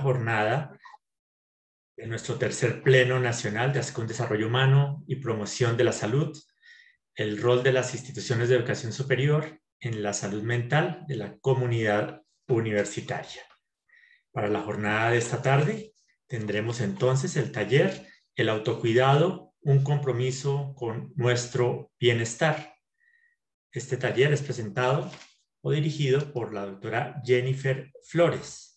jornada de nuestro tercer pleno nacional de Acción Desarrollo Humano y Promoción de la Salud, el rol de las instituciones de educación superior en la salud mental de la comunidad universitaria. Para la jornada de esta tarde tendremos entonces el taller El autocuidado, un compromiso con nuestro bienestar. Este taller es presentado o dirigido por la doctora Jennifer Flores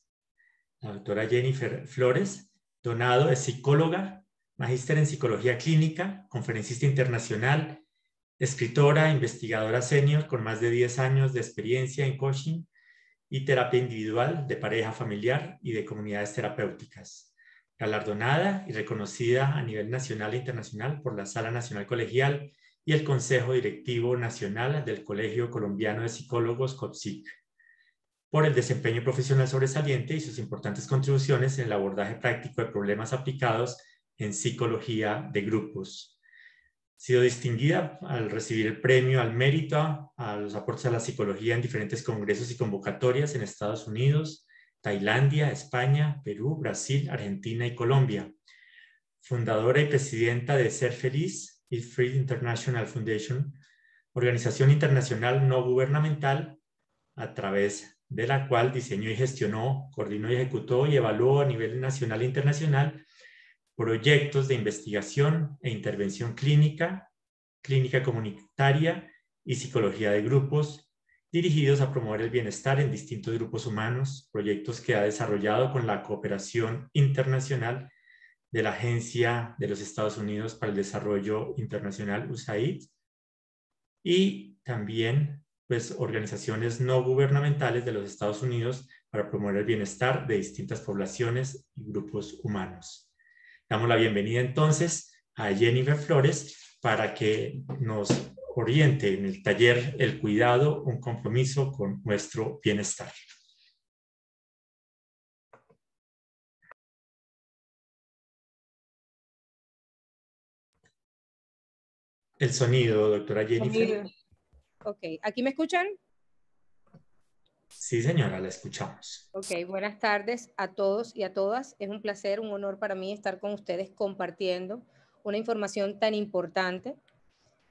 la doctora Jennifer Flores Donado es psicóloga, magíster en psicología clínica, conferencista internacional, escritora, investigadora senior con más de 10 años de experiencia en coaching y terapia individual de pareja familiar y de comunidades terapéuticas. Galardonada y reconocida a nivel nacional e internacional por la Sala Nacional Colegial y el Consejo Directivo Nacional del Colegio Colombiano de Psicólogos, COPSIC por el desempeño profesional sobresaliente y sus importantes contribuciones en el abordaje práctico de problemas aplicados en psicología de grupos. Ha sido distinguida al recibir el premio al mérito a los aportes a la psicología en diferentes congresos y convocatorias en Estados Unidos, Tailandia, España, Perú, Brasil, Argentina y Colombia. Fundadora y presidenta de Ser Feliz y Free International Foundation, organización internacional no gubernamental a través de la cual diseñó y gestionó, coordinó y ejecutó y evaluó a nivel nacional e internacional proyectos de investigación e intervención clínica, clínica comunitaria y psicología de grupos dirigidos a promover el bienestar en distintos grupos humanos, proyectos que ha desarrollado con la cooperación internacional de la Agencia de los Estados Unidos para el Desarrollo Internacional USAID y también pues, organizaciones no gubernamentales de los Estados Unidos para promover el bienestar de distintas poblaciones y grupos humanos. Damos la bienvenida entonces a Jennifer Flores para que nos oriente en el taller El cuidado, un compromiso con nuestro bienestar. El sonido, doctora Jennifer. Sonido. Ok, ¿aquí me escuchan? Sí, señora, la escuchamos. Ok, buenas tardes a todos y a todas. Es un placer, un honor para mí estar con ustedes compartiendo una información tan importante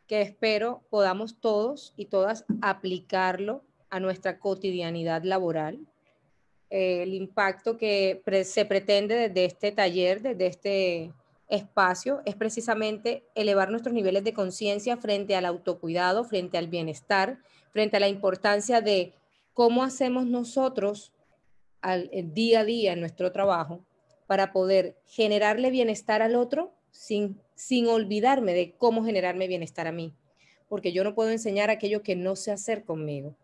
que espero podamos todos y todas aplicarlo a nuestra cotidianidad laboral. Eh, el impacto que se pretende desde este taller, desde este espacio es precisamente elevar nuestros niveles de conciencia frente al autocuidado, frente al bienestar, frente a la importancia de cómo hacemos nosotros al día a día en nuestro trabajo para poder generarle bienestar al otro sin, sin olvidarme de cómo generarme bienestar a mí, porque yo no puedo enseñar aquello que no sé hacer conmigo.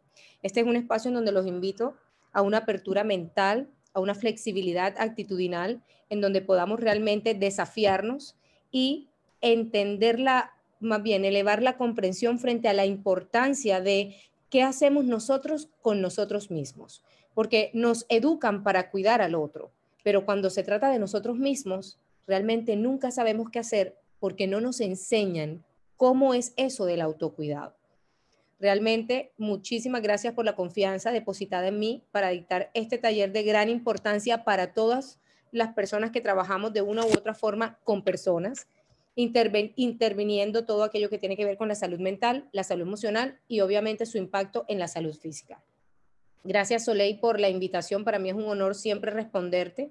Este es un espacio en donde los invito a una apertura mental, a una flexibilidad actitudinal en donde podamos realmente desafiarnos y entenderla, más bien elevar la comprensión frente a la importancia de qué hacemos nosotros con nosotros mismos, porque nos educan para cuidar al otro, pero cuando se trata de nosotros mismos, realmente nunca sabemos qué hacer porque no nos enseñan cómo es eso del autocuidado. Realmente, muchísimas gracias por la confianza depositada en mí para dictar este taller de gran importancia para todas las personas que trabajamos de una u otra forma con personas, interviniendo todo aquello que tiene que ver con la salud mental, la salud emocional y obviamente su impacto en la salud física. Gracias, Soleil, por la invitación. Para mí es un honor siempre responderte.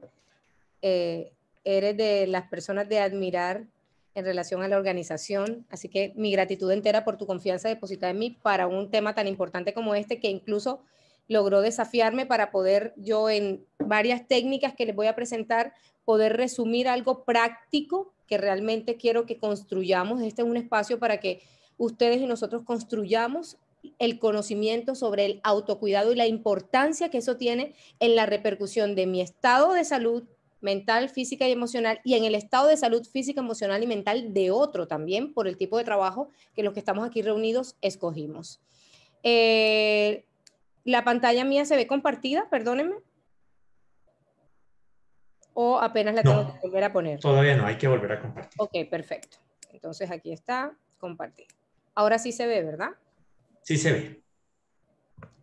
Eh, eres de las personas de admirar en relación a la organización. Así que mi gratitud entera por tu confianza depositada en mí para un tema tan importante como este que incluso logró desafiarme para poder yo en varias técnicas que les voy a presentar poder resumir algo práctico que realmente quiero que construyamos. Este es un espacio para que ustedes y nosotros construyamos el conocimiento sobre el autocuidado y la importancia que eso tiene en la repercusión de mi estado de salud, mental, física y emocional y en el estado de salud física, emocional y mental de otro también por el tipo de trabajo que los que estamos aquí reunidos escogimos. Eh, la pantalla mía se ve compartida, perdónenme. O apenas la tengo que volver a poner. Todavía no, hay que volver a compartir. Ok, perfecto. Entonces aquí está, compartir. Ahora sí se ve, ¿verdad? Sí se ve.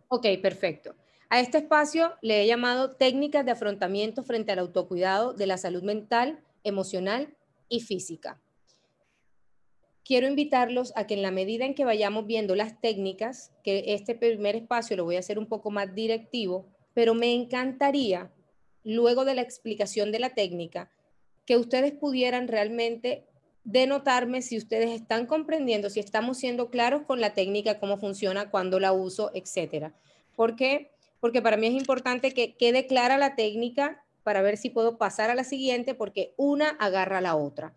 Ok, perfecto. A este espacio le he llamado técnicas de afrontamiento frente al autocuidado de la salud mental, emocional y física. Quiero invitarlos a que en la medida en que vayamos viendo las técnicas, que este primer espacio lo voy a hacer un poco más directivo, pero me encantaría, luego de la explicación de la técnica, que ustedes pudieran realmente denotarme si ustedes están comprendiendo, si estamos siendo claros con la técnica, cómo funciona, cuándo la uso, etcétera. Porque porque para mí es importante que quede clara la técnica para ver si puedo pasar a la siguiente, porque una agarra a la otra.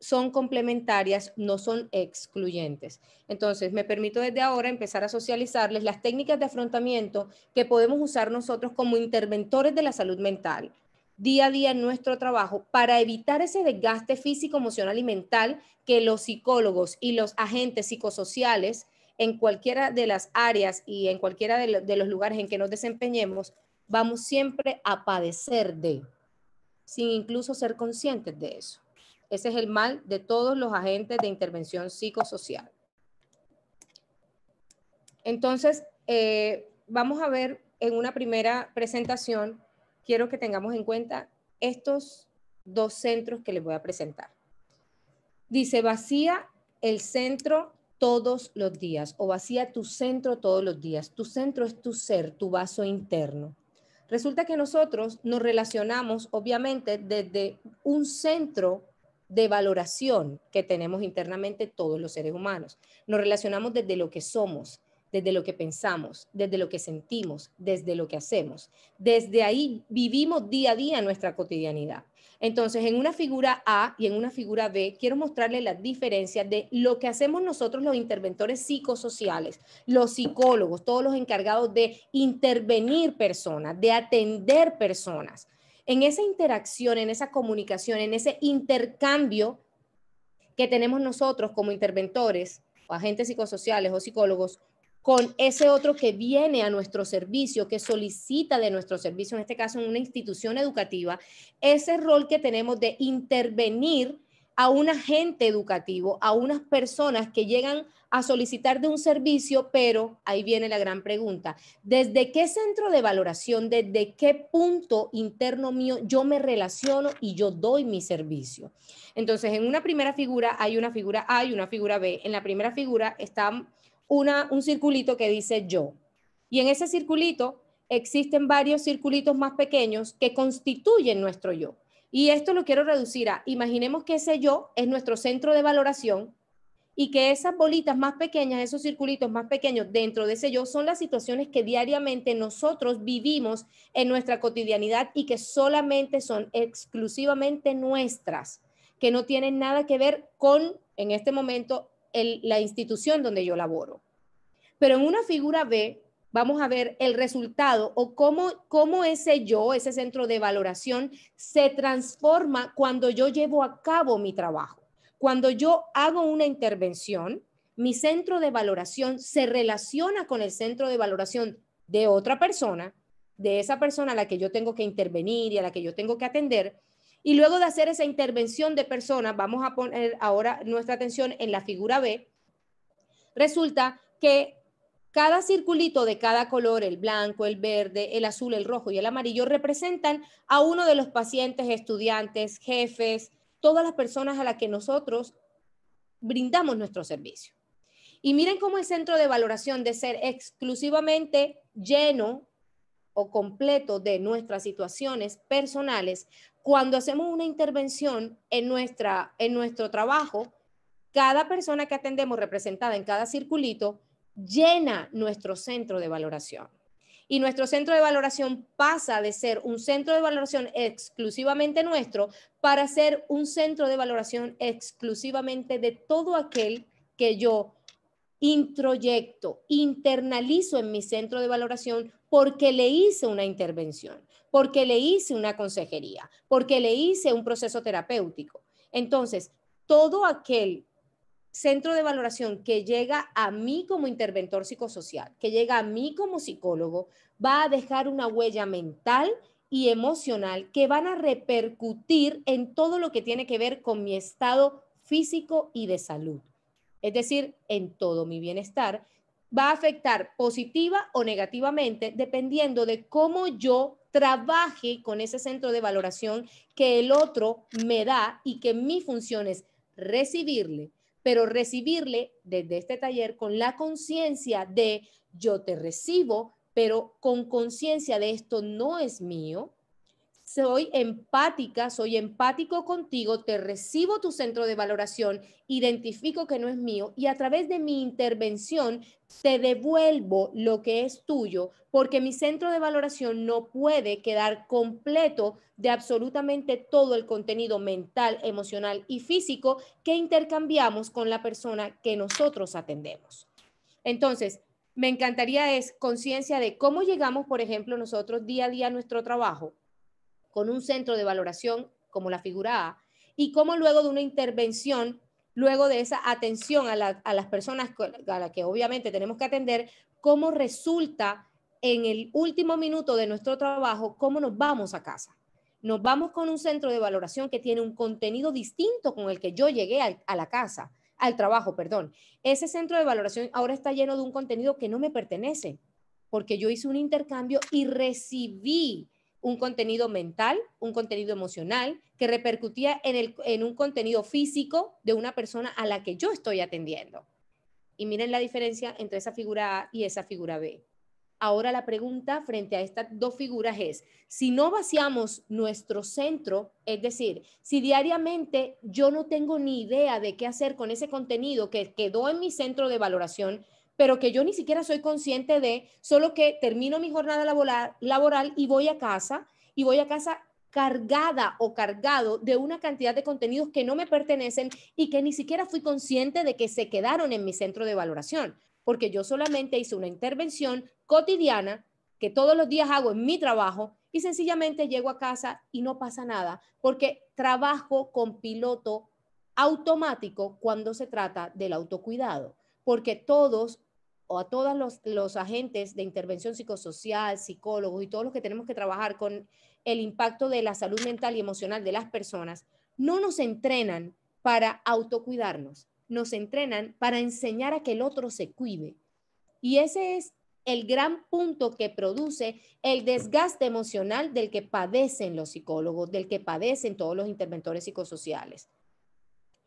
Son complementarias, no son excluyentes. Entonces, me permito desde ahora empezar a socializarles las técnicas de afrontamiento que podemos usar nosotros como interventores de la salud mental día a día en nuestro trabajo para evitar ese desgaste físico, emocional y mental que los psicólogos y los agentes psicosociales en cualquiera de las áreas y en cualquiera de, los lugares en que nos desempeñemos, vamos siempre a padecer de, sin incluso ser conscientes de eso. Ese es el mal de todos los agentes de intervención psicosocial. Entonces, eh, vamos a ver en una primera presentación, quiero que tengamos en cuenta estos dos centros que les voy a presentar. Dice, vacía el centro todos los días o vacía tu centro todos los días. Tu centro es tu ser, tu vaso interno. Resulta que nosotros nos relacionamos, obviamente, desde un centro de valoración que tenemos internamente todos los seres humanos. Nos relacionamos desde lo que somos, desde lo que pensamos, desde lo que sentimos, desde lo que hacemos. Desde ahí vivimos día a día nuestra cotidianidad. Entonces, en una figura A y en una figura B, quiero mostrarles las diferencias de lo que hacemos nosotros los interventores psicosociales, los psicólogos, todos los encargados de intervenir personas, de atender personas. En esa interacción, en esa comunicación, en ese intercambio que tenemos nosotros como interventores o agentes psicosociales o psicólogos con ese otro que viene a nuestro servicio, que solicita de nuestro servicio, en este caso en una institución educativa, ese rol que tenemos de intervenir a un agente educativo, a unas personas que llegan a solicitar de un servicio, pero ahí viene la gran pregunta, ¿desde qué centro de valoración, desde qué punto interno mío yo me relaciono y yo doy mi servicio? Entonces, en una primera figura hay una figura A y una figura B. En la primera figura están un circulito que dice yo. Y en ese circulito existen varios circulitos más pequeños que constituyen nuestro yo. Y esto lo quiero reducir a, imaginemos que ese yo es nuestro centro de valoración y que esas bolitas más pequeñas, esos circulitos más pequeños dentro de ese yo son las situaciones que diariamente nosotros vivimos en nuestra cotidianidad y que solamente son exclusivamente nuestras, que no tienen nada que ver con, en este momento, la institución donde yo laboro. Pero en una figura B vamos a ver el resultado o cómo, cómo ese yo, ese centro de valoración, se transforma cuando yo llevo a cabo mi trabajo. Cuando yo hago una intervención, mi centro de valoración se relaciona con el centro de valoración de otra persona, de esa persona a la que yo tengo que intervenir y a la que yo tengo que atender, y luego de hacer esa intervención de personas, vamos a poner ahora nuestra atención en la figura B, resulta que cada circulito de cada color, el blanco, el verde, el azul, el rojo y el amarillo, representan a uno de los pacientes, estudiantes, jefes, todas las personas a las que nosotros brindamos nuestro servicio. Y miren cómo el centro de valoración de ser exclusivamente lleno o completo de nuestras situaciones personales cuando hacemos una intervención en, nuestra, en nuestro trabajo, cada persona que atendemos representada en cada circulito llena nuestro centro de valoración. Y nuestro centro de valoración pasa de ser un centro de valoración exclusivamente nuestro para ser un centro de valoración exclusivamente de todo aquel que yo introyecto, internalizo en mi centro de valoración porque le hice una intervención porque le hice una consejería, porque le hice un proceso terapéutico. Entonces, todo aquel centro de valoración que llega a mí como interventor psicosocial, que llega a mí como psicólogo, va a dejar una huella mental y emocional que van a repercutir en todo lo que tiene que ver con mi estado físico y de salud. Es decir, en todo mi bienestar, va a afectar positiva o negativamente dependiendo de cómo yo trabaje con ese centro de valoración que el otro me da y que mi función es recibirle, pero recibirle desde este taller con la conciencia de yo te recibo, pero con conciencia de esto no es mío, soy empática, soy empático contigo, te recibo tu centro de valoración, identifico que no es mío y a través de mi intervención te devuelvo lo que es tuyo, porque mi centro de valoración no puede quedar completo de absolutamente todo el contenido mental, emocional y físico que intercambiamos con la persona que nosotros atendemos. Entonces, me encantaría es conciencia de cómo llegamos, por ejemplo, nosotros día a día a nuestro trabajo con un centro de valoración como la figura A, y cómo luego de una intervención, luego de esa atención a, las personas a las que obviamente tenemos que atender, cómo resulta en el último minuto de nuestro trabajo, cómo nos vamos a casa. Nos vamos con un centro de valoración que tiene un contenido distinto con el que yo llegué a la casa, al trabajo, perdón. Ese centro de valoración ahora está lleno de un contenido que no me pertenece, porque yo hice un intercambio y recibí un contenido mental, un contenido emocional, que repercutía en, el, en un contenido físico de una persona a la que yo estoy atendiendo. Y miren la diferencia entre esa figura A y esa figura B. Ahora la pregunta frente a estas dos figuras es, si no vaciamos nuestro centro, es decir, si diariamente yo no tengo ni idea de qué hacer con ese contenido que quedó en mi centro de valoración pero que yo ni siquiera soy consciente de, solo que termino mi jornada laboral, y voy a casa y voy a casa cargada o cargado de una cantidad de contenidos que no me pertenecen y que ni siquiera fui consciente de que se quedaron en mi centro de valoración, porque yo solamente hice una intervención cotidiana que todos los días hago en mi trabajo y sencillamente llego a casa y no pasa nada, porque trabajo con piloto automático cuando se trata del autocuidado, porque todos a todos los, los, agentes de intervención psicosocial, psicólogos y todos los que tenemos que trabajar con el impacto de la salud mental y emocional de las personas, no nos entrenan para autocuidarnos, nos entrenan para enseñar a que el otro se cuide. Y ese es el gran punto que produce el desgaste emocional del que padecen los psicólogos, del que padecen todos los interventores psicosociales.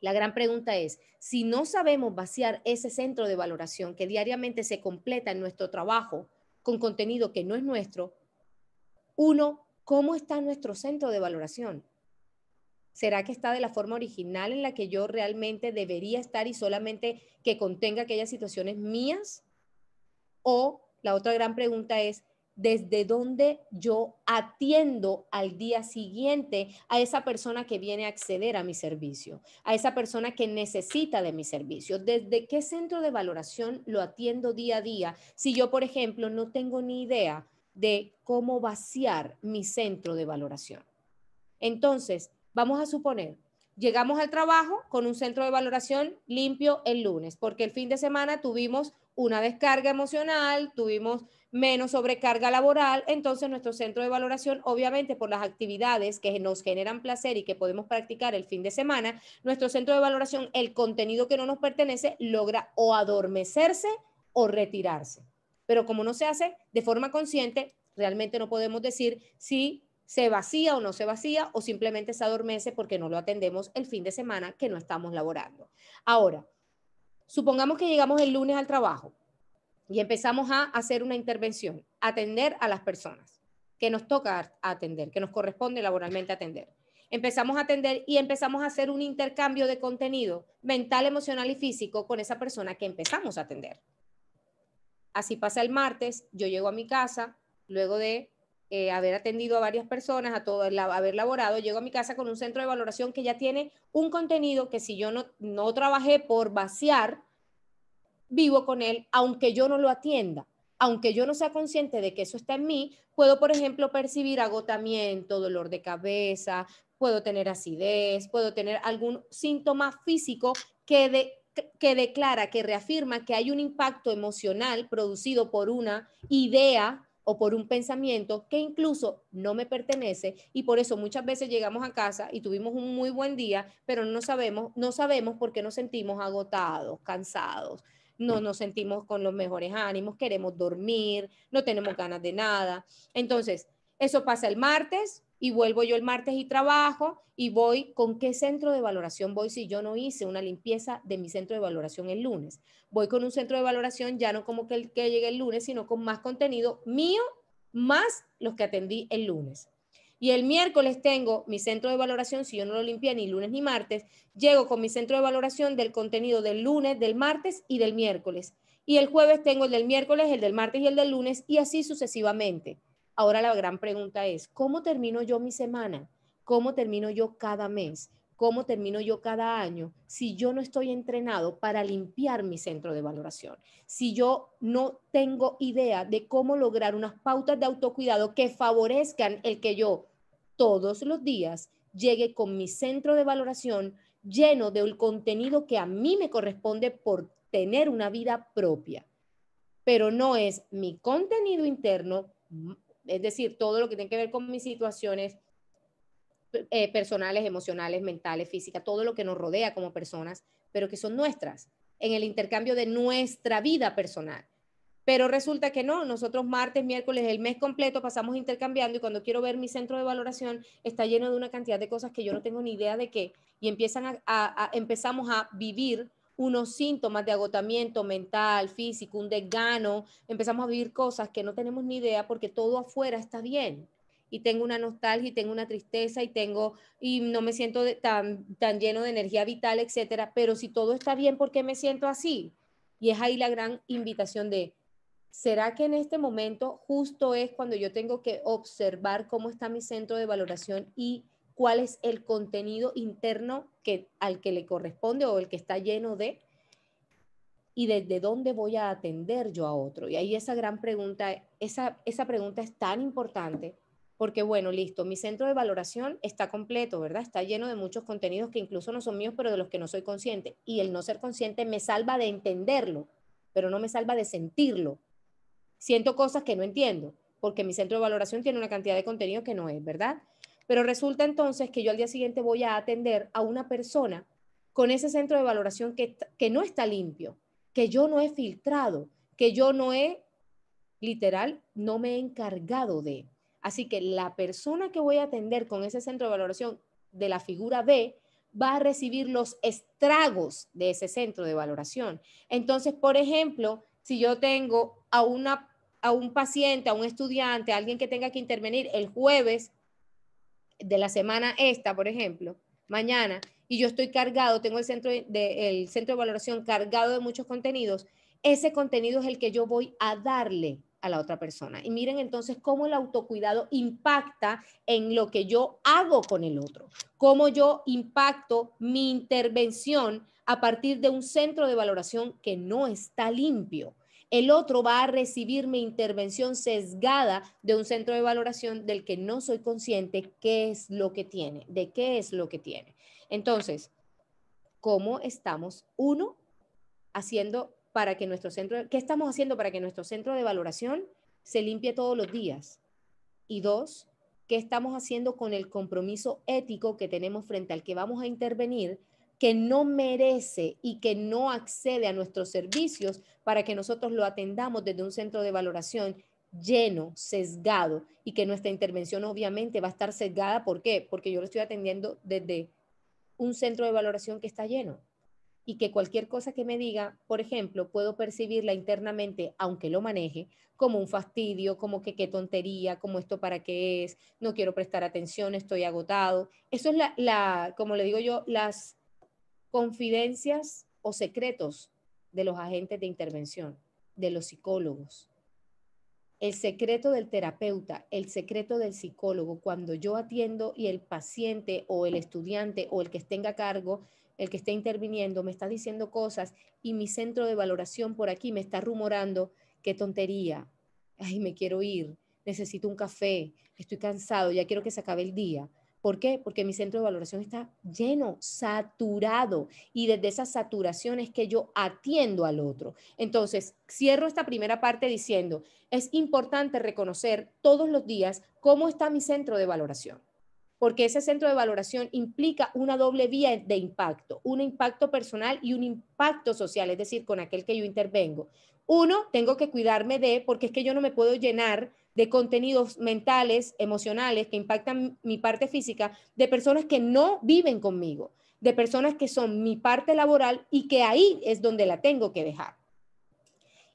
La gran pregunta es, si no sabemos vaciar ese centro de valoración que diariamente se completa en nuestro trabajo con contenido que no es nuestro, uno, ¿cómo está nuestro centro de valoración? ¿Será que está de la forma original en la que yo realmente debería estar y solamente que contenga aquellas situaciones mías? O la otra gran pregunta es, desde dónde yo atiendo al día siguiente a esa persona que viene a acceder a mi servicio, a esa persona que necesita de mi servicio, desde qué centro de valoración lo atiendo día a día. Si yo, por ejemplo, no tengo ni idea de cómo vaciar mi centro de valoración. Entonces, vamos a suponer, llegamos al trabajo con un centro de valoración limpio el lunes, porque el fin de semana tuvimos una descarga emocional, tuvimos menos sobrecarga laboral, entonces nuestro centro de valoración, obviamente por las actividades que nos generan placer y que podemos practicar el fin de semana, nuestro centro de valoración, el contenido que no nos pertenece, logra o adormecerse o retirarse. Pero como no se hace de forma consciente, realmente no podemos decir si se vacía o no se vacía o simplemente se adormece porque no lo atendemos el fin de semana que no estamos laborando. Ahora, supongamos que llegamos el lunes al trabajo y empezamos a hacer una intervención, atender a las personas que nos toca atender, que nos corresponde laboralmente atender. Empezamos a atender y empezamos a hacer un intercambio de contenido mental, emocional y físico con esa persona que empezamos a atender. Así pasa el martes, yo llego a mi casa, luego de eh, haber atendido a varias personas, a todo, haber laborado, llego a mi casa con un centro de valoración que ya tiene un contenido que si yo no, no trabajé por vaciar, vivo con él, aunque yo no lo atienda, aunque yo no sea consciente de que eso está en mí, puedo, por ejemplo, percibir agotamiento, dolor de cabeza, puedo tener acidez, puedo tener algún síntoma físico que, que declara, que reafirma que hay un impacto emocional producido por una idea o por un pensamiento que incluso no me pertenece y por eso muchas veces llegamos a casa y tuvimos un muy buen día, pero no sabemos, no sabemos por qué nos sentimos agotados, cansados, no nos sentimos con los mejores ánimos, queremos dormir, no tenemos ganas de nada. Entonces, eso pasa el martes y vuelvo yo el martes y trabajo y voy con qué centro de valoración voy si yo no hice una limpieza de mi centro de valoración el lunes. Voy con un centro de valoración ya no como que el que llegue el lunes, sino con más contenido mío más los que atendí el lunes. Y el miércoles tengo mi centro de valoración, si yo no lo limpié ni lunes ni martes, llego con mi centro de valoración del contenido del lunes, del martes y del miércoles. Y el jueves tengo el del miércoles, el del martes y el del lunes y así sucesivamente. Ahora la gran pregunta es, ¿cómo termino yo mi semana? ¿Cómo termino yo cada mes? cómo termino yo cada año si yo no estoy entrenado para limpiar mi centro de valoración, si yo no tengo idea de cómo lograr unas pautas de autocuidado que favorezcan el que yo todos los días llegue con mi centro de valoración lleno del contenido que a mí me corresponde por tener una vida propia, pero no es mi contenido interno, es decir, todo lo que tiene que ver con mis situaciones eh, personales, emocionales, mentales, físicas, todo lo que nos rodea como personas, pero que son nuestras, en el intercambio de nuestra vida personal. Pero resulta que no, nosotros martes, miércoles, el mes completo pasamos intercambiando y cuando quiero ver mi centro de valoración está lleno de una cantidad de cosas que yo no tengo ni idea de qué y empiezan empezamos a vivir unos síntomas de agotamiento mental, físico, un desgano, empezamos a vivir cosas que no tenemos ni idea porque todo afuera está bien y tengo una nostalgia y tengo una tristeza y tengo y no me siento tan, tan lleno de energía vital, etcétera, pero si todo está bien, ¿por qué me siento así? Y es ahí la gran invitación de ¿Será que en este momento justo es cuando yo tengo que observar cómo está mi centro de valoración y cuál es el contenido interno que al que le corresponde o el que está lleno de y desde dónde voy a atender yo a otro. Y ahí esa gran pregunta, esa, esa pregunta es tan importante porque bueno, listo, mi centro de valoración está completo, ¿verdad? Está lleno de muchos contenidos que incluso no son míos, pero de los que no soy consciente. Y el no ser consciente me salva de entenderlo, pero no me salva de sentirlo. Siento cosas que no entiendo, porque mi centro de valoración tiene una cantidad de contenido que no es, ¿verdad? Pero resulta entonces que yo al día siguiente voy a atender a una persona con ese centro de valoración que, que no está limpio, que yo no he filtrado, que yo no he, literal, no me he encargado de Así que la persona que voy a atender con ese centro de valoración de la figura B va a recibir los estragos de ese centro de valoración. Entonces, por ejemplo, si yo tengo a, a un paciente, a un estudiante, a alguien que tenga que intervenir el jueves de la semana esta, por ejemplo, mañana, y yo estoy cargado, tengo el centro de, el centro de valoración cargado de muchos contenidos, ese contenido es el que yo voy a darle a la otra persona. Y miren entonces cómo el autocuidado impacta en lo que yo hago con el otro, cómo yo impacto mi intervención a partir de un centro de valoración que no está limpio. El otro va a recibir mi intervención sesgada de un centro de valoración del que no soy consciente qué es lo que tiene, de qué es lo que tiene. Entonces, ¿cómo estamos, uno, haciendo para que nuestro centro, ¿qué estamos haciendo para que nuestro centro de valoración se limpie todos los días? Y dos, ¿qué estamos haciendo con el compromiso ético que tenemos frente al que vamos a intervenir que no merece y que no accede a nuestros servicios para que nosotros lo atendamos desde un centro de valoración lleno, sesgado, y que nuestra intervención obviamente va a estar sesgada. ¿Por qué? Porque yo lo estoy atendiendo desde un centro de valoración que está lleno y que cualquier cosa que me diga, por ejemplo, puedo percibirla internamente, aunque lo maneje, como un fastidio, como que qué tontería, como esto para qué es, no quiero prestar atención, estoy agotado. Eso es la, como le digo yo, las confidencias o secretos de los agentes de intervención, de los psicólogos. El secreto del terapeuta, el secreto del psicólogo, cuando yo atiendo y el paciente o el estudiante o el que tenga a cargo el que está interviniendo me está diciendo cosas y mi centro de valoración por aquí me está rumorando, qué tontería, ay, me quiero ir, necesito un café, estoy cansado, ya quiero que se acabe el día. ¿Por qué? Porque mi centro de valoración está lleno, saturado, y desde esa saturación es que yo atiendo al otro. Entonces, cierro esta primera parte diciendo, es importante reconocer todos los días cómo está mi centro de valoración porque ese centro de valoración implica una doble vía de impacto, un impacto personal y un impacto social, es decir, con aquel que yo intervengo. Uno, tengo que cuidarme de, porque es que yo no me puedo llenar de contenidos mentales, emocionales, que impactan mi parte física, de personas que no viven conmigo, de personas que son mi parte laboral y que ahí es donde la tengo que dejar.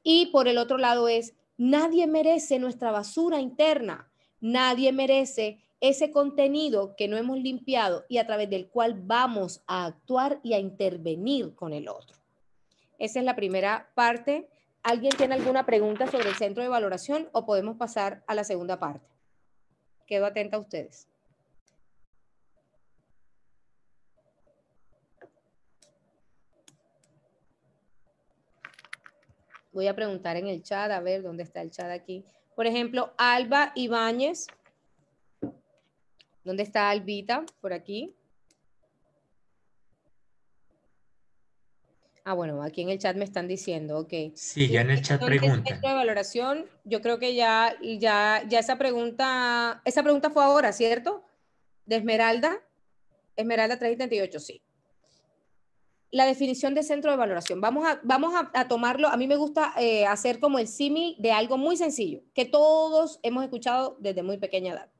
Y por el otro lado es, nadie merece nuestra basura interna, nadie merece ese contenido que no hemos limpiado y a través del cual vamos a actuar y a intervenir con el otro. Esa es la primera parte. ¿Alguien tiene alguna pregunta sobre el centro de valoración o podemos pasar a la segunda parte? Quedo atenta a ustedes. Voy a preguntar en el chat, a ver dónde está el chat aquí. Por ejemplo, Alba Ibáñez ¿Dónde está Albita? Por aquí. Ah, bueno, aquí en el chat me están diciendo, ok. Sí, ya en el chat pregunta. de valoración, yo creo que ya, ya, ya esa pregunta, esa pregunta fue ahora, ¿cierto? De Esmeralda, Esmeralda 338, sí. La definición de centro de valoración. Vamos a, vamos a, tomarlo, a mí me gusta eh, hacer como el símil de algo muy sencillo, que todos hemos escuchado desde muy pequeña edad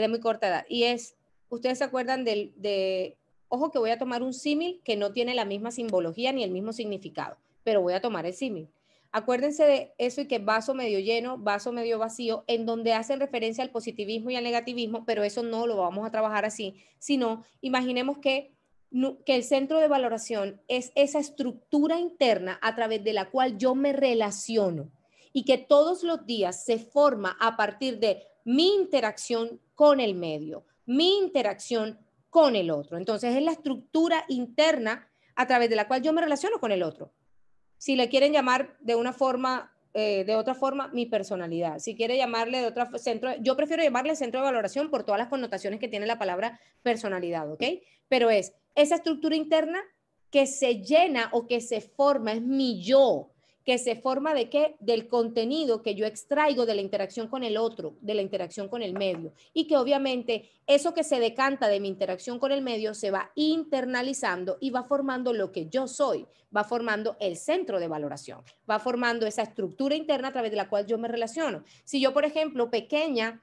de muy corta edad. Y es, ustedes se acuerdan del, de, ojo que voy a tomar un símil que no tiene la misma simbología ni el mismo significado, pero voy a tomar el símil. Acuérdense de eso y que vaso medio lleno, vaso medio vacío, en donde hacen referencia al positivismo y al negativismo, pero eso no lo vamos a trabajar así, sino imaginemos que, que el centro de valoración es esa estructura interna a través de la cual yo me relaciono y que todos los días se forma a partir de mi interacción con el medio, mi interacción con el otro. Entonces es la estructura interna a través de la cual yo me relaciono con el otro. Si le quieren llamar de una forma, eh, de otra forma, mi personalidad. Si quiere llamarle de otra centro, yo prefiero llamarle centro de valoración por todas las connotaciones que tiene la palabra personalidad, ¿ok? Pero es esa estructura interna que se llena o que se forma, es mi yo, que se forma de qué? Del contenido que yo extraigo de la interacción con el otro, de la interacción con el medio. Y que obviamente eso que se decanta de mi interacción con el medio se va internalizando y va formando lo que yo soy, va formando el centro de valoración, va formando esa estructura interna a través de la cual yo me relaciono. Si yo, por ejemplo, pequeña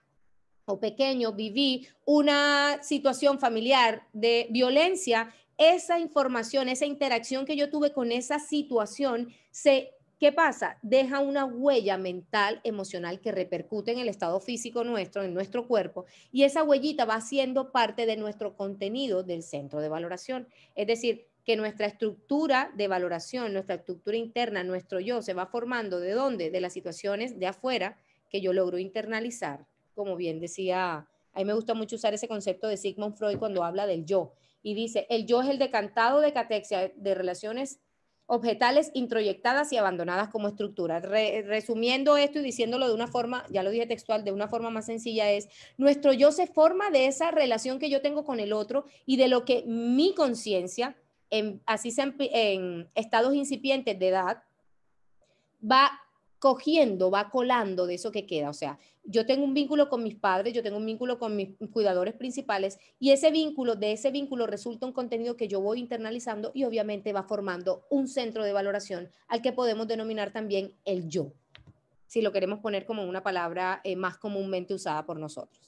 o pequeño viví una situación familiar de violencia, esa información, esa interacción que yo tuve con esa situación se ¿Qué pasa? Deja una huella mental, emocional que repercute en el estado físico nuestro, en nuestro cuerpo, y esa huellita va siendo parte de nuestro contenido del centro de valoración. Es decir, que nuestra estructura de valoración, nuestra estructura interna, nuestro yo se va formando de dónde? De las situaciones de afuera que yo logro internalizar, como bien decía, a mí me gusta mucho usar ese concepto de Sigmund Freud cuando habla del yo y dice, el yo es el decantado de catexia de relaciones objetales introyectadas y abandonadas como estructura. resumiendo esto y diciéndolo de una forma, ya lo dije textual, de una forma más sencilla es, nuestro yo se forma de esa relación que yo tengo con el otro y de lo que mi conciencia, así en, en estados incipientes de edad, va cogiendo, va colando de eso que queda. O sea, yo tengo un vínculo con mis padres, yo tengo un vínculo con mis cuidadores principales y ese vínculo, de ese vínculo resulta un contenido que yo voy internalizando y obviamente va formando un centro de valoración al que podemos denominar también el yo, si lo queremos poner como una palabra eh, más comúnmente usada por nosotros.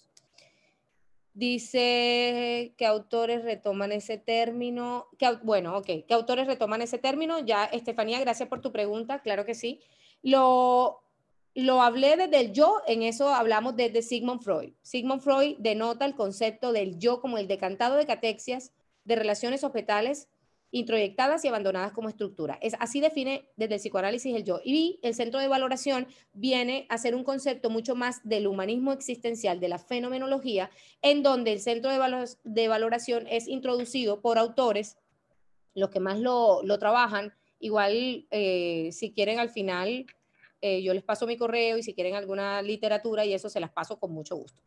Dice que autores retoman ese término, bueno, ok, que autores retoman ese término. Ya, Estefanía, gracias por tu pregunta, claro que sí. Lo, lo hablé desde el yo, en eso hablamos desde Sigmund Freud. Sigmund Freud denota el concepto del yo como el decantado de catexias, de relaciones hospitales introyectadas y abandonadas como estructura. Es, así define desde el psicoanálisis el yo. Y el centro de valoración viene a ser un concepto mucho más del humanismo existencial, de la fenomenología, en donde el centro de, de valoración es introducido por autores, los que más lo, lo trabajan, Igual, eh, si quieren al final, eh, yo les paso mi correo y si quieren alguna literatura y eso se las paso con mucho gusto.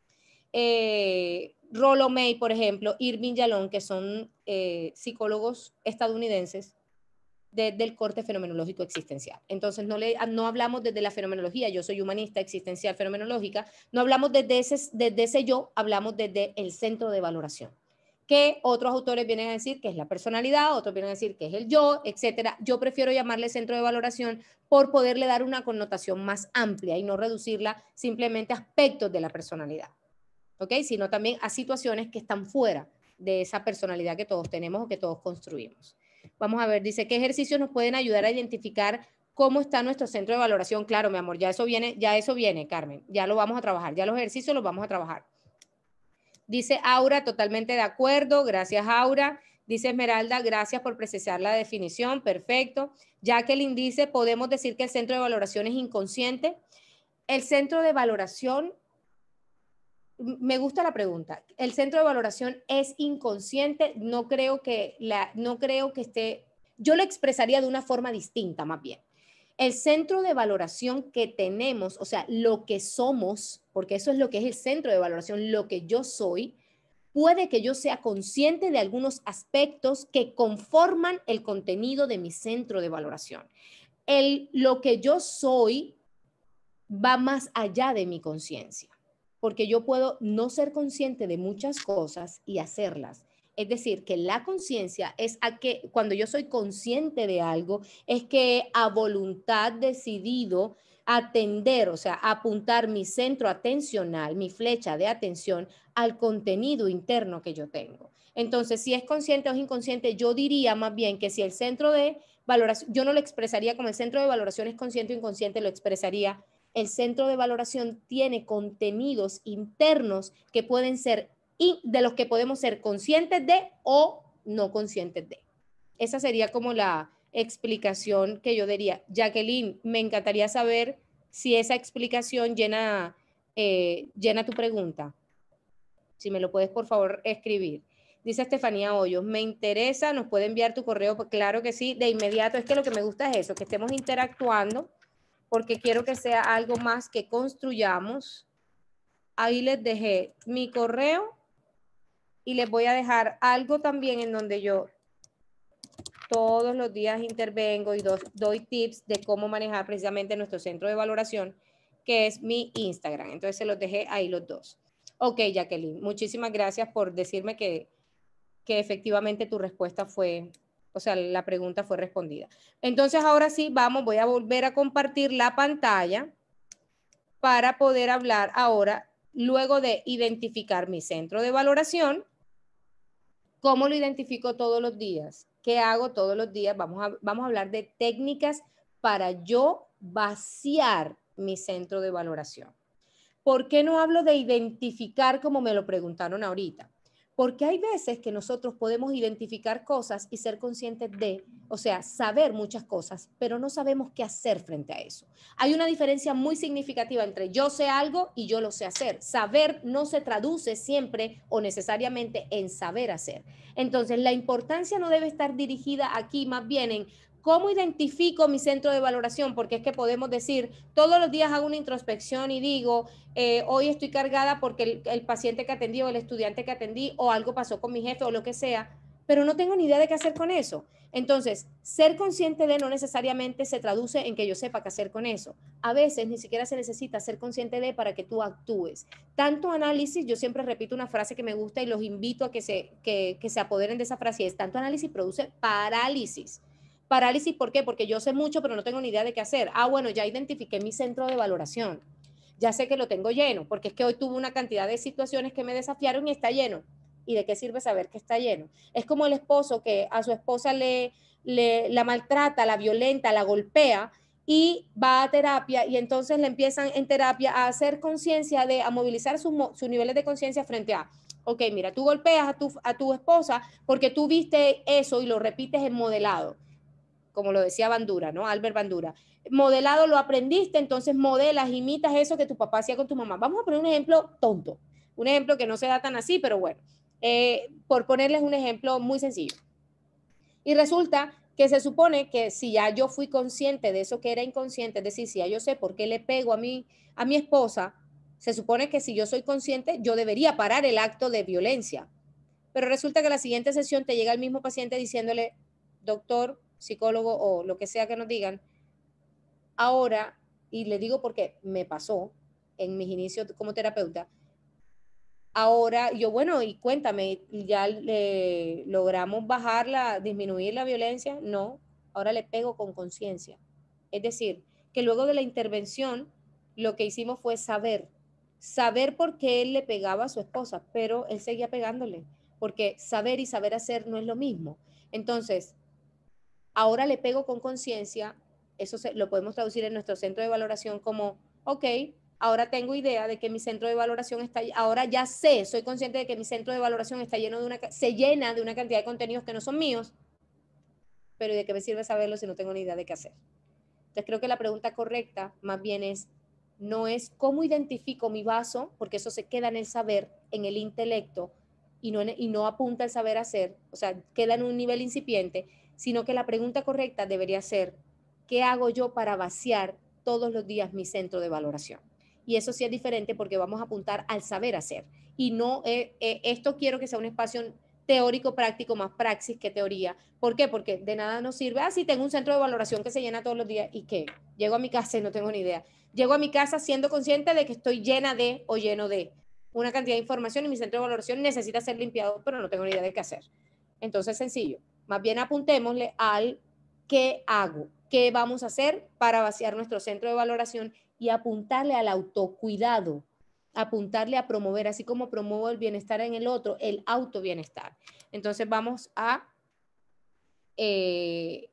Eh, Rollo May, por ejemplo, Irving Yalón, que son eh, psicólogos estadounidenses de, del corte fenomenológico existencial. Entonces, no, le, no hablamos desde la fenomenología, yo soy humanista, existencial, fenomenológica, no hablamos desde desde ese yo, hablamos desde el centro de valoración que otros autores vienen a decir que es la personalidad, otros vienen a decir que es el yo, etcétera. Yo prefiero llamarle centro de valoración por poderle dar una connotación más amplia y no reducirla simplemente a aspectos de la personalidad, ¿ok? Sino también a situaciones que están fuera de esa personalidad que todos tenemos o que todos construimos. Vamos a ver, dice, ¿qué ejercicios nos pueden ayudar a identificar cómo está nuestro centro de valoración? Claro, mi amor, ya eso viene, ya eso viene, Carmen. Ya lo vamos a trabajar, ya los ejercicios los vamos a trabajar. Dice Aura, totalmente de acuerdo. Gracias, Aura. Dice Esmeralda, gracias por precisar la definición. Perfecto. Jacqueline dice, podemos decir que el centro de valoración es inconsciente. El centro de valoración, me gusta la pregunta, el centro de valoración es inconsciente, no creo que, la, no creo que esté, yo lo expresaría de una forma distinta más bien. El centro de valoración que tenemos, o sea, lo que somos, porque eso es lo que es el centro de valoración, lo que yo soy, puede que yo sea consciente de algunos aspectos que conforman el contenido de mi centro de valoración. El, lo que yo soy va más allá de mi conciencia, porque yo puedo no ser consciente de muchas cosas y hacerlas. Es decir, que la conciencia es a que cuando yo soy consciente de algo, es que a voluntad decidido atender, o sea, apuntar mi centro atencional, mi flecha de atención al contenido interno que yo tengo. Entonces, si es consciente o es inconsciente, yo diría más bien que si el centro de valoración, yo no lo expresaría como el centro de valoración es consciente o inconsciente, lo expresaría. El centro de valoración tiene contenidos internos que pueden ser, y de los que podemos ser conscientes de o no conscientes de. Esa sería como la, explicación que yo diría, Jacqueline, me encantaría saber si esa explicación llena, eh, llena tu pregunta. Si me lo puedes, por favor, escribir. Dice Estefanía Hoyos, me interesa, nos puede enviar tu correo, pues claro que sí, de inmediato. Es que lo que me gusta es eso, que estemos interactuando, porque quiero que sea algo más que construyamos. Ahí les dejé mi correo y les voy a dejar algo también en donde yo todos los días intervengo y doy, tips de cómo manejar precisamente nuestro centro de valoración, que es mi Instagram. Entonces se los dejé ahí los dos. Ok, Jacqueline, muchísimas gracias por decirme que, que efectivamente tu respuesta fue, o sea, la pregunta fue respondida. Entonces ahora sí, vamos, voy a volver a compartir la pantalla para poder hablar ahora, luego de identificar mi centro de valoración, ¿cómo lo identifico todos los días? ¿Qué hago todos los días. Vamos a, vamos a hablar de técnicas para yo vaciar mi centro de valoración. ¿Por qué no hablo de identificar como me lo preguntaron ahorita? porque hay veces que nosotros podemos identificar cosas y ser conscientes de, o sea, saber muchas cosas, pero no sabemos qué hacer frente a eso. Hay una diferencia muy significativa entre yo sé algo y yo lo sé hacer. Saber no se traduce siempre o necesariamente en saber hacer. Entonces, la importancia no debe estar dirigida aquí más bien en ¿Cómo identifico mi centro de valoración? Porque es que podemos decir, todos los días hago una introspección y digo, eh, hoy estoy cargada porque el, paciente que atendí o el estudiante que atendí o algo pasó con mi jefe o lo que sea, pero no tengo ni idea de qué hacer con eso. Entonces, ser consciente de no necesariamente se traduce en que yo sepa qué hacer con eso. A veces ni siquiera se necesita ser consciente de para que tú actúes. Tanto análisis, yo siempre repito una frase que me gusta y los invito a que se, que se apoderen de esa frase, es tanto análisis produce parálisis. Parálisis, ¿por qué? Porque yo sé mucho, pero no tengo ni idea de qué hacer. Ah, bueno, ya identifiqué mi centro de valoración. Ya sé que lo tengo lleno, porque es que hoy tuve una cantidad de situaciones que me desafiaron y está lleno. ¿Y de qué sirve saber que está lleno? Es como el esposo que a su esposa le, la maltrata, la violenta, la golpea y va a terapia y entonces le empiezan en terapia a hacer conciencia de, a movilizar sus, niveles de conciencia frente a, ok, mira, tú golpeas a tu esposa porque tú viste eso y lo repites en modelado como lo decía Bandura, ¿no? Albert Bandura. Modelado lo aprendiste, entonces modelas, imitas eso que tu papá hacía con tu mamá. Vamos a poner un ejemplo tonto, un ejemplo que no se da tan así, pero bueno, eh, por ponerles un ejemplo muy sencillo. Y resulta que se supone que si ya yo fui consciente de eso que era inconsciente, es decir, si ya yo sé por qué le pego a mi, a mi esposa, se supone que si yo soy consciente, yo debería parar el acto de violencia. Pero resulta que la siguiente sesión te llega el mismo paciente diciéndole, doctor, psicólogo o lo que sea que nos digan, ahora, y le digo porque me pasó en mis inicios como terapeuta, ahora yo, bueno, y cuéntame, ¿ya le, logramos bajarla, disminuir la violencia? No, ahora le pego con conciencia. Es decir, que luego de la intervención, lo que hicimos fue saber, saber por qué él le pegaba a su esposa, pero él seguía pegándole, porque saber y saber hacer no es lo mismo. Entonces, Ahora le pego con conciencia, eso se, lo podemos traducir en nuestro centro de valoración como, ok, ahora tengo idea de que mi centro de valoración está, ahora ya sé, soy consciente de que mi centro de valoración está lleno de una, se llena de una cantidad de contenidos que no son míos, pero ¿de qué me sirve saberlo si no tengo ni idea de qué hacer? Entonces creo que la pregunta correcta más bien es, no es cómo identifico mi vaso, porque eso se queda en el saber, en el intelecto, y no, y no apunta al saber hacer, o sea, queda en un nivel incipiente, sino que la pregunta correcta debería ser, ¿qué hago yo para vaciar todos los días mi centro de valoración? Y eso sí es diferente porque vamos a apuntar al saber hacer. Y no, eh, eh, esto quiero que sea un espacio teórico práctico, más praxis que teoría. ¿Por qué? Porque de nada nos sirve, ah, sí, tengo un centro de valoración que se llena todos los días y qué, llego a mi casa y no tengo ni idea. Llego a mi casa siendo consciente de que estoy llena de o lleno de una cantidad de información y mi centro de valoración necesita ser limpiado, pero no tengo ni idea de qué hacer. Entonces, sencillo, más bien apuntémosle al qué hago, qué vamos a hacer para vaciar nuestro centro de valoración y apuntarle al autocuidado, apuntarle a promover, así como promuevo el bienestar en el otro, el auto bienestar Entonces vamos a eh,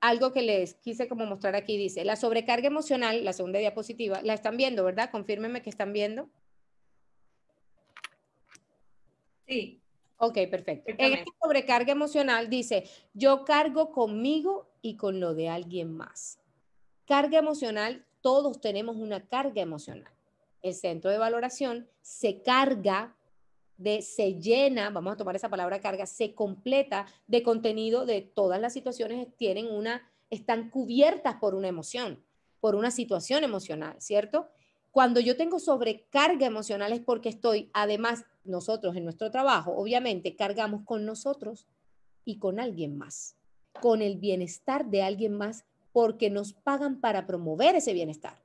algo que les quise como mostrar aquí, dice, la sobrecarga emocional, la segunda diapositiva, la están viendo, ¿verdad? Confírmenme que están viendo. Sí. Ok, perfecto. En este sobrecarga emocional dice, yo cargo conmigo y con lo de alguien más. Carga emocional, todos tenemos una carga emocional. El centro de valoración se carga de, se llena, vamos a tomar esa palabra carga, se completa de contenido de todas las situaciones tienen una, están cubiertas por una emoción, por una situación emocional, ¿cierto? Cuando yo tengo sobrecarga emocional es porque estoy, además, nosotros en nuestro trabajo, obviamente, cargamos con nosotros y con alguien más, con el bienestar de alguien más, porque nos pagan para promover ese bienestar.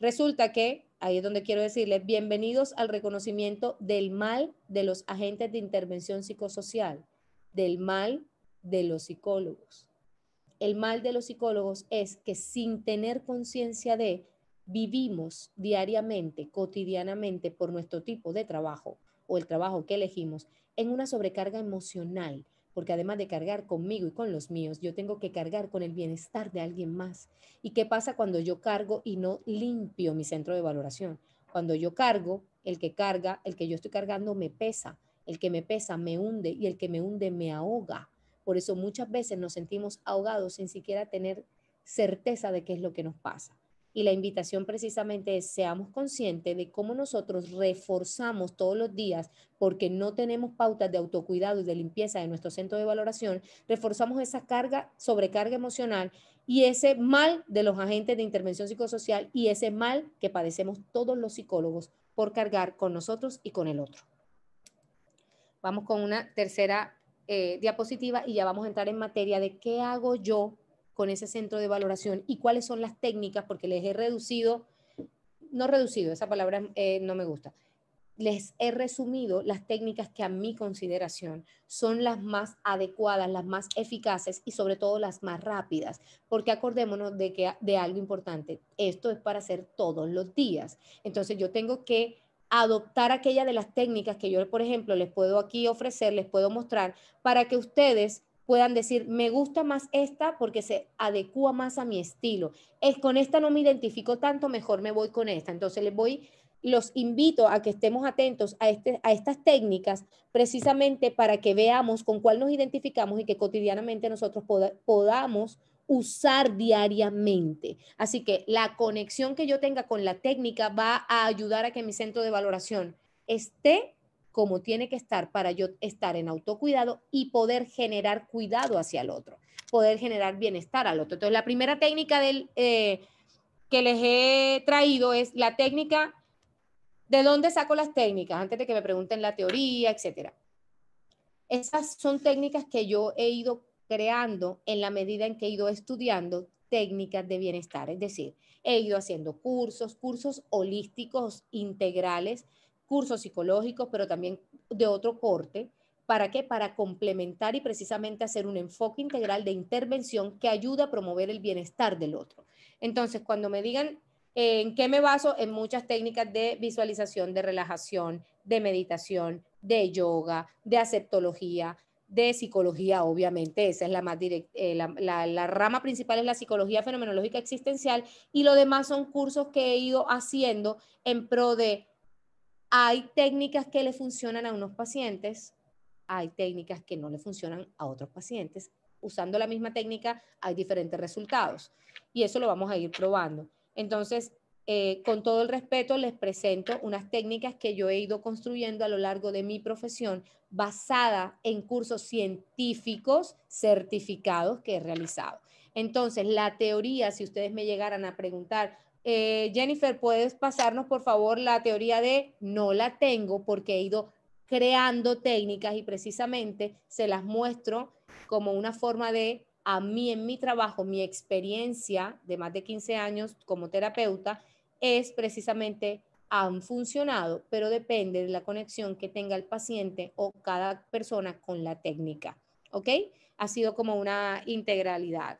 Resulta que, ahí es donde quiero decirles, bienvenidos al reconocimiento del mal de los agentes de intervención psicosocial, del mal de los psicólogos. El mal de los psicólogos es que sin tener conciencia de, vivimos diariamente, cotidianamente, por nuestro tipo de trabajo o el trabajo que elegimos, en una sobrecarga emocional, porque además de cargar conmigo y con los míos, yo tengo que cargar con el bienestar de alguien más. ¿Y qué pasa cuando yo cargo y no limpio mi centro de valoración? Cuando yo cargo, el que carga, el que yo estoy cargando me pesa, el que me pesa me hunde y el que me hunde me ahoga. Por eso muchas veces nos sentimos ahogados sin siquiera tener certeza de qué es lo que nos pasa. Y la invitación precisamente es seamos conscientes de cómo nosotros reforzamos todos los días, porque no tenemos pautas de autocuidado y de limpieza de nuestro centro de valoración, reforzamos esa carga, sobrecarga emocional y ese mal de los agentes de intervención psicosocial y ese mal que padecemos todos los psicólogos por cargar con nosotros y con el otro. Vamos con una tercera eh, diapositiva y ya vamos a entrar en materia de qué hago yo con ese centro de valoración y cuáles son las técnicas, porque les he reducido, no reducido, esa palabra eh, no me gusta, les he resumido las técnicas que a mi consideración son las más adecuadas, las más eficaces y sobre todo las más rápidas, porque acordémonos de que de algo importante, esto es para hacer todos los días. Entonces yo tengo que adoptar aquella de las técnicas que yo, por ejemplo, les puedo aquí ofrecer, les puedo mostrar para que ustedes puedan decir, me gusta más esta porque se adecua más a mi estilo. Es con esta no me identifico tanto, mejor me voy con esta. Entonces les voy, los invito a que estemos atentos a, este, a estas técnicas precisamente para que veamos con cuál nos identificamos y que cotidianamente nosotros podamos usar diariamente. Así que la conexión que yo tenga con la técnica va a ayudar a que mi centro de valoración esté como tiene que estar para yo estar en autocuidado y poder generar cuidado hacia el otro, poder generar bienestar al otro. Entonces, la primera técnica del, eh, que les he traído es la técnica, ¿de dónde saco las técnicas? Antes de que me pregunten la teoría, etc. Esas son técnicas que yo he ido creando en la medida en que he ido estudiando técnicas de bienestar, es decir, he ido haciendo cursos, cursos holísticos integrales cursos psicológicos, pero también de otro corte. ¿Para qué? Para complementar y precisamente hacer un enfoque integral de intervención que ayuda a promover el bienestar del otro. Entonces, cuando me digan eh, en qué me baso, en muchas técnicas de visualización, de relajación, de meditación, de yoga, de aceptología, de psicología, obviamente, esa es la más directa, eh, la, rama principal es la psicología fenomenológica existencial y lo demás son cursos que he ido haciendo en pro de hay técnicas que le funcionan a unos pacientes, hay técnicas que no le funcionan a otros pacientes. Usando la misma técnica hay diferentes resultados y eso lo vamos a ir probando. Entonces, eh, con todo el respeto, les presento unas técnicas que yo he ido construyendo a lo largo de mi profesión basada en cursos científicos certificados que he realizado. Entonces, la teoría, si ustedes me llegaran a preguntar eh, Jennifer, ¿puedes pasarnos por favor la teoría de no la tengo porque he ido creando técnicas y precisamente se las muestro como una forma de a mí en mi trabajo, mi experiencia de más de 15 años como terapeuta es precisamente han funcionado, pero depende de la conexión que tenga el paciente o cada persona con la técnica. ¿Ok? Ha sido como una integralidad.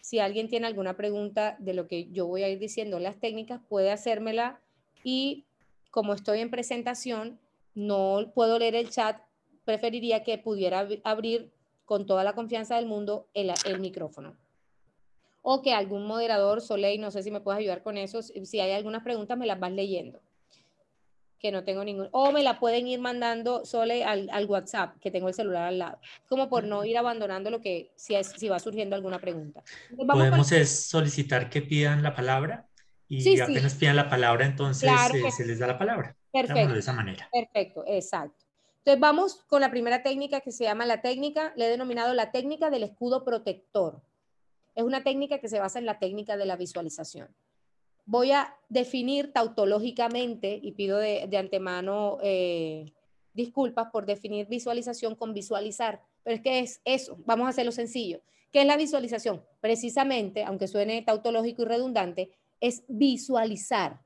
Si alguien tiene alguna pregunta de lo que yo voy a ir diciendo en las técnicas, puede hacérmela y como estoy en presentación, no puedo leer el chat, preferiría que pudiera abrir con toda la confianza del mundo el, micrófono. O que algún moderador, Soleil, no sé si me puedes ayudar con eso, si hay algunas preguntas me las vas leyendo que no tengo ningún, o me la pueden ir mandando solo al, WhatsApp, que tengo el celular al lado, como por no ir abandonando lo que, si, es, si va surgiendo alguna pregunta. ¿Podemos solicitar que pidan la palabra? Y apenas pidan la palabra, entonces eh, se les da la palabra. Perfecto. de esa manera. Perfecto, exacto. Entonces vamos con la primera técnica que se llama la técnica, le he denominado la técnica del escudo protector. Es una técnica que se basa en la técnica de la visualización voy a definir tautológicamente, y pido de, antemano eh, disculpas por definir visualización con visualizar, pero es que es eso, vamos a hacerlo sencillo. ¿Qué es la visualización? Precisamente, aunque suene tautológico y redundante, es visualizar,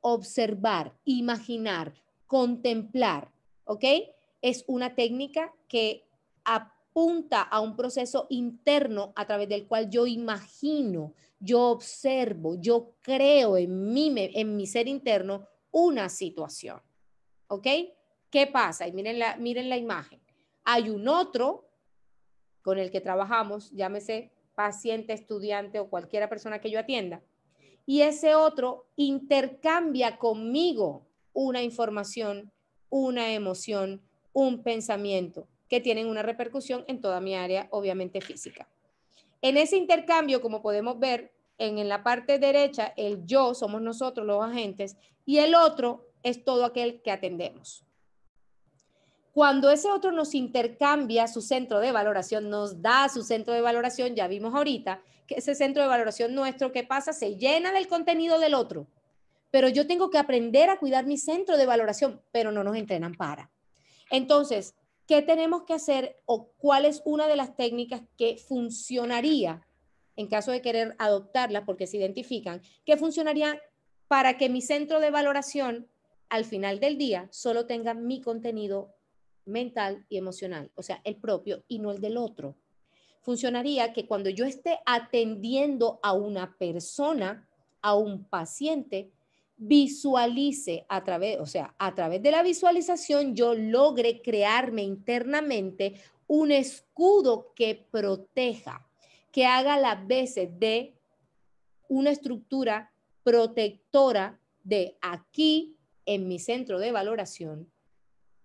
observar, imaginar, contemplar, ¿ok? Es una técnica que apunta a un proceso interno a través del cual yo imagino, yo observo, yo creo en mí, en mi ser interno una situación. ¿Ok? ¿Qué pasa? Y miren la, miren la imagen. Hay un otro con el que trabajamos, llámese paciente, estudiante o cualquiera persona que yo atienda, y ese otro intercambia conmigo una información, una emoción, un pensamiento que tienen una repercusión en toda mi área, obviamente física. En ese intercambio, como podemos ver, en, la parte derecha, el yo somos nosotros los agentes y el otro es todo aquel que atendemos. Cuando ese otro nos intercambia su centro de valoración, nos da su centro de valoración, ya vimos ahorita que ese centro de valoración nuestro, ¿qué pasa? Se llena del contenido del otro. Pero yo tengo que aprender a cuidar mi centro de valoración, pero no nos entrenan para. Entonces, ¿qué tenemos que hacer o cuál es una de las técnicas que funcionaría en caso de querer adoptarlas porque se identifican? que funcionaría para que mi centro de valoración al final del día solo tenga mi contenido mental y emocional, o sea, el propio y no el del otro? Funcionaría que cuando yo esté atendiendo a una persona, a un paciente, visualice a través, o sea, a través de la visualización yo logre crearme internamente un escudo que proteja, que haga las veces de una estructura protectora de aquí en mi centro de valoración,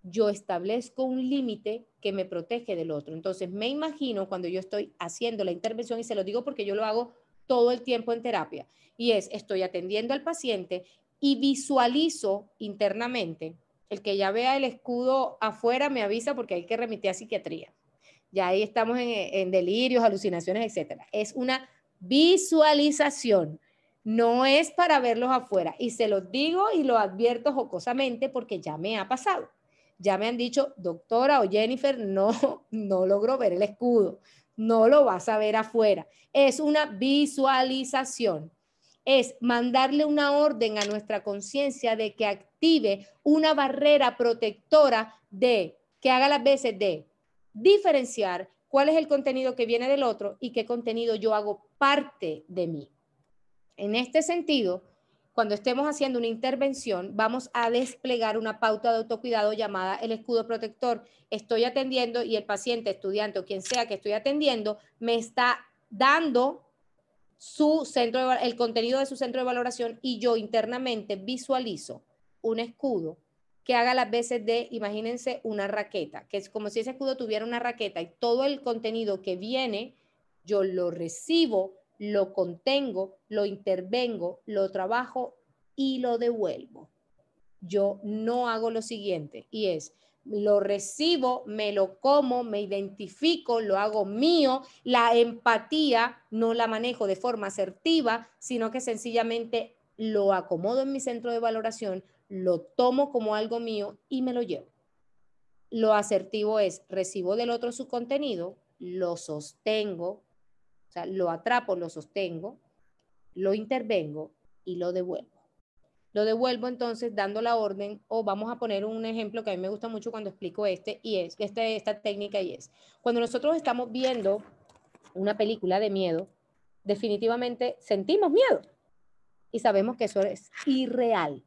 yo establezco un límite que me protege del otro. Entonces, me imagino cuando yo estoy haciendo la intervención, y se lo digo porque yo lo hago todo el tiempo en terapia y es estoy atendiendo al paciente y visualizo internamente. El que ya vea el escudo afuera me avisa porque hay que remitir a psiquiatría. Ya ahí estamos en, delirios, alucinaciones, etcétera, Es una visualización. No es para verlos afuera. Y se los digo y lo advierto jocosamente porque ya me ha pasado. Ya me han dicho, doctora o Jennifer, no, no logro ver el escudo no lo vas a ver afuera. Es una visualización. Es mandarle una orden a nuestra conciencia de que active una barrera protectora de, que haga las veces de diferenciar cuál es el contenido que viene del otro y qué contenido yo hago parte de mí. En este sentido, cuando estemos haciendo una intervención, vamos a desplegar una pauta de autocuidado llamada el escudo protector. Estoy atendiendo y el paciente, estudiante o quien sea que estoy atendiendo, me está dando su centro el contenido de su centro de valoración y yo internamente visualizo un escudo que haga las veces de, imagínense, una raqueta, que es como si ese escudo tuviera una raqueta y todo el contenido que viene, yo lo recibo lo contengo, lo intervengo, lo trabajo y lo devuelvo. Yo no hago lo siguiente y es, lo recibo, me lo como, me identifico, lo hago mío, la empatía no la manejo de forma asertiva, sino que sencillamente lo acomodo en mi centro de valoración, lo tomo como algo mío y me lo llevo. Lo asertivo es, recibo del otro su contenido, lo sostengo, lo atrapo, lo sostengo, lo intervengo y lo devuelvo. Lo devuelvo entonces dando la orden, o vamos a poner un ejemplo que a mí me gusta mucho cuando explico este, y es este, esta técnica, y es, cuando nosotros estamos viendo una película de miedo, definitivamente sentimos miedo y sabemos que eso es irreal.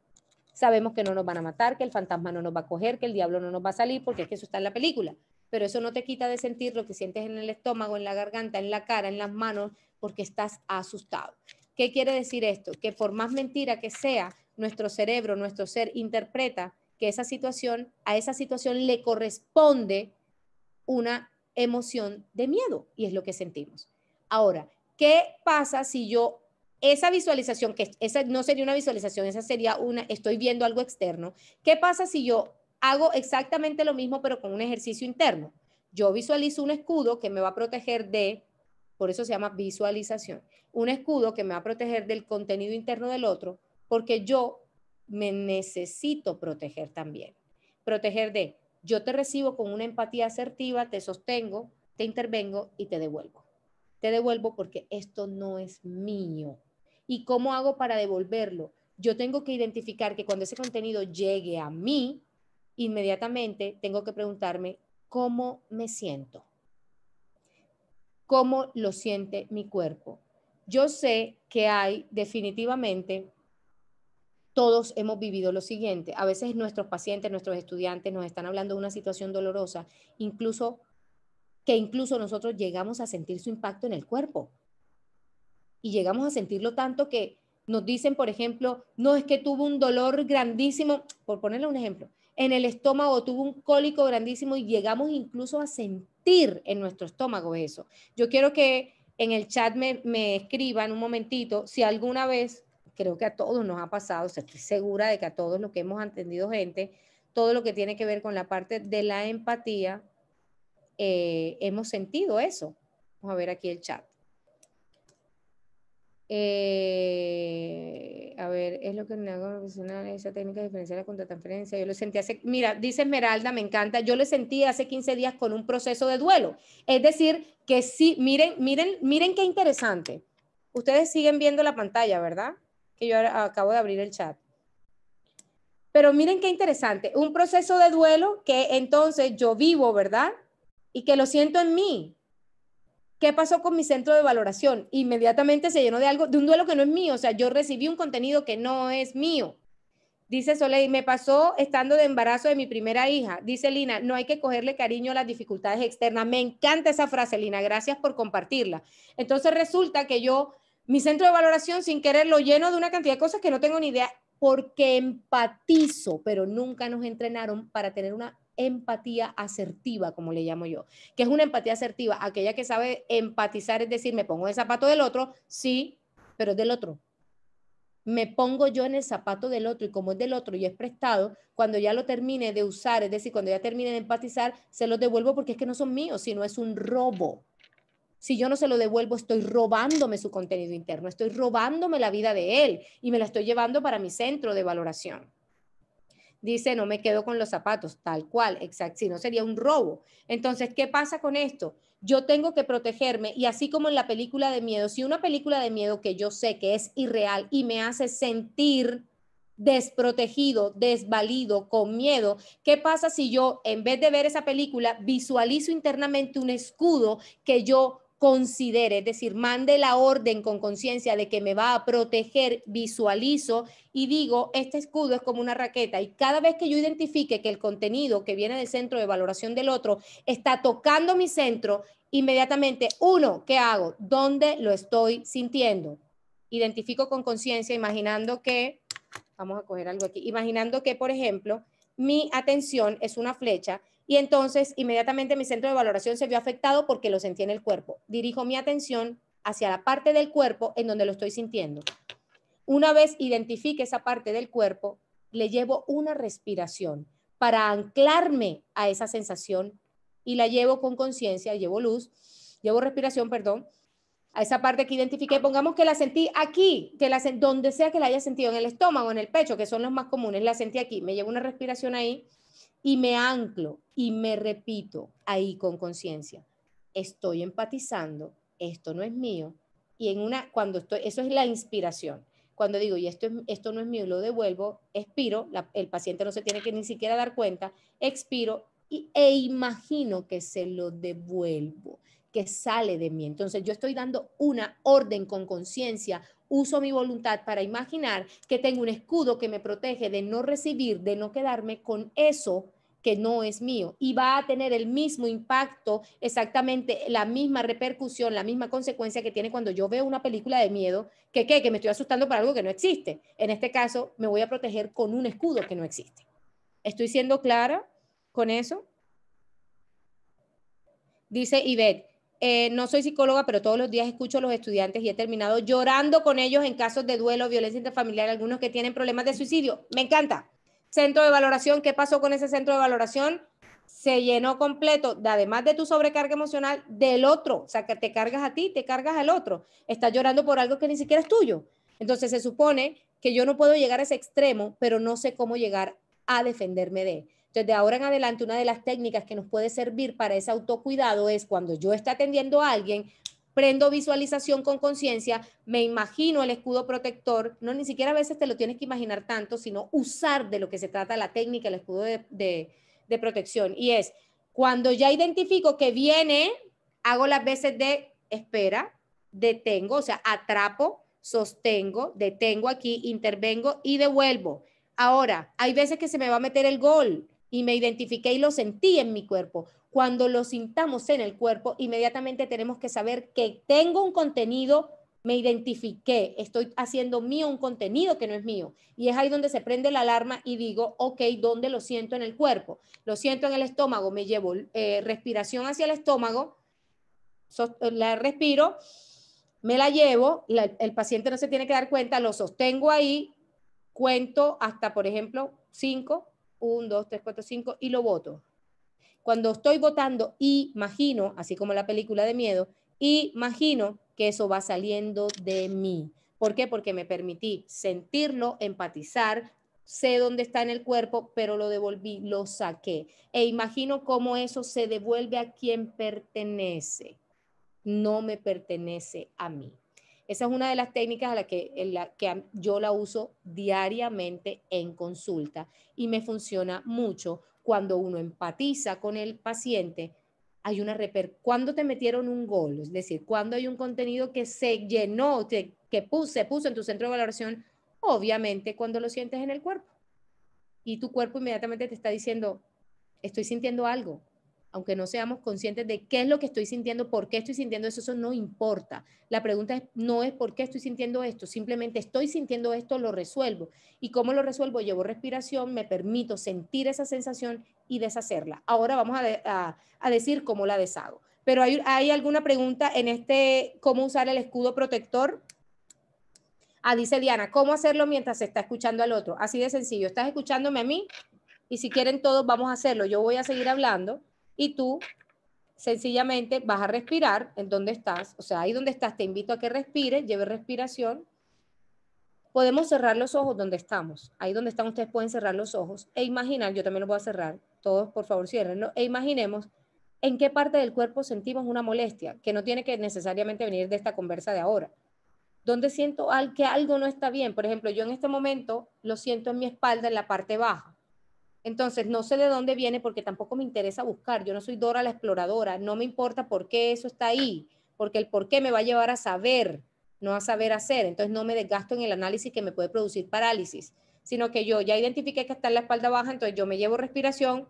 Sabemos que no nos van a matar, que el fantasma no nos va a coger, que el diablo no nos va a salir, porque es que eso está en la película pero eso no te quita de sentir lo que sientes en el estómago, en la garganta, en la cara, en las manos, porque estás asustado. ¿Qué quiere decir esto? Que por más mentira que sea, nuestro cerebro, nuestro ser interpreta que esa situación, a esa situación le corresponde una emoción de miedo y es lo que sentimos. Ahora, ¿qué pasa si yo esa visualización que esa no sería una visualización, esa sería una estoy viendo algo externo? ¿Qué pasa si yo hago exactamente lo mismo, pero con un ejercicio interno. Yo visualizo un escudo que me va a proteger de, por eso se llama visualización, un escudo que me va a proteger del contenido interno del otro, porque yo me necesito proteger también. Proteger de, yo te recibo con una empatía asertiva, te sostengo, te intervengo y te devuelvo. Te devuelvo porque esto no es mío. ¿Y cómo hago para devolverlo? Yo tengo que identificar que cuando ese contenido llegue a mí, inmediatamente tengo que preguntarme cómo me siento, cómo lo siente mi cuerpo. Yo sé que hay definitivamente, todos hemos vivido lo siguiente. A veces nuestros pacientes, nuestros estudiantes nos están hablando de una situación dolorosa, incluso que incluso nosotros llegamos a sentir su impacto en el cuerpo. Y llegamos a sentirlo tanto que nos dicen, por ejemplo, no es que tuvo un dolor grandísimo, por ponerle un ejemplo, en el estómago, tuvo un cólico grandísimo y llegamos incluso a sentir en nuestro estómago eso. Yo quiero que en el chat me, escriban un momentito si alguna vez, creo que a todos nos ha pasado, estoy segura de que a todos los que hemos entendido gente, todo lo que tiene que ver con la parte de la empatía, eh, hemos sentido eso. Vamos a ver aquí el chat. Eh, a ver, es lo que me hago profesional, esa técnica diferencial contra transferencia. Yo lo sentí hace, mira, dice Esmeralda, me encanta, yo lo sentí hace 15 días con un proceso de duelo. Es decir, que sí, miren, miren, miren qué interesante. Ustedes siguen viendo la pantalla, ¿verdad? Que yo acabo de abrir el chat. Pero miren qué interesante, un proceso de duelo que entonces yo vivo, ¿verdad? Y que lo siento en mí, ¿Qué pasó con mi centro de valoración? Inmediatamente se llenó de algo, de un duelo que no es mío. O sea, yo recibí un contenido que no es mío. Dice Soleil, me pasó estando de embarazo de mi primera hija. Dice Lina, no hay que cogerle cariño a las dificultades externas. Me encanta esa frase, Lina. Gracias por compartirla. Entonces resulta que yo, mi centro de valoración, sin querer, lo lleno de una cantidad de cosas que no tengo ni idea porque empatizo, pero nunca nos entrenaron para tener una empatía asertiva, como le llamo yo. que es una empatía asertiva? Aquella que sabe empatizar, es decir, me pongo en el zapato del otro, sí, pero es del otro. Me pongo yo en el zapato del otro y como es del otro y es prestado, cuando ya lo termine de usar, es decir, cuando ya termine de empatizar, se lo devuelvo porque es que no son míos, sino es un robo. Si yo no se lo devuelvo, estoy robándome su contenido interno, estoy robándome la vida de él y me la estoy llevando para mi centro de valoración dice no me quedo con los zapatos, tal cual, exacto, si no sería un robo. Entonces, ¿qué pasa con esto? Yo tengo que protegerme y así como en la película de miedo, si una película de miedo que yo sé que es irreal y me hace sentir desprotegido, desvalido, con miedo, ¿qué pasa si yo en vez de ver esa película visualizo internamente un escudo que yo considere, es decir, mande la orden con conciencia de que me va a proteger, visualizo y digo, este escudo es como una raqueta y cada vez que yo identifique que el contenido que viene del centro de valoración del otro está tocando mi centro, inmediatamente, uno, ¿qué hago? ¿Dónde lo estoy sintiendo? Identifico con conciencia, imaginando que, vamos a coger algo aquí, imaginando que, por ejemplo, mi atención es una flecha y entonces inmediatamente mi centro de valoración se vio afectado porque lo sentí en el cuerpo. Dirijo mi atención hacia la parte del cuerpo en donde lo estoy sintiendo. Una vez identifique esa parte del cuerpo, le llevo una respiración para anclarme a esa sensación y la llevo con conciencia, llevo luz, llevo respiración, perdón, a esa parte que identifique, Pongamos que la sentí aquí, que la donde sea que la haya sentido, en el estómago, en el pecho, que son los más comunes, la sentí aquí. Me llevo una respiración ahí y me anclo y me repito ahí con conciencia. Estoy empatizando, esto no es mío. Y en una, cuando estoy, eso es la inspiración. Cuando digo, y esto, esto no es mío, lo devuelvo, expiro, el paciente no se tiene que ni siquiera dar cuenta, expiro y, e imagino que se lo devuelvo, que sale de mí. Entonces yo estoy dando una orden con conciencia, uso mi voluntad para imaginar que tengo un escudo que me protege de no recibir, de no quedarme con eso que no es mío y va a tener el mismo impacto, exactamente la misma repercusión, la misma consecuencia que tiene cuando yo veo una película de miedo, que que me estoy asustando por algo que no existe. En este caso, me voy a proteger con un escudo que no existe. ¿Estoy siendo clara con eso? Dice Ivette, eh, no soy psicóloga, pero todos los días escucho a los estudiantes y he terminado llorando con ellos en casos de duelo, violencia intrafamiliar, algunos que tienen problemas de suicidio. Me encanta. Centro de valoración, ¿qué pasó con ese centro de valoración? Se llenó completo, de, además de tu sobrecarga emocional, del otro. O sea, que te cargas a ti, te cargas al otro. Estás llorando por algo que ni siquiera es tuyo. Entonces se supone que yo no puedo llegar a ese extremo, pero no sé cómo llegar a defenderme de él. Entonces, de ahora en adelante, una de las técnicas que nos puede servir para ese autocuidado es cuando yo estoy atendiendo a alguien, prendo visualización con conciencia, me imagino el escudo protector, no ni siquiera a veces te lo tienes que imaginar tanto, sino usar de lo que se trata la técnica, el escudo de protección. Y es, cuando ya identifico que viene, hago las veces de espera, detengo, o sea, atrapo, sostengo, detengo aquí, intervengo y devuelvo. Ahora, hay veces que se me va a meter el gol, y me identifiqué y lo sentí en mi cuerpo. Cuando lo sintamos en el cuerpo, inmediatamente tenemos que saber que tengo un contenido, me identifiqué, estoy haciendo mío un contenido que no es mío. Y es ahí donde se prende la alarma y digo, ok, ¿dónde lo siento en el cuerpo? Lo siento en el estómago, me llevo eh, respiración hacia el estómago, eh, la respiro, me la llevo, el paciente no se tiene que dar cuenta, lo sostengo ahí, cuento hasta, por ejemplo, cinco, 1, dos, 3, cuatro, cinco, y lo voto. Cuando estoy votando, imagino, así como la película de miedo, imagino que eso va saliendo de mí. ¿Por qué? Porque me permití sentirlo, empatizar, sé dónde está en el cuerpo, pero lo devolví, lo saqué. E imagino cómo eso se devuelve a quien pertenece. No me pertenece a mí. Esa es una de las técnicas a la que, yo la uso diariamente en consulta y me funciona mucho cuando uno empatiza con el paciente. Hay una reper cuando te metieron un gol, es decir, cuando hay un contenido que se llenó, que, que se puso en tu centro de valoración, obviamente cuando lo sientes en el cuerpo. Y tu cuerpo inmediatamente te está diciendo, estoy sintiendo algo, aunque no seamos conscientes de qué es lo que estoy sintiendo, por qué estoy sintiendo eso, eso no importa. La pregunta no es por qué estoy sintiendo esto, simplemente estoy sintiendo esto, lo resuelvo. ¿Y cómo lo resuelvo? Llevo respiración, me permito sentir esa sensación y deshacerla. Ahora vamos a, decir cómo la deshago. Pero hay, hay, alguna pregunta en este, ¿cómo usar el escudo protector? Ah, dice Diana, ¿cómo hacerlo mientras se está escuchando al otro? Así de sencillo, estás escuchándome a mí y si quieren todos vamos a hacerlo. Yo voy a seguir hablando y tú sencillamente vas a respirar en donde estás, o sea, ahí donde estás te invito a que respires, lleve respiración. Podemos cerrar los ojos donde estamos, ahí donde están ustedes pueden cerrar los ojos e imaginar, yo también los voy a cerrar, todos por favor ciérrenlo, e imaginemos en qué parte del cuerpo sentimos una molestia, que no tiene que necesariamente venir de esta conversa de ahora. ¿Dónde siento que algo no está bien? Por ejemplo, yo en este momento lo siento en mi espalda, en la parte baja entonces, no sé de dónde viene porque tampoco me interesa buscar. Yo no soy Dora la exploradora. No me importa por qué eso está ahí, porque el por qué me va a llevar a saber, no a saber hacer. Entonces, no me desgasto en el análisis que me puede producir parálisis, sino que yo ya identifiqué que está en la espalda baja, entonces yo me llevo respiración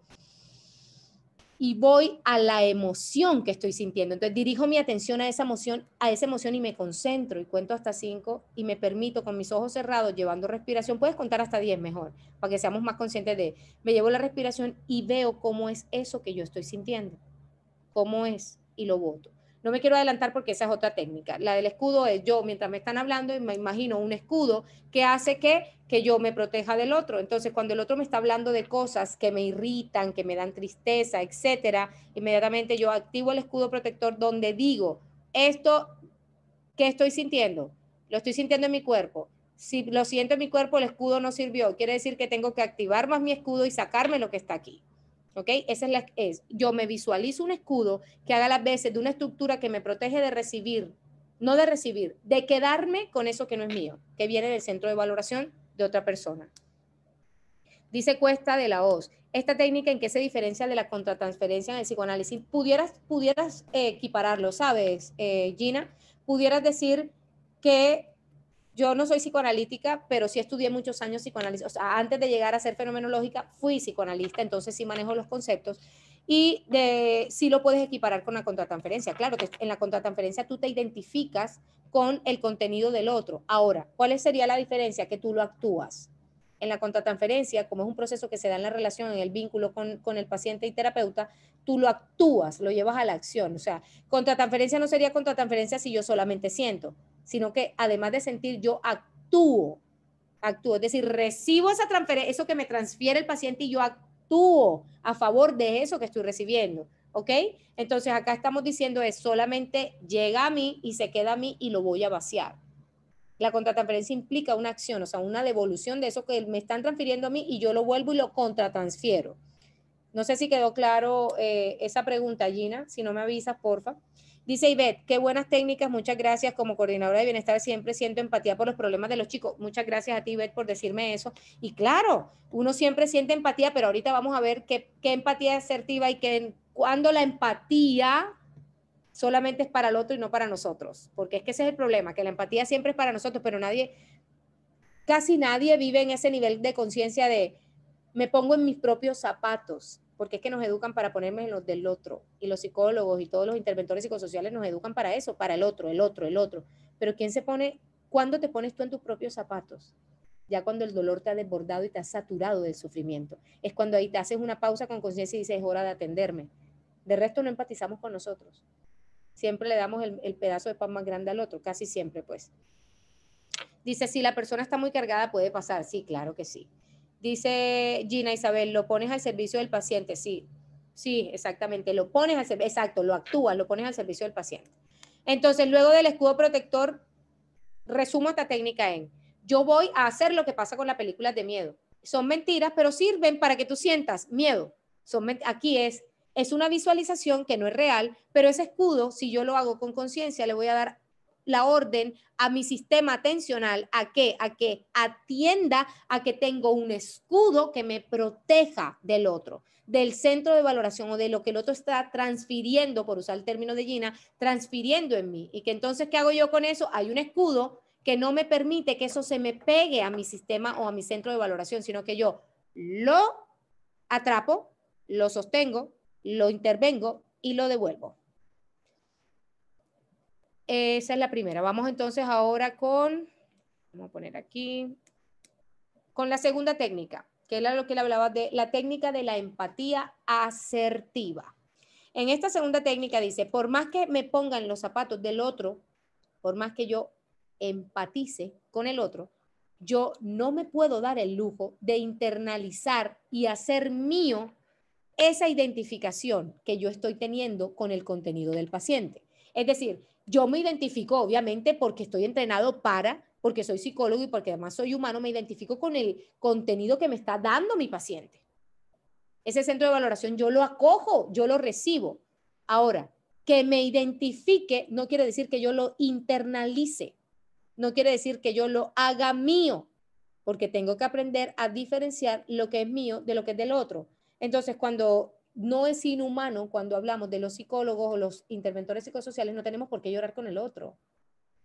y voy a la emoción que estoy sintiendo. Entonces dirijo mi atención a esa emoción, a esa emoción y me concentro y cuento hasta cinco y me permito con mis ojos cerrados, llevando respiración, puedes contar hasta diez mejor, para que seamos más conscientes de, me llevo la respiración y veo cómo es eso que yo estoy sintiendo, cómo es y lo voto. No me quiero adelantar porque esa es otra técnica. La del escudo es yo, mientras me están hablando, me imagino un escudo que hace que, que yo me proteja del otro. Entonces, cuando el otro me está hablando de cosas que me irritan, que me dan tristeza, etcétera, inmediatamente yo activo el escudo protector donde digo, esto, ¿qué estoy sintiendo? Lo estoy sintiendo en mi cuerpo. Si lo siento en mi cuerpo, el escudo no sirvió. Quiere decir que tengo que activar más mi escudo y sacarme lo que está aquí. ¿Ok? Esa es la es. Yo me visualizo un escudo que haga las veces de una estructura que me protege de recibir, no de recibir, de quedarme con eso que no es mío, que viene del centro de valoración de otra persona. Dice Cuesta de la voz. esta técnica en qué se diferencia de la contratransferencia en el psicoanálisis, pudieras, pudieras equipararlo, ¿sabes, eh, Gina? Pudieras decir que yo no soy psicoanalítica, pero sí estudié muchos años psicoanálisis. O sea, antes de llegar a ser fenomenológica, fui psicoanalista, entonces sí manejo los conceptos. Y de, sí lo puedes equiparar con la contratransferencia. Claro, que en la contratransferencia tú te identificas con el contenido del otro. Ahora, ¿cuál sería la diferencia? Que tú lo actúas. En la contratransferencia, como es un proceso que se da en la relación, en el vínculo con, el paciente y terapeuta, tú lo actúas, lo llevas a la acción. O sea, contratransferencia no sería contratransferencia si yo solamente siento sino que además de sentir, yo actúo, actúo, es decir, recibo esa transferencia, eso que me transfiere el paciente y yo actúo a favor de eso que estoy recibiendo, ¿ok? Entonces acá estamos diciendo es solamente llega a mí y se queda a mí y lo voy a vaciar. La contratransferencia implica una acción, o sea, una devolución de eso que me están transfiriendo a mí y yo lo vuelvo y lo contratransfiero. No sé si quedó claro eh, esa pregunta, Gina. Si no me avisas, porfa. Dice Ivette, qué buenas técnicas, muchas gracias. Como coordinadora de bienestar siempre siento empatía por los problemas de los chicos. Muchas gracias a ti, Ivette, por decirme eso. Y claro, uno siempre siente empatía, pero ahorita vamos a ver qué, empatía es asertiva y qué cuando la empatía solamente es para el otro y no para nosotros. Porque es que ese es el problema, que la empatía siempre es para nosotros, pero nadie, casi nadie vive en ese nivel de conciencia de me pongo en mis propios zapatos porque es que nos educan para ponerme en los del otro. Y los psicólogos y todos los interventores psicosociales nos educan para eso, para el otro, el otro, el otro. Pero ¿quién se pone, cuándo te pones tú en tus propios zapatos? Ya cuando el dolor te ha desbordado y te ha saturado del sufrimiento. Es cuando ahí te haces una pausa con conciencia y dices, es hora de atenderme. De resto no empatizamos con nosotros. Siempre le damos el, el pedazo de pan más grande al otro, casi siempre pues. Dice, si la persona está muy cargada puede pasar. Sí, claro que sí Dice Gina Isabel, lo pones al servicio del paciente. Sí, sí, exactamente. Lo pones al servicio, exacto, lo actúas, lo pones al servicio del paciente. Entonces, luego del escudo protector, resumo esta técnica en, yo voy a hacer lo que pasa con las películas de miedo. Son mentiras, pero sirven para que tú sientas miedo. Son aquí es, es una visualización que no es real, pero ese escudo, si yo lo hago con conciencia, le voy a dar la orden a mi sistema atencional, a que, a que atienda, a que tengo un escudo que me proteja del otro, del centro de valoración o de lo que el otro está transfiriendo, por usar el término de Gina, transfiriendo en mí. Y que entonces, ¿qué hago yo con eso? Hay un escudo que no me permite que eso se me pegue a mi sistema o a mi centro de valoración, sino que yo lo atrapo, lo sostengo, lo intervengo y lo devuelvo. Esa es la primera. Vamos entonces ahora con, vamos a poner aquí, con la segunda técnica, que era lo que le hablaba de la técnica de la empatía asertiva. En esta segunda técnica dice, por más que me pongan los zapatos del otro, por más que yo empatice con el otro, yo no me puedo dar el lujo de internalizar y hacer mío esa identificación que yo estoy teniendo con el contenido del paciente. Es decir, yo me identifico, obviamente, porque estoy entrenado para, porque soy psicólogo y porque además soy humano, me identifico con el contenido que me está dando mi paciente. Ese centro de valoración yo lo acojo, yo lo recibo. Ahora, que me identifique no quiere decir que yo lo internalice, no quiere decir que yo lo haga mío, porque tengo que aprender a diferenciar lo que es mío de lo que es del otro. Entonces, cuando no es inhumano cuando hablamos de los psicólogos o los interventores psicosociales, no tenemos por qué llorar con el otro.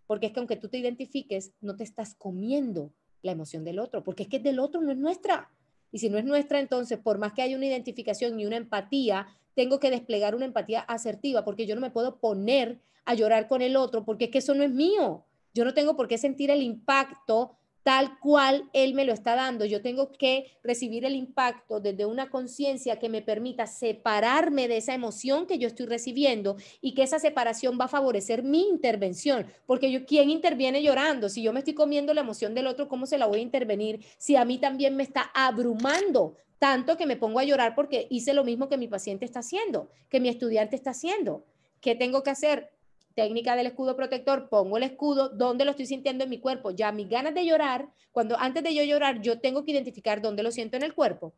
Porque es que aunque tú te identifiques, no te estás comiendo la emoción del otro, porque es que del otro no es nuestra. Y si no es nuestra, entonces, por más que haya una identificación y una empatía, tengo que desplegar una empatía asertiva, porque yo no me puedo poner a llorar con el otro, porque es que eso no es mío. Yo no tengo por qué sentir el impacto tal cual Él me lo está dando. Yo tengo que recibir el impacto desde una conciencia que me permita separarme de esa emoción que yo estoy recibiendo y que esa separación va a favorecer mi intervención, porque yo, ¿quién interviene llorando? Si yo me estoy comiendo la emoción del otro, ¿cómo se la voy a intervenir? Si a mí también me está abrumando tanto que me pongo a llorar porque hice lo mismo que mi paciente está haciendo, que mi estudiante está haciendo. ¿Qué tengo que hacer? técnica del escudo protector, pongo el escudo, dónde lo estoy sintiendo en mi cuerpo. Ya mis ganas de llorar, cuando antes de yo llorar, yo tengo que identificar dónde lo siento en el cuerpo.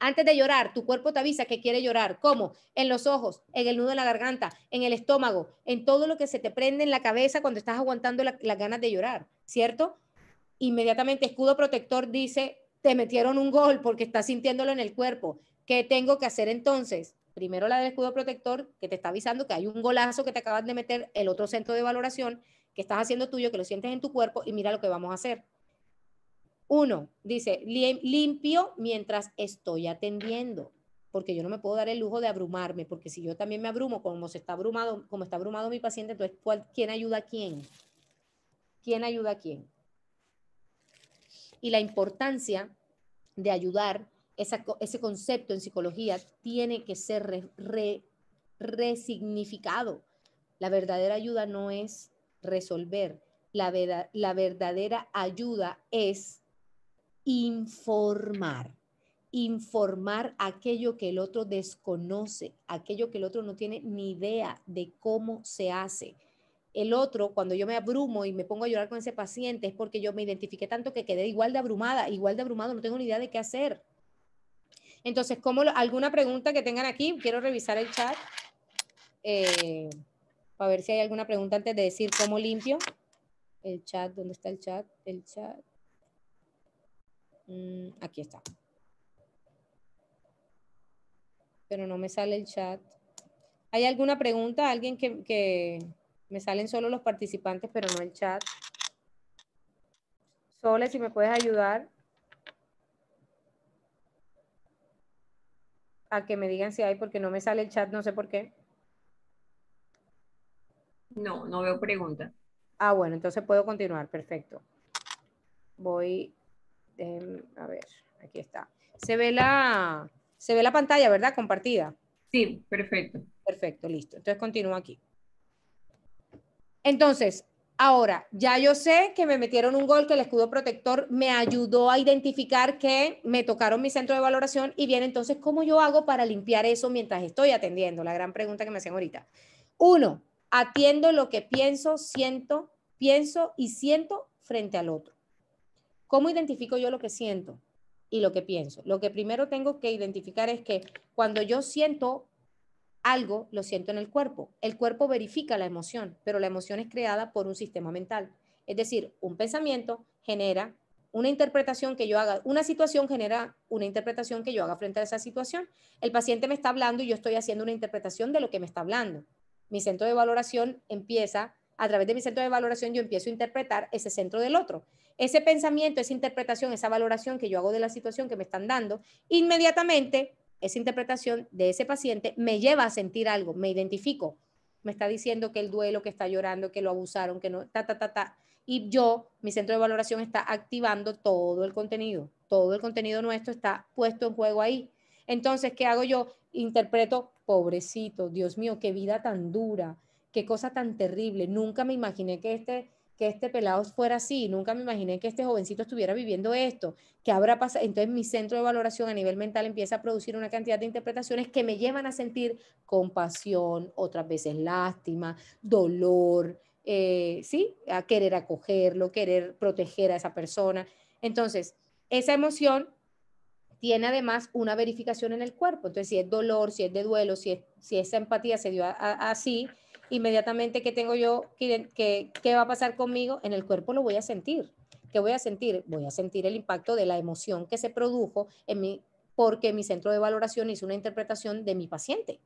Antes de llorar, tu cuerpo te avisa que quiere llorar. ¿Cómo? En los ojos, en el nudo de la garganta, en el estómago, en todo lo que se te prende en la cabeza cuando estás aguantando las ganas de llorar, ¿cierto? Inmediatamente escudo protector dice, te metieron un gol porque estás sintiéndolo en el cuerpo. ¿Qué tengo que hacer entonces? primero la del escudo protector, que te está avisando que hay un golazo que te acaban de meter, el otro centro de valoración que estás haciendo tuyo, que lo sientes en tu cuerpo y mira lo que vamos a hacer. Uno, dice, limpio mientras estoy atendiendo, porque yo no me puedo dar el lujo de abrumarme, porque si yo también me abrumo, como, se está, abrumado, como está abrumado mi paciente, entonces, ¿quién ayuda a quién? ¿Quién ayuda a quién? Y la importancia de ayudar ese concepto en psicología tiene que ser resignificado. La verdadera ayuda no es resolver, la, la verdadera ayuda es informar, informar aquello que el otro desconoce, aquello que el otro no tiene ni idea de cómo se hace. El otro, cuando yo me abrumo y me pongo a llorar con ese paciente, es porque yo me identifiqué tanto que quedé igual de abrumada, igual de abrumado, no tengo ni idea de qué hacer entonces, ¿alguna pregunta que tengan aquí? Quiero revisar el chat eh, para ver si hay alguna pregunta antes de decir cómo limpio. El chat, ¿dónde está el chat? El chat. Mm, aquí está. Pero no me sale el chat. ¿Hay alguna pregunta? ¿Alguien que, que me salen solo los participantes, pero no el chat? Sole, si me puedes ayudar. a que me digan si hay, porque no me sale el chat, no sé por qué. No, no veo pregunta. Ah, bueno, entonces puedo continuar, perfecto. Voy, em, a ver, aquí está. Se ve la, se ve la pantalla, ¿verdad? Compartida. Sí, perfecto. Perfecto, listo. Entonces continúo aquí. Entonces, Ahora, ya yo sé que me metieron un gol, que el escudo protector me ayudó a identificar que me tocaron mi centro de valoración y bien, entonces, ¿cómo yo hago para limpiar eso mientras estoy atendiendo? La gran pregunta que me hacen ahorita. Uno, atiendo lo que pienso, siento, pienso y siento frente al otro. ¿Cómo identifico yo lo que siento y lo que pienso? Lo que primero tengo que identificar es que cuando yo siento algo lo siento en el cuerpo. El cuerpo verifica la emoción, pero la emoción es creada por un sistema mental. Es decir, un pensamiento genera una interpretación que yo haga, una situación genera una interpretación que yo haga frente a esa situación. El paciente me está hablando y yo estoy haciendo una interpretación de lo que me está hablando. Mi centro de valoración empieza, a través de mi centro de valoración yo empiezo a interpretar ese centro del otro. Ese pensamiento, esa interpretación, esa valoración que yo hago de la situación que me están dando, inmediatamente esa interpretación de ese paciente me lleva a sentir algo, me identifico. Me está diciendo que el duelo, que está llorando, que lo abusaron, que no, ta, ta, ta, ta. Y yo, mi centro de valoración está activando todo el contenido. Todo el contenido nuestro está puesto en juego ahí. Entonces, ¿qué hago yo? Interpreto, pobrecito, Dios mío, qué vida tan dura, qué cosa tan terrible. Nunca me imaginé que este que este pelado fuera así, nunca me imaginé que este jovencito estuviera viviendo esto, que habrá pasado. Entonces mi centro de valoración a nivel mental empieza a producir una cantidad de interpretaciones que me llevan a sentir compasión, otras veces lástima, dolor, eh, ¿sí? A querer acogerlo, querer proteger a esa persona. Entonces, esa emoción tiene además una verificación en el cuerpo. Entonces, si es dolor, si es de duelo, si, es, si esa empatía se dio así, inmediatamente que tengo yo, que, qué va a pasar conmigo, en el cuerpo lo voy a sentir. ¿Qué voy a sentir? Voy a sentir el impacto de la emoción que se produjo en mí porque mi centro de valoración hizo una interpretación de mi paciente.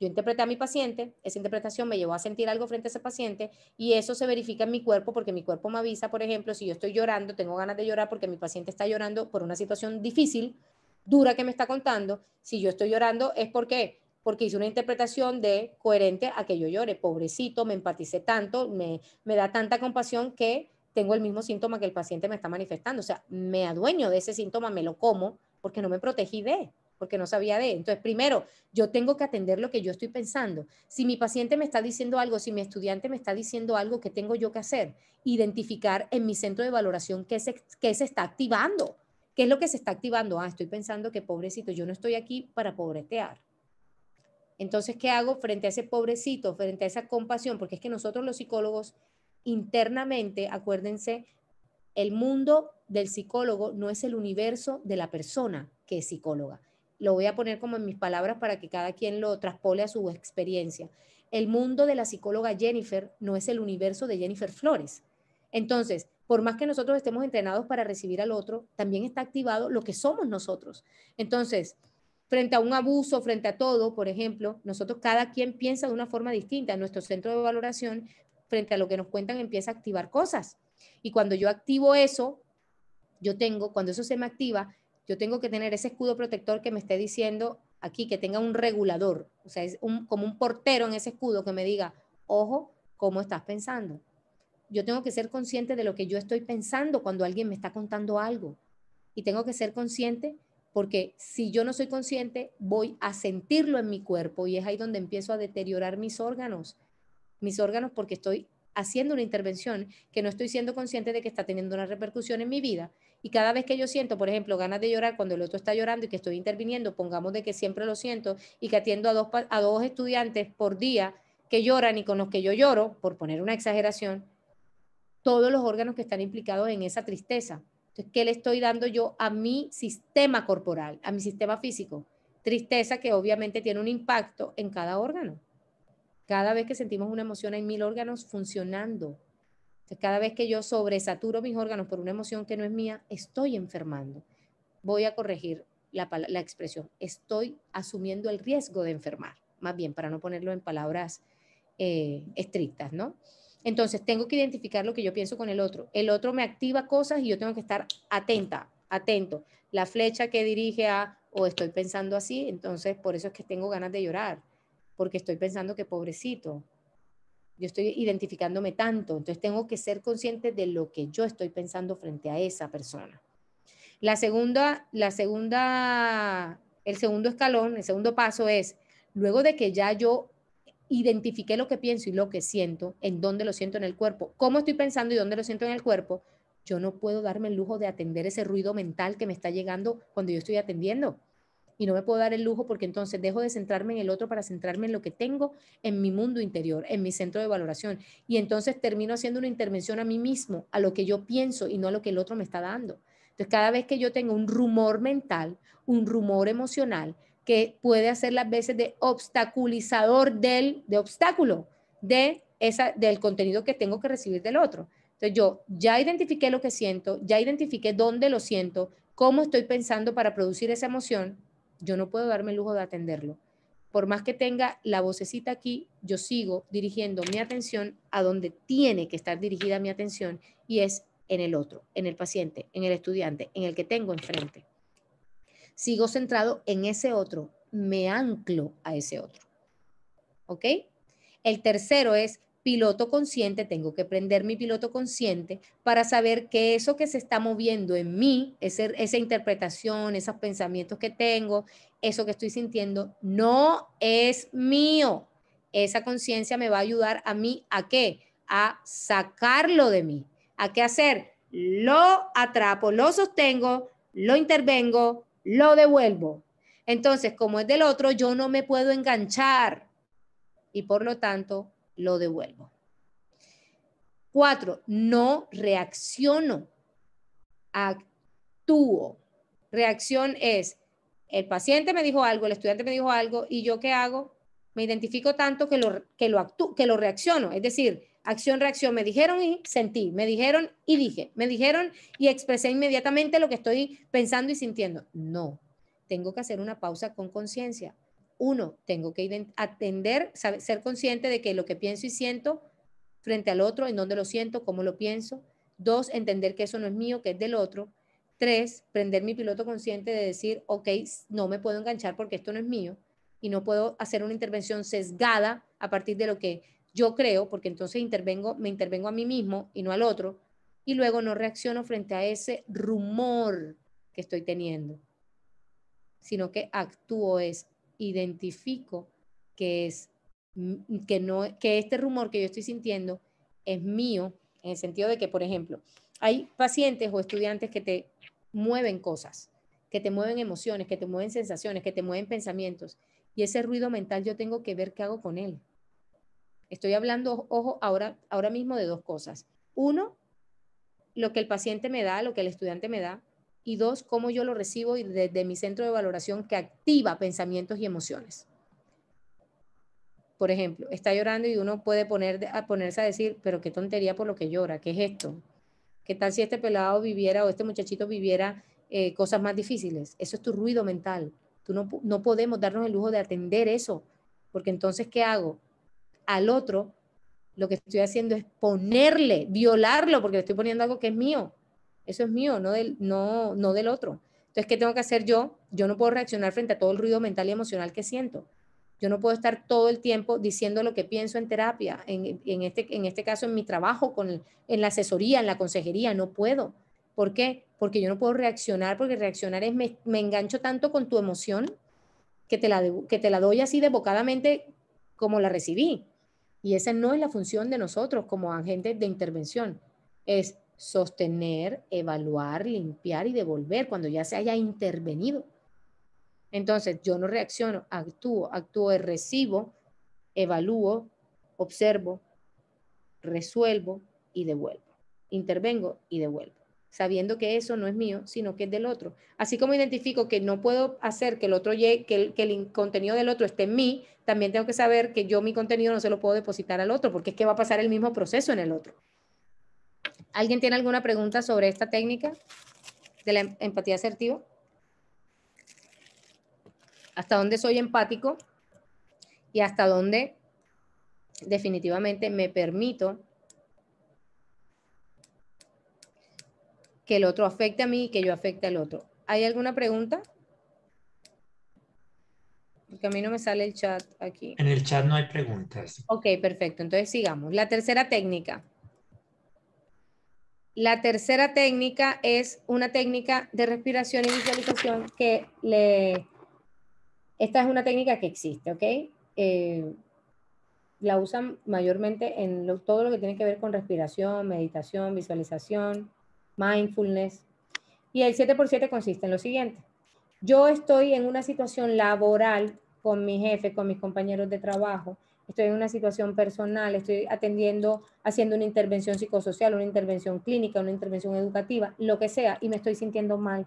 Yo interpreté a mi paciente, esa interpretación me llevó a sentir algo frente a ese paciente y eso se verifica en mi cuerpo porque mi cuerpo me avisa, por ejemplo, si yo estoy llorando, tengo ganas de llorar porque mi paciente está llorando por una situación difícil, dura que me está contando, si yo estoy llorando es porque porque hice una interpretación de coherente a que yo llore. Pobrecito, me empaticé tanto, me, da tanta compasión que tengo el mismo síntoma que el paciente me está manifestando. O sea, me adueño de ese síntoma, me lo como, porque no me protegí de, porque no sabía de. Entonces, primero, yo tengo que atender lo que yo estoy pensando. Si mi paciente me está diciendo algo, si mi estudiante me está diciendo algo, ¿qué tengo yo que hacer? Identificar en mi centro de valoración qué qué se está activando. ¿Qué es lo que se está activando? Ah, estoy pensando que pobrecito, yo no estoy aquí para pobretear. Entonces, ¿qué hago frente a ese pobrecito, frente a esa compasión? Porque es que nosotros los psicólogos internamente, acuérdense, el mundo del psicólogo no es el universo de la persona que es psicóloga. Lo voy a poner como en mis palabras para que cada quien lo traspole a su experiencia. El mundo de la psicóloga Jennifer no es el universo de Jennifer Flores. Entonces, por más que nosotros estemos entrenados para recibir al otro, también está activado lo que somos nosotros. Entonces, frente a un abuso, frente a todo, por ejemplo, nosotros cada quien piensa de una forma distinta. Nuestro centro de valoración, frente a lo que nos cuentan, empieza a activar cosas. Y cuando yo activo eso, yo tengo, cuando eso se me activa, yo tengo que tener ese escudo protector que me esté diciendo aquí, que tenga un regulador, o sea, es como un portero en ese escudo que me diga, ojo, ¿cómo estás pensando? Yo tengo que ser consciente de lo que yo estoy pensando cuando alguien me está contando algo. Y tengo que ser consciente porque si yo no soy consciente, voy a sentirlo en mi cuerpo y es ahí donde empiezo a deteriorar mis órganos, mis órganos porque estoy haciendo una intervención que no estoy siendo consciente de que está teniendo una repercusión en mi vida. Y cada vez que yo siento, por ejemplo, ganas de llorar cuando el otro está llorando y que estoy interviniendo, pongamos de que siempre lo siento y que atiendo a dos, a dos estudiantes por día que lloran y con los que yo lloro, por poner una exageración, todos los órganos que están implicados en esa tristeza. Entonces, ¿qué le estoy dando yo a mi sistema corporal, a mi sistema físico? Tristeza que obviamente tiene un impacto en cada órgano. Cada vez que sentimos una emoción hay mil órganos funcionando. cada vez que yo sobresaturo mis órganos por una emoción que no es mía, estoy enfermando. Voy a corregir la, expresión. Estoy asumiendo el riesgo de enfermar, más bien para no ponerlo en palabras eh, estrictas, ¿no? Entonces, tengo que identificar lo que yo pienso con el otro. El otro me activa cosas y yo tengo que estar atenta, atento. La flecha que dirige a, o oh, estoy pensando así, entonces por eso es que tengo ganas de llorar, porque estoy pensando que pobrecito, yo estoy identificándome tanto, entonces tengo que ser consciente de lo que yo estoy pensando frente a esa persona. La segunda, la segunda, el segundo escalón, el segundo paso es, luego de que ya yo identifiqué lo que pienso y lo que siento, en dónde lo siento en el cuerpo, cómo estoy pensando y dónde lo siento en el cuerpo, yo no puedo darme el lujo de atender ese ruido mental que me está llegando cuando yo estoy atendiendo. Y no me puedo dar el lujo porque entonces dejo de centrarme en el otro para centrarme en lo que tengo en mi mundo interior, en mi centro de valoración. Y entonces termino haciendo una intervención a mí mismo, a lo que yo pienso y no a lo que el otro me está dando. Entonces, cada vez que yo tengo un rumor mental, un rumor emocional, que puede hacer las veces de obstaculizador del, de obstáculo, de esa, del contenido que tengo que recibir del otro. Entonces yo ya identifiqué lo que siento, ya identifiqué dónde lo siento, cómo estoy pensando para producir esa emoción, yo no puedo darme el lujo de atenderlo. Por más que tenga la vocecita aquí, yo sigo dirigiendo mi atención a donde tiene que estar dirigida mi atención y es en el otro, en el paciente, en el estudiante, en el que tengo enfrente sigo centrado en ese otro, me anclo a ese otro. ¿Ok? El tercero es piloto consciente, tengo que prender mi piloto consciente para saber que eso que se está moviendo en mí, esa interpretación, esos pensamientos que tengo, eso que estoy sintiendo, no es mío. Esa conciencia me va a ayudar a mí a qué? A sacarlo de mí. ¿A qué hacer? Lo atrapo, lo sostengo, lo intervengo, lo devuelvo. Entonces, como es del otro, yo no me puedo enganchar y por lo tanto lo devuelvo. Cuatro, no reacciono, actúo. Reacción es, el paciente me dijo algo, el estudiante me dijo algo, y yo qué hago? Me identifico tanto que lo, que lo, que lo reacciono. Es decir, acción, reacción. Me dijeron y sentí, me dijeron y dije, me dijeron y expresé inmediatamente lo que estoy pensando y sintiendo. No, tengo que hacer una pausa con conciencia. Uno, tengo que atender, ser consciente de que lo que pienso y siento frente al otro, en dónde lo siento, cómo lo pienso. Dos, entender que eso no es mío, que es del otro. Tres, prender mi piloto consciente de decir, ok, no me puedo enganchar porque esto no es mío y no puedo hacer una intervención sesgada a partir de lo que yo creo, porque entonces intervengo, me intervengo a mí mismo y no al otro, y luego no reacciono frente a ese rumor que estoy teniendo, sino que actúo es, identifico que es mm, que no que este rumor que yo estoy sintiendo es mío, en el sentido de que, por ejemplo, hay pacientes o estudiantes que te mueven cosas, que te mueven emociones, que te mueven sensaciones, que te mueven pensamientos, y ese ruido mental yo tengo que ver qué hago con él. Estoy hablando, ojo, ahora, ahora mismo de dos cosas. Uno, lo que el paciente me da, lo que el estudiante me da. Y dos, cómo yo lo recibo desde mi centro de valoración que activa pensamientos y emociones. Por ejemplo, está llorando y uno puede poner, a ponerse a decir, pero qué tontería por lo que llora, ¿qué es esto? ¿Qué tal si este pelado viviera o este muchachito viviera eh, cosas más difíciles? Eso es tu ruido mental. Tú no, no podemos darnos el lujo de atender eso, porque entonces, ¿qué hago? al otro, lo que estoy haciendo es ponerle, violarlo, porque le estoy poniendo algo que es mío. Eso es mío, no del, no, no del otro. Entonces, ¿qué tengo que hacer yo? Yo no puedo reaccionar frente a todo el ruido mental y emocional que siento. Yo no puedo estar todo el tiempo diciendo lo que pienso en terapia, en, este, en este caso en mi trabajo, con en la asesoría, en la consejería, no puedo. ¿Por qué? Porque yo no puedo reaccionar, porque reaccionar es, me, engancho tanto con tu emoción que te, la, que te la doy así devocadamente como la recibí. Y esa no es la función de nosotros como agentes de intervención, es sostener, evaluar, limpiar y devolver cuando ya se haya intervenido. Entonces, yo no reacciono, actúo, actúo y recibo, evalúo, observo, resuelvo y devuelvo. Intervengo y devuelvo sabiendo que eso no es mío, sino que es del otro. Así como identifico que no puedo hacer que el otro que contenido del otro esté en mí, también tengo que saber que yo mi contenido no se lo puedo depositar al otro, porque es que va a pasar el mismo proceso en el otro. ¿Alguien tiene alguna pregunta sobre esta técnica de la empatía asertiva? ¿Hasta dónde soy empático? Y hasta dónde definitivamente me permito que el otro afecte a mí y que yo afecte al otro. ¿Hay alguna pregunta? Porque a mí no me sale el chat aquí. En el chat no hay preguntas. Ok, perfecto. Entonces sigamos. La tercera técnica. La tercera técnica es una técnica de respiración y visualización que le... Esta es una técnica que existe, ¿ok? Eh, la usan mayormente en todo lo que tiene que ver con respiración, meditación, visualización mindfulness. Y el 7x7 consiste en lo siguiente. Yo estoy en una situación laboral con mi jefe, con mis compañeros de trabajo, estoy en una situación personal, estoy atendiendo, haciendo una intervención psicosocial, una intervención clínica, una intervención educativa, lo que sea, y me estoy sintiendo mal.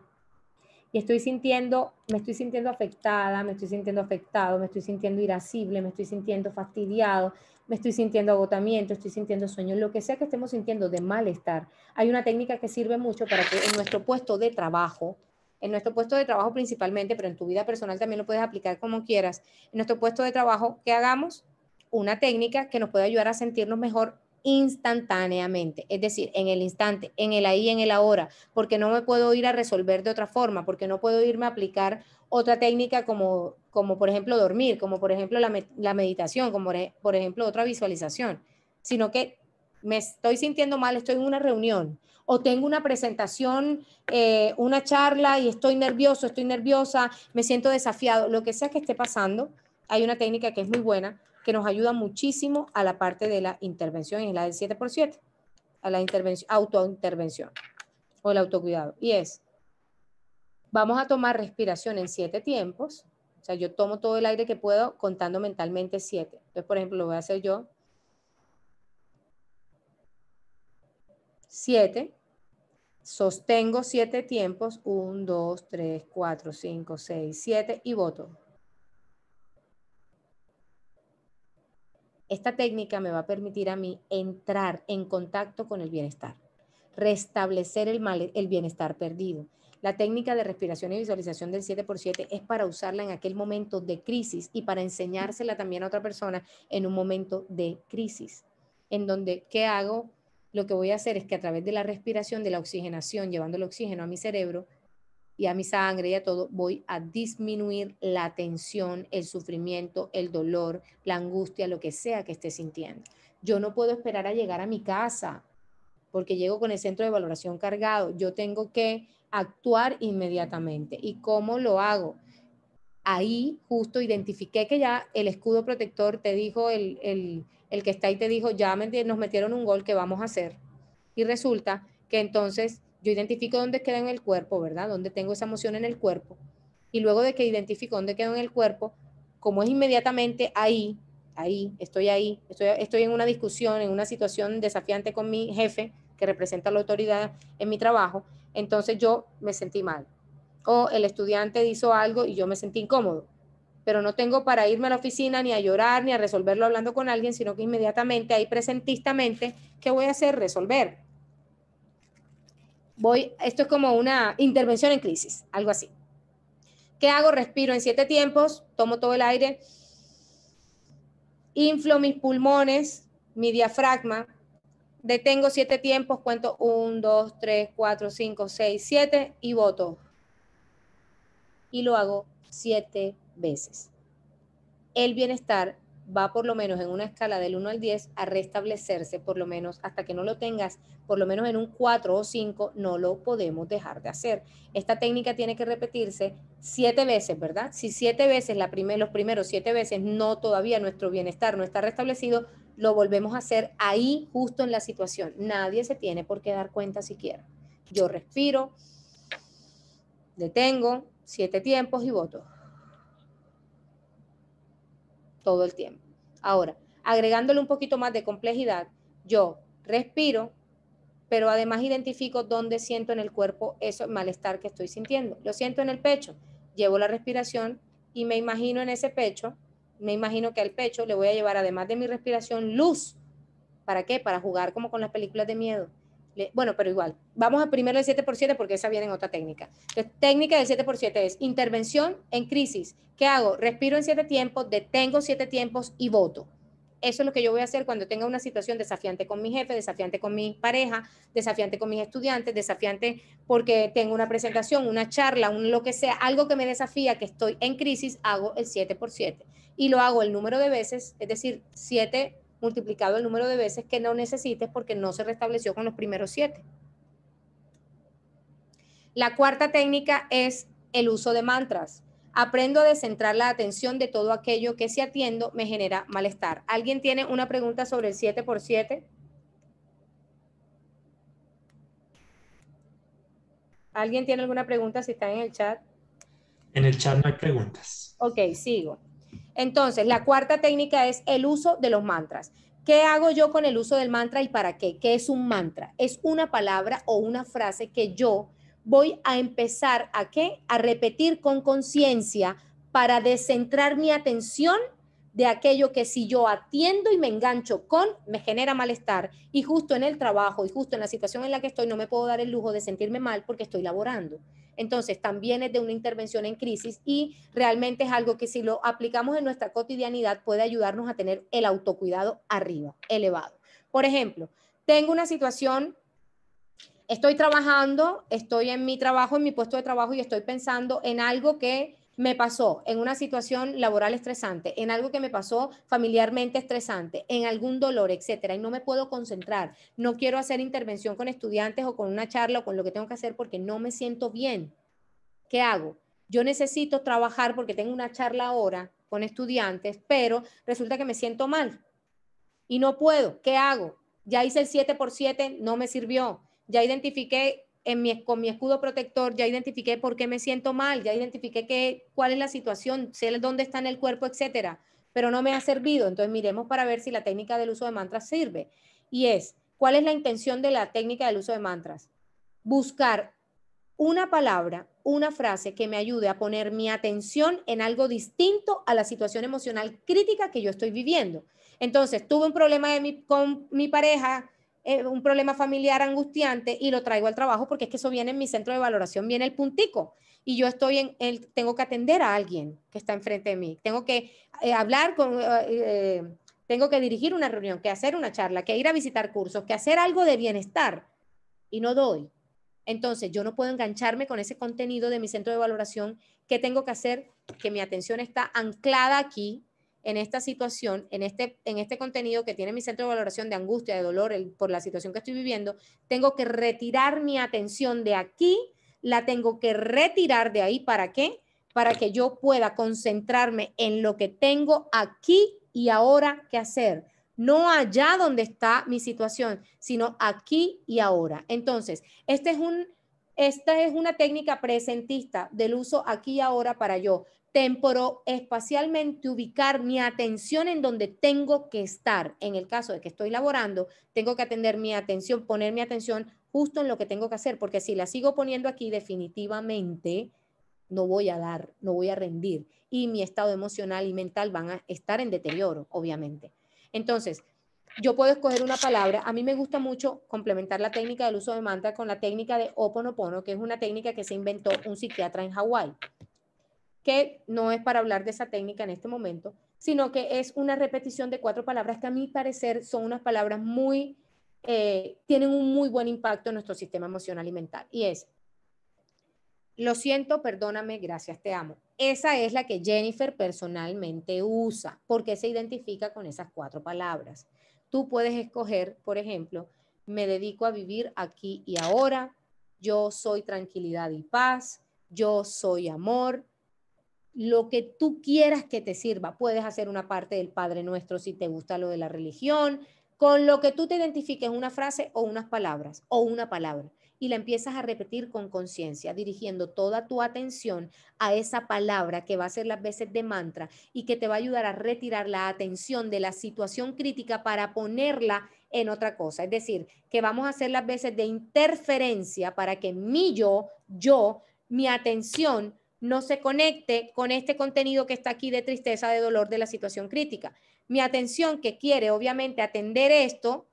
Y estoy sintiendo, me estoy sintiendo afectada, me estoy sintiendo afectado, me estoy sintiendo irascible, me estoy sintiendo fastidiado, me estoy sintiendo agotamiento, estoy sintiendo sueño, lo que sea que estemos sintiendo de malestar. Hay una técnica que sirve mucho para que en nuestro puesto de trabajo, en nuestro puesto de trabajo principalmente, pero en tu vida personal también lo puedes aplicar como quieras, en nuestro puesto de trabajo, ¿qué hagamos? Una técnica que nos puede ayudar a sentirnos mejor instantáneamente, es decir, en el instante, en el ahí, en el ahora, porque no me puedo ir a resolver de otra forma, porque no puedo irme a aplicar otra técnica como, como por ejemplo dormir, como por ejemplo la, meditación, como por ejemplo otra visualización, sino que me estoy sintiendo mal, estoy en una reunión o tengo una presentación, eh, una charla y estoy nervioso, estoy nerviosa, me siento desafiado, lo que sea que esté pasando, hay una técnica que es muy buena, que nos ayuda muchísimo a la parte de la intervención, y es la del 7x7, a la intervención, autointervención o el autocuidado. Y es Vamos a tomar respiración en siete tiempos. O sea, yo tomo todo el aire que puedo contando mentalmente siete. Entonces, por ejemplo, lo voy a hacer yo. Siete. Sostengo siete tiempos. Un, dos, tres, cuatro, cinco, seis, siete. Y voto. Esta técnica me va a permitir a mí entrar en contacto con el bienestar, restablecer el, mal, el bienestar perdido, la técnica de respiración y visualización del 7x7 es para usarla en aquel momento de crisis y para enseñársela también a otra persona en un momento de crisis, en donde, ¿qué hago? Lo que voy a hacer es que a través de la respiración, de la oxigenación, llevando el oxígeno a mi cerebro, y a mi sangre y a todo, voy a disminuir la tensión, el sufrimiento, el dolor, la angustia, lo que sea que esté sintiendo. Yo no puedo esperar a llegar a mi casa porque llego con el centro de valoración cargado. Yo tengo que actuar inmediatamente. ¿Y cómo lo hago? Ahí justo identifiqué que ya el escudo protector te dijo, el, el, el que está ahí te dijo, ya nos metieron un gol que vamos a hacer. Y resulta que entonces yo identifico dónde queda en el cuerpo, ¿verdad? Dónde tengo esa emoción en el cuerpo. Y luego de que identifico dónde queda en el cuerpo, como es inmediatamente ahí, ahí, estoy ahí, estoy, estoy en una discusión, en una situación desafiante con mi jefe, que representa la autoridad en mi trabajo, entonces yo me sentí mal. O el estudiante hizo algo y yo me sentí incómodo, pero no tengo para irme a la oficina ni a llorar ni a resolverlo hablando con alguien, sino que inmediatamente ahí presentistamente, ¿qué voy a hacer? Resolver. Voy, esto es como una intervención en crisis, algo así. ¿Qué hago? Respiro en siete tiempos, tomo todo el aire, inflo mis pulmones, mi diafragma, Detengo siete tiempos, cuento 1, dos tres cuatro cinco seis siete y voto. Y lo hago siete veces. El bienestar va por lo menos en una escala del 1 al 10 a restablecerse, por lo menos hasta que no lo tengas, por lo menos en un 4 o 5, no lo podemos dejar de hacer. Esta técnica tiene que repetirse siete veces, ¿verdad? Si siete veces, la primer, los primeros siete veces, no todavía nuestro bienestar no está restablecido, lo volvemos a hacer ahí justo en la situación. Nadie se tiene por qué dar cuenta siquiera. Yo respiro, detengo, siete tiempos y voto. Todo el tiempo. Ahora, agregándole un poquito más de complejidad, yo respiro, pero además identifico dónde siento en el cuerpo ese malestar que estoy sintiendo. Lo siento en el pecho, llevo la respiración y me imagino en ese pecho me imagino que al pecho le voy a llevar, además de mi respiración, luz. ¿Para qué? Para jugar como con las películas de miedo. bueno, pero igual, vamos a primero el 7x7 porque esa viene en otra técnica. La técnica del 7x7 es intervención en crisis. ¿Qué hago? Respiro en 7 tiempos, detengo 7 tiempos y voto. Eso es lo que yo voy a hacer cuando tenga una situación desafiante con mi jefe, desafiante con mi pareja, desafiante con mis estudiantes, desafiante porque tengo una presentación, una charla, un lo que sea, algo que me desafía, que estoy en crisis, hago el 7x7 y lo hago el número de veces, es decir, 7 multiplicado el número de veces que no necesites porque no se restableció con los primeros siete La cuarta técnica es el uso de mantras. Aprendo a descentrar la atención de todo aquello que si atiendo me genera malestar. ¿Alguien tiene una pregunta sobre el 7x7? ¿Alguien tiene alguna pregunta si está en el chat? En el chat no hay preguntas. Ok, sigo. Entonces, la cuarta técnica es el uso de los mantras. ¿Qué hago yo con el uso del mantra y para qué? ¿Qué es un mantra? Es una palabra o una frase que yo voy a empezar a qué? A repetir con conciencia para descentrar mi atención de aquello que si yo atiendo y me engancho con, me genera malestar. Y justo en el trabajo y justo en la situación en la que estoy, no me puedo dar el lujo de sentirme mal porque estoy laborando. Entonces, también es de una intervención en crisis y realmente es algo que si lo aplicamos en nuestra cotidianidad puede ayudarnos a tener el autocuidado arriba, elevado. Por ejemplo, tengo una situación estoy trabajando, estoy en mi trabajo, en mi puesto de trabajo y estoy pensando en algo que me pasó en una situación laboral estresante, en algo que me pasó familiarmente estresante, en algún dolor, etcétera, y no me puedo concentrar, no quiero hacer intervención con estudiantes o con una charla o con lo que tengo que hacer porque no me siento bien. ¿Qué hago? Yo necesito trabajar porque tengo una charla ahora con estudiantes, pero resulta que me siento mal y no puedo. ¿Qué hago? Ya hice el 7 x 7, no me sirvió. Ya identifiqué con mi escudo protector ya identifiqué por qué me siento mal, ya identifiqué que, cuál es la situación, sé dónde está en el cuerpo, etcétera, pero no me ha servido. Entonces miremos para ver si la técnica del uso de mantras sirve. Y es, ¿cuál es la intención de la técnica del uso de mantras? Buscar una palabra, una frase que me ayude a poner mi atención en algo distinto a la situación emocional crítica que yo estoy viviendo. Entonces, tuve un problema con mi pareja, eh, un problema familiar angustiante y lo traigo al trabajo porque es que eso viene en mi centro de valoración, viene el puntico y yo estoy en el, tengo que atender a alguien que está enfrente de mí, tengo que eh, hablar con, eh, tengo que dirigir una reunión, que hacer una charla, que ir a visitar cursos, que hacer algo de bienestar y no doy. Entonces yo no puedo engancharme con ese contenido de mi centro de valoración que tengo que hacer, que mi atención está anclada aquí en esta situación, en este, en este contenido que tiene mi centro de valoración de angustia, de dolor por la situación que estoy viviendo, tengo que retirar mi atención de aquí, la tengo que retirar de ahí. ¿Para qué? Para que yo pueda concentrarme en lo que tengo aquí y ahora que hacer. No allá donde está mi situación, sino aquí y ahora. Entonces, este es un esta es una técnica presentista del uso aquí y ahora para yo espacialmente ubicar mi atención en donde tengo que estar. En el caso de que estoy laborando, tengo que atender mi atención, poner mi atención justo en lo que tengo que hacer, porque si la sigo poniendo aquí, definitivamente no voy a dar, no voy a rendir y mi estado emocional y mental van a estar en deterioro, obviamente. Entonces, yo puedo escoger una palabra. A mí me gusta mucho complementar la técnica del uso de mantra con la técnica de oponopono, que es una técnica que se inventó un psiquiatra en Hawái que no es para hablar de esa técnica en este momento, sino que es una repetición de cuatro palabras que a mi parecer son unas palabras muy, eh, tienen un muy buen impacto en nuestro sistema emocional y mental. Y es, lo siento, perdóname, gracias, te amo. Esa es la que Jennifer personalmente usa, porque se identifica con esas cuatro palabras. Tú puedes escoger, por ejemplo, me dedico a vivir aquí y ahora, yo soy tranquilidad y paz, yo soy amor, lo que tú quieras que te sirva. Puedes hacer una parte del Padre Nuestro si te gusta lo de la religión, con lo que tú te identifiques, una frase o unas palabras o una palabra. Y la empiezas a repetir con conciencia, dirigiendo toda tu atención a esa palabra que va a ser las veces de mantra y que te va a ayudar a retirar la atención de la situación crítica para ponerla en otra cosa. Es decir, que vamos a hacer las veces de interferencia para que mi yo, yo, mi atención no se conecte con este contenido que está aquí de tristeza, de dolor, de la situación crítica. Mi atención que quiere, obviamente, atender esto,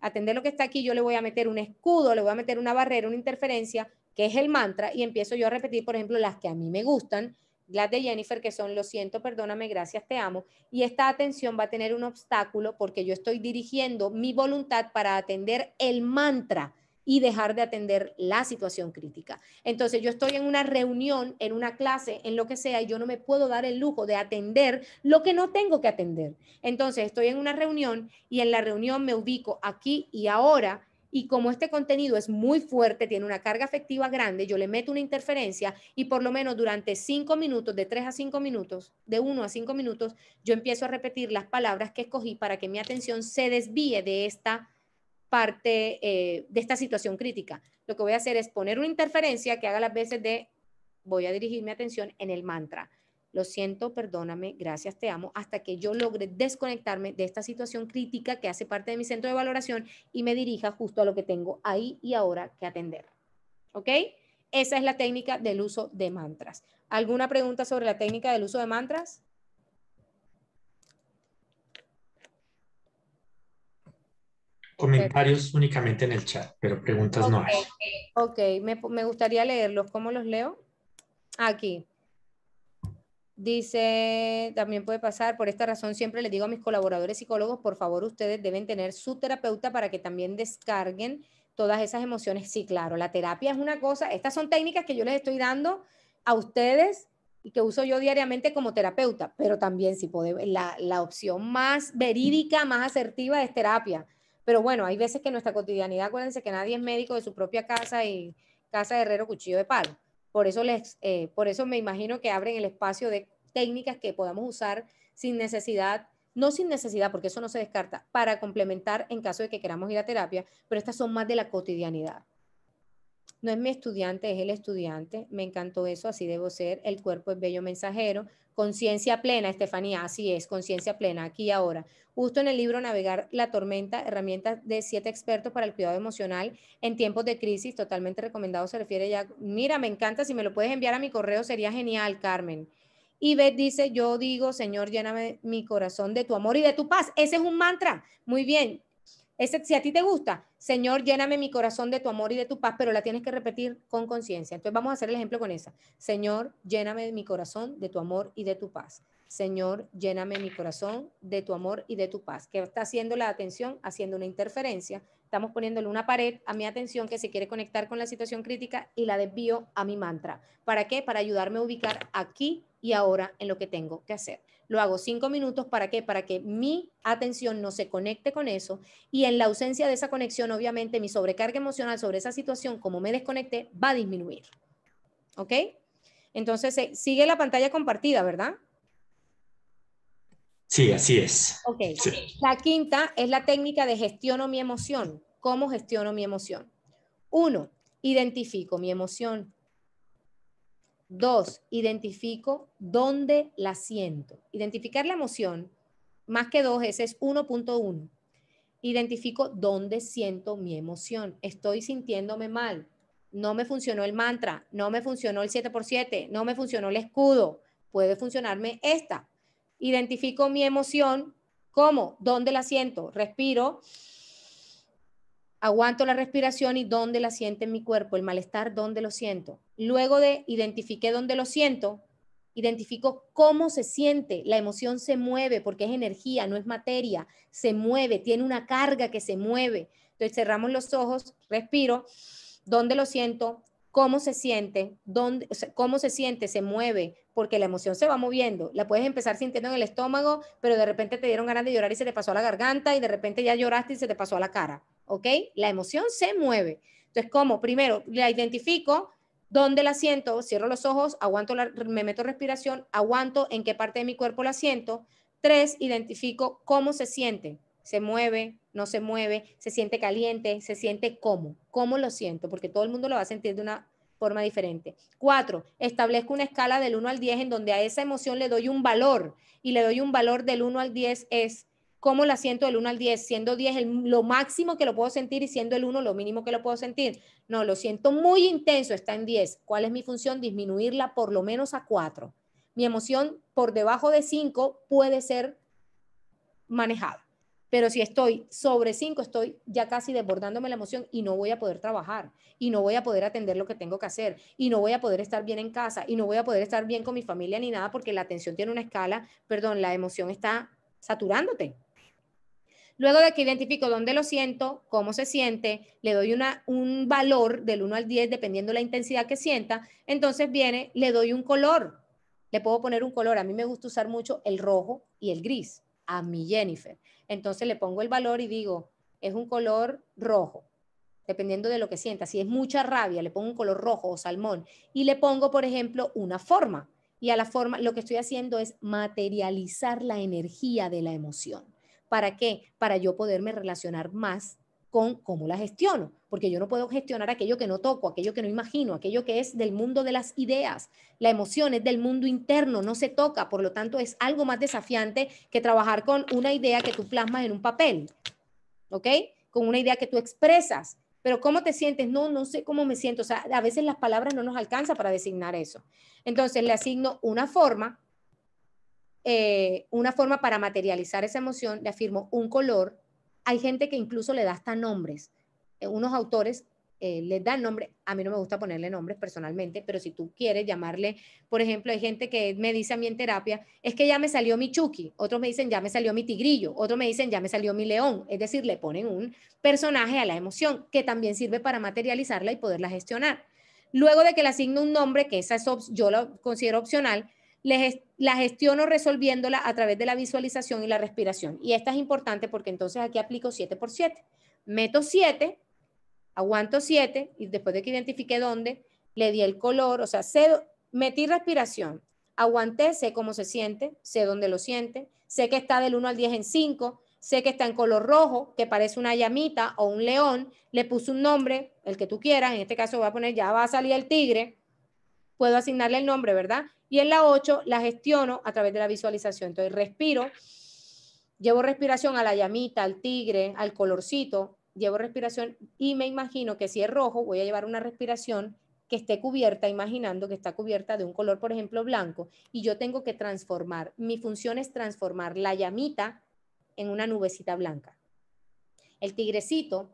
atender lo que está aquí, yo le voy a meter un escudo, le voy a meter una barrera, una interferencia, que es el mantra, y empiezo yo a repetir, por ejemplo, las que a mí me gustan, las de Jennifer, que son lo siento, perdóname, gracias, te amo, y esta atención va a tener un obstáculo porque yo estoy dirigiendo mi voluntad para atender el mantra y dejar de atender la situación crítica. Entonces, yo estoy en una reunión, en una clase, en lo que sea, y yo no me puedo dar el lujo de atender lo que no tengo que atender. Entonces, estoy en una reunión y en la reunión me ubico aquí y ahora. Y como este contenido es muy fuerte, tiene una carga afectiva grande, yo le meto una interferencia y por lo menos durante cinco minutos, de tres a cinco minutos, de uno a cinco minutos, yo empiezo a repetir las palabras que escogí para que mi atención se desvíe de esta parte eh, de esta situación crítica. Lo que voy a hacer es poner una interferencia que haga las veces de voy a dirigir mi atención en el mantra. Lo siento, perdóname, gracias, te amo, hasta que yo logre desconectarme de esta situación crítica que hace parte de mi centro de valoración y me dirija justo a lo que tengo ahí y ahora que atender. ¿Ok? Esa es la técnica del uso de mantras. ¿Alguna pregunta sobre la técnica del uso de mantras? Comentarios únicamente en el chat, pero preguntas no hay. Ok, me, me, gustaría leerlos. ¿Cómo los leo? Aquí. Dice, también puede pasar, por esta razón siempre le digo a mis colaboradores psicólogos, por favor, ustedes deben tener su terapeuta para que también descarguen todas esas emociones. Sí, claro, la terapia es una cosa, estas son técnicas que yo les estoy dando a ustedes y que uso yo diariamente como terapeuta, pero también si puede, la, la opción más verídica, más asertiva es terapia pero bueno, hay veces que nuestra cotidianidad, acuérdense que nadie es médico de su propia casa y casa de herrero cuchillo de palo. Por eso, les, eh, por eso me imagino que abren el espacio de técnicas que podamos usar sin necesidad no sin necesidad, porque eso no se descarta, para complementar en caso de que queramos ir a terapia, pero estas son más de la cotidianidad. No es mi estudiante, es el estudiante. Me encantó eso, así debo ser. El cuerpo es bello mensajero. Conciencia plena, Estefanía, así es, conciencia plena, aquí y ahora. Justo en el libro Navegar la tormenta, herramientas de siete expertos para el cuidado emocional en tiempos de crisis, totalmente recomendado, se refiere ya. Mira, me encanta, si me lo puedes enviar a mi correo sería genial, Carmen. Y Beth dice, yo digo, Señor, lléname mi corazón de tu amor y de tu paz. Ese es un mantra. Muy bien, si a ti te gusta, Señor, lléname mi corazón de tu amor y de tu paz, pero la tienes que repetir con conciencia. Entonces vamos a hacer el ejemplo con esa. Señor, lléname mi corazón de tu amor y de tu paz. Señor, lléname mi corazón de tu amor y de tu paz. Que está haciendo la atención, haciendo una interferencia. Estamos poniéndole una pared a mi atención que se quiere conectar con la situación crítica y la desvío a mi mantra. ¿Para qué? Para ayudarme a ubicar aquí y ahora en lo que tengo que hacer lo hago cinco minutos, ¿para qué? Para que mi atención no se conecte con eso y en la ausencia de esa conexión, obviamente, mi sobrecarga emocional sobre esa situación, como me desconecté, va a disminuir. ¿Ok? Entonces, eh, sigue la pantalla compartida, ¿verdad? Sí, así es. Ok. La quinta es la técnica de gestiono mi emoción. ¿Cómo gestiono mi emoción? Uno, identifico mi emoción. Dos, identifico dónde la siento. Identificar la emoción, más que dos, ese es 1.1. Identifico dónde siento mi emoción. Estoy sintiéndome mal. No me funcionó el mantra, no me funcionó el 7x7, no me funcionó el escudo. Puede funcionarme esta. Identifico mi emoción, ¿cómo? ¿Dónde la siento? Respiro aguanto la respiración y dónde la siente en mi cuerpo, el malestar, dónde lo siento. Luego de identifique dónde lo siento, identifico cómo se siente, la emoción se mueve porque es energía, no es materia, se mueve, tiene una carga que se mueve. Entonces cerramos los ojos, respiro, dónde lo siento, cómo se siente, dónde, cómo se siente, se mueve, porque la emoción se va moviendo. La puedes empezar sintiendo en el estómago, pero de repente te dieron ganas de llorar y se te pasó a la garganta y de repente ya lloraste y se te pasó a la cara. ¿ok? La emoción se mueve. Entonces, ¿cómo? Primero, la identifico, dónde la siento, cierro los ojos, aguanto, la, me meto respiración, aguanto en qué parte de mi cuerpo la siento. Tres, identifico cómo se siente. Se mueve, no se mueve, se siente caliente, se siente cómo, cómo lo siento, porque todo el mundo lo va a sentir de una forma diferente. Cuatro, establezco una escala del 1 al 10 en donde a esa emoción le doy un valor y le doy un valor del 1 al 10 es cómo la siento del 1 al 10, siendo 10 el, lo máximo que lo puedo sentir y siendo el 1 lo mínimo que lo puedo sentir. No, lo siento muy intenso, está en 10. ¿Cuál es mi función? Disminuirla por lo menos a 4. Mi emoción por debajo de 5 puede ser manejada, pero si estoy sobre 5, estoy ya casi desbordándome la emoción y no voy a poder trabajar, y no voy a poder atender lo que tengo que hacer, y no voy a poder estar bien en casa, y no voy a poder estar bien con mi familia ni nada, porque la atención tiene una escala, perdón, la emoción está saturándote. Luego de que identifico dónde lo siento, cómo se siente, le doy un valor del 1 al 10 dependiendo la intensidad que sienta, entonces viene, le doy un color. Le puedo poner un color. A mí me gusta usar mucho el rojo y el gris, a mi Jennifer. Entonces le pongo el valor y digo, es un color rojo, dependiendo de lo que sienta. Si es mucha rabia, le pongo un color rojo o salmón y le pongo, por ejemplo, una forma. Y a la forma, lo que estoy haciendo es materializar la energía de la emoción. ¿Para qué? Para yo poderme relacionar más con cómo la gestiono, porque yo no puedo gestionar aquello que no toco, aquello que no imagino, aquello que es del mundo de las ideas. La emoción es del mundo interno, no se toca, por lo tanto es algo más desafiante que trabajar con una idea que tú plasmas en un papel, ¿ok? Con una idea que tú expresas, pero ¿cómo te sientes? No, no sé cómo me siento, o sea, a veces las palabras no nos alcanzan para designar eso. Entonces le asigno una forma eh, una forma para materializar esa emoción, le afirmo un color. Hay gente que incluso le da hasta nombres. Eh, unos autores eh, le dan nombre. A mí no me gusta ponerle nombres personalmente, pero si tú quieres llamarle, por ejemplo, hay gente que me dice a mí en terapia, es que ya me salió mi Chucky, otros me dicen ya me salió mi tigrillo, otros me dicen ya me salió mi león. Es decir, le ponen un personaje a la emoción que también sirve para materializarla y poderla gestionar. Luego de que le asigno un nombre, que esa es, yo lo considero opcional, la gestiono resolviéndola a través de la visualización y la respiración. Y esta es importante porque entonces aquí aplico 7 por 7. Meto 7, aguanto 7 y después de que identifique dónde, le di el color, o sea, metí respiración, aguanté, sé cómo se siente, sé dónde lo siente, sé que está del 1 al 10 en 5, sé que está en color rojo, que parece una llamita o un león, le puse un nombre, el que tú quieras, en este caso voy a poner ya va a salir el tigre, puedo asignarle el nombre, ¿verdad? Y en la 8 la gestiono a través de la visualización. Entonces respiro, llevo respiración a la llamita, al tigre, al colorcito, llevo respiración y me imagino que si es rojo voy a llevar una respiración que esté cubierta, imaginando que está cubierta de un color, por ejemplo, blanco, y yo tengo que transformar. Mi función es transformar la llamita en una nubecita blanca. El tigrecito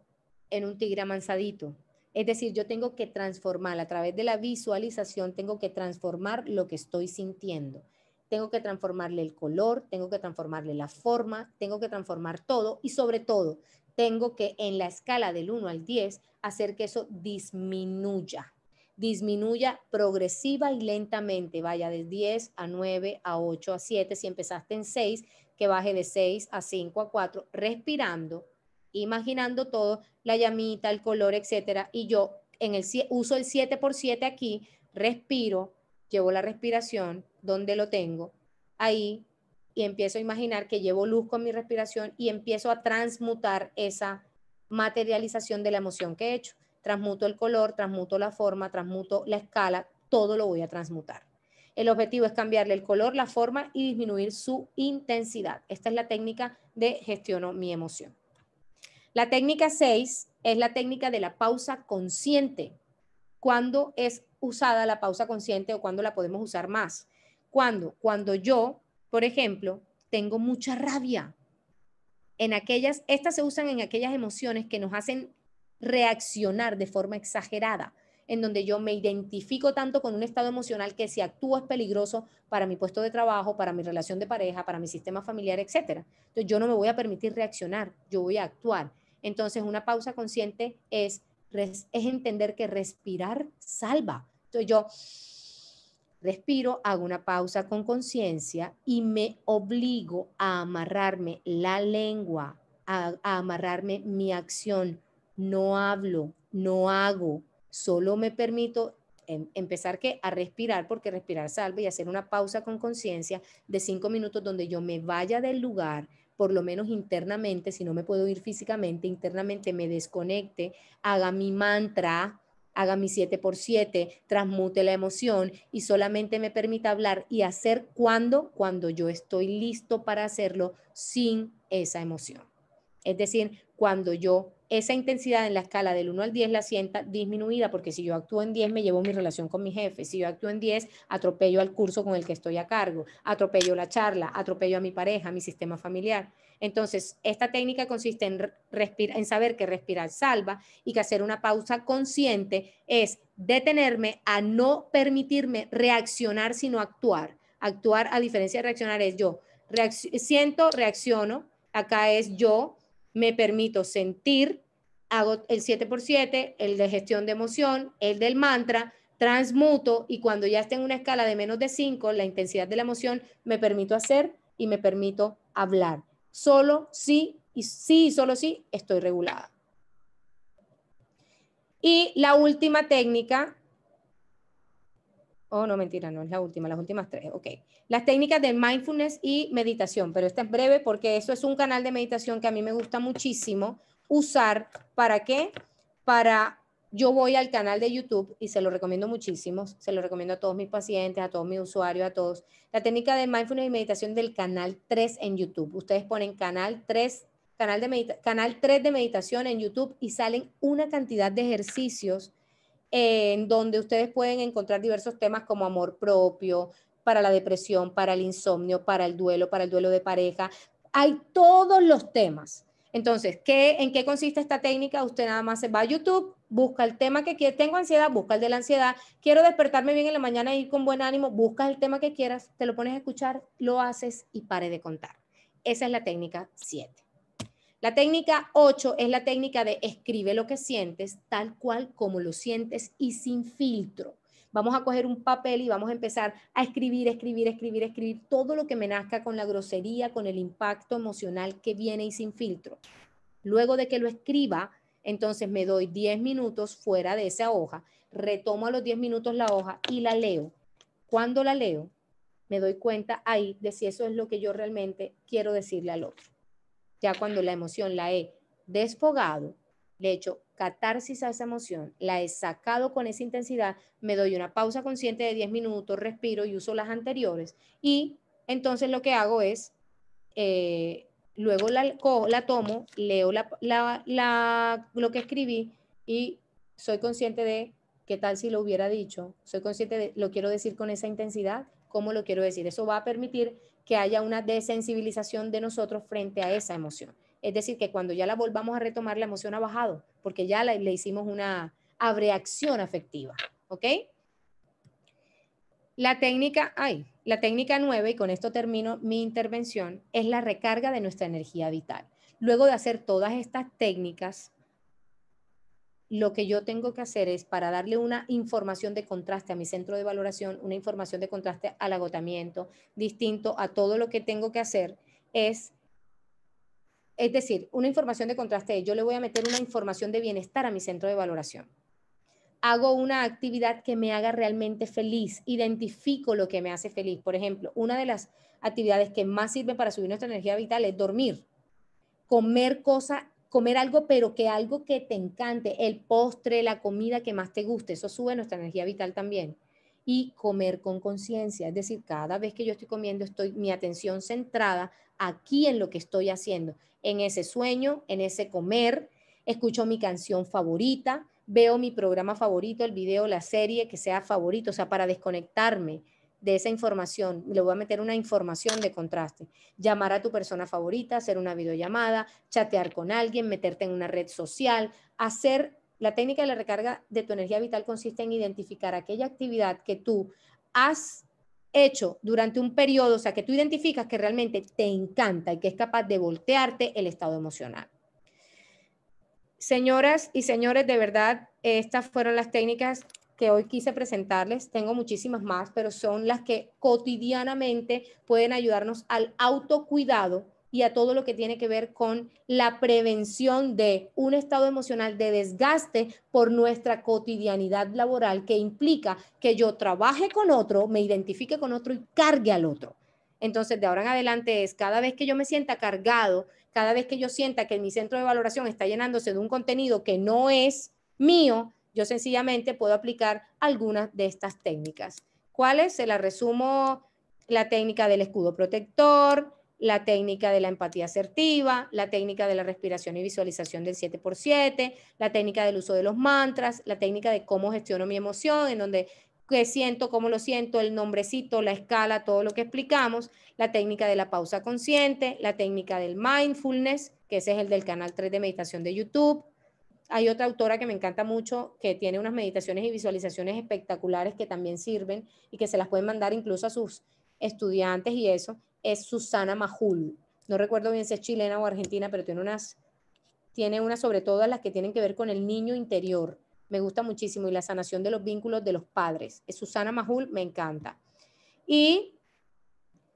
en un tigre amansadito. Es decir, yo tengo que transformar, a través de la visualización, tengo que transformar lo que estoy sintiendo. Tengo que transformarle el color, tengo que transformarle la forma, tengo que transformar todo y sobre todo, tengo que en la escala del 1 al 10 hacer que eso disminuya, disminuya progresiva y lentamente, vaya de 10 a 9, a 8, a 7, si empezaste en 6, que baje de 6 a 5, a 4, respirando, imaginando todo, la llamita, el color, etcétera, y yo en el, uso el 7x7 aquí, respiro, llevo la respiración donde lo tengo, ahí, y empiezo a imaginar que llevo luz con mi respiración y empiezo a transmutar esa materialización de la emoción que he hecho. Transmuto el color, transmuto la forma, transmuto la escala, todo lo voy a transmutar. El objetivo es cambiarle el color, la forma y disminuir su intensidad. Esta es la técnica de gestiono mi emoción. La técnica 6 es la técnica de la pausa consciente. ¿Cuándo es usada la pausa consciente o cuándo la podemos usar más? ¿Cuándo? Cuando yo, por ejemplo, tengo mucha rabia. En aquellas, estas se usan en aquellas emociones que nos hacen reaccionar de forma exagerada, en donde yo me identifico tanto con un estado emocional que si actúo es peligroso para mi puesto de trabajo, para mi relación de pareja, para mi sistema familiar, etc. Entonces yo no me voy a permitir reaccionar, yo voy a actuar. Entonces, una pausa consciente es, es entender que respirar salva. Entonces, yo respiro, hago una pausa con conciencia y me obligo a amarrarme la lengua, a, amarrarme mi acción. No hablo, no hago, solo me permito em, empezar que a respirar, porque respirar salva y hacer una pausa con conciencia de cinco minutos donde yo me vaya del lugar, por lo menos internamente, si no me puedo ir físicamente, internamente me desconecte, haga mi mantra, haga mi 7x7, transmute la emoción y solamente me permita hablar y hacer cuando, cuando yo estoy listo para hacerlo sin esa emoción. Es decir, cuando yo esa intensidad en la escala del 1 al 10 la sienta disminuida, porque si yo actúo en 10 me llevo mi relación con mi jefe, si yo actúo en 10 atropello al curso con el que estoy a cargo, atropello la charla, atropello a mi pareja, a mi sistema familiar. Entonces, esta técnica consiste en, respirar, en saber que respirar salva y que hacer una pausa consciente es detenerme a no permitirme reaccionar, sino actuar. Actuar, a diferencia de reaccionar, es yo siento, reacciono. Acá es yo, me permito sentir, hago el 7x7, el de gestión de emoción, el del mantra, transmuto y cuando ya esté en una escala de menos de 5, la intensidad de la emoción, me permito hacer y me permito hablar. Solo si, y sí solo si, estoy regulada. Y la última técnica, oh no, mentira, no es la última, las últimas tres, ok. Las técnicas de mindfulness y meditación, pero esta es breve porque eso es un canal de meditación que a mí me gusta muchísimo usar para qué? Para yo voy al canal de YouTube y se lo recomiendo muchísimo, se lo recomiendo a todos mis pacientes, a todos mis usuarios, a todos. La técnica de mindfulness y meditación del canal 3 en YouTube. Ustedes ponen canal 3, canal, de canal 3 de meditación en YouTube y salen una cantidad de ejercicios en donde ustedes pueden encontrar diversos temas como amor propio, para la depresión, para el insomnio, para el duelo, para el duelo de pareja. Hay todos los temas entonces, ¿qué, ¿en qué consiste esta técnica? Usted nada más se va a YouTube, busca el tema que quiere, tengo ansiedad, busca el de la ansiedad, quiero despertarme bien en la mañana y ir con buen ánimo, busca el tema que quieras, te lo pones a escuchar, lo haces y pare de contar. Esa es la técnica 7. La técnica 8 es la técnica de escribe lo que sientes tal cual como lo sientes y sin filtro. Vamos a coger un papel y vamos a empezar a escribir, escribir, escribir, escribir todo lo que me nazca con la grosería, con el impacto emocional que viene y sin filtro. Luego de que lo escriba, entonces me doy 10 minutos fuera de esa hoja, retomo a los 10 minutos la hoja y la leo. Cuando la leo, me doy cuenta ahí de si eso es lo que yo realmente quiero decirle al otro. Ya cuando la emoción la he desfogado, le echo catarsis a esa emoción, la he sacado con esa intensidad, me doy una pausa consciente de 10 minutos, respiro y uso las anteriores. Y entonces lo que hago es, eh, luego la, la, tomo, leo lo que escribí y soy consciente de qué tal si lo hubiera dicho, soy consciente de lo quiero decir con esa intensidad, cómo lo quiero decir. Eso va a permitir que haya una desensibilización de nosotros frente a esa emoción. Es decir, que cuando ya la volvamos a retomar, la emoción ha bajado, porque ya le, hicimos una abreacción afectiva, ¿ok? La técnica, ay, la técnica nueve, y con esto termino mi intervención, es la recarga de nuestra energía vital. Luego de hacer todas estas técnicas, lo que yo tengo que hacer es para darle una información de contraste a mi centro de valoración, una información de contraste al agotamiento, distinto a todo lo que tengo que hacer, es es decir, una información de contraste, yo le voy a meter una información de bienestar a mi centro de valoración. Hago una actividad que me haga realmente feliz, identifico lo que me hace feliz. Por ejemplo, una de las actividades que más sirve para subir nuestra energía vital es dormir, comer cosa, comer algo, pero que algo que te encante, el postre, la comida que más te guste, eso sube nuestra energía vital también y comer con conciencia. Es decir, cada vez que yo estoy comiendo, estoy mi atención centrada aquí en lo que estoy haciendo, en ese sueño, en ese comer, escucho mi canción favorita, veo mi programa favorito, el video, la serie que sea favorito, o sea, para desconectarme de esa información, le voy a meter una información de contraste, llamar a tu persona favorita, hacer una videollamada, chatear con alguien, meterte en una red social, hacer la técnica de la recarga de tu energía vital consiste en identificar aquella actividad que tú has hecho durante un periodo, o sea, que tú identificas que realmente te encanta y que es capaz de voltearte el estado emocional. Señoras y señores, de verdad, estas fueron las técnicas que hoy quise presentarles. Tengo muchísimas más, pero son las que cotidianamente pueden ayudarnos al autocuidado y a todo lo que tiene que ver con la prevención de un estado emocional de desgaste por nuestra cotidianidad laboral que implica que yo trabaje con otro, me identifique con otro y cargue al otro. Entonces, de ahora en adelante es cada vez que yo me sienta cargado, cada vez que yo sienta que mi centro de valoración está llenándose de un contenido que no es mío, yo sencillamente puedo aplicar algunas de estas técnicas. ¿Cuáles? Se las resumo, la técnica del escudo protector, la técnica de la empatía asertiva, la técnica de la respiración y visualización del 7x7, la técnica del uso de los mantras, la técnica de cómo gestiono mi emoción, en donde qué siento, cómo lo siento, el nombrecito, la escala, todo lo que explicamos, la técnica de la pausa consciente, la técnica del mindfulness, que ese es el del canal 3 de meditación de YouTube. Hay otra autora que me encanta mucho, que tiene unas meditaciones y visualizaciones espectaculares que también sirven y que se las pueden mandar incluso a sus estudiantes y eso es Susana Majul. No recuerdo bien si es chilena o argentina, pero tiene unas, tiene unas sobre todas las que tienen que ver con el niño interior. Me gusta muchísimo y la sanación de los vínculos de los padres. Es Susana Majul, me encanta. Y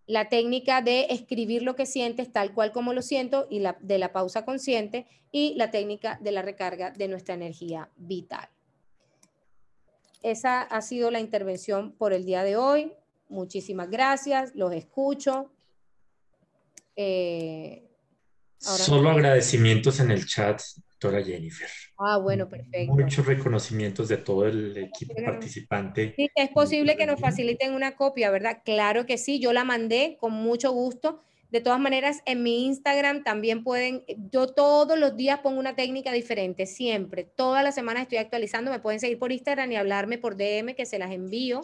la técnica de escribir lo que sientes tal cual como lo siento y la, de la pausa consciente y la técnica de la recarga de nuestra energía vital. Esa ha sido la intervención por el día de hoy. Muchísimas gracias, los escucho. Eh, Solo agradecimientos en el chat, doctora Jennifer. Ah, bueno, perfecto. Muchos reconocimientos de todo el equipo participante. Sí, es posible que nos faciliten una copia, ¿verdad? Claro que sí, yo la mandé con mucho gusto. De todas maneras, en mi Instagram también pueden, yo todos los días pongo una técnica diferente, siempre. Todas las semanas estoy actualizando, me pueden seguir por Instagram y hablarme por DM que se las envío.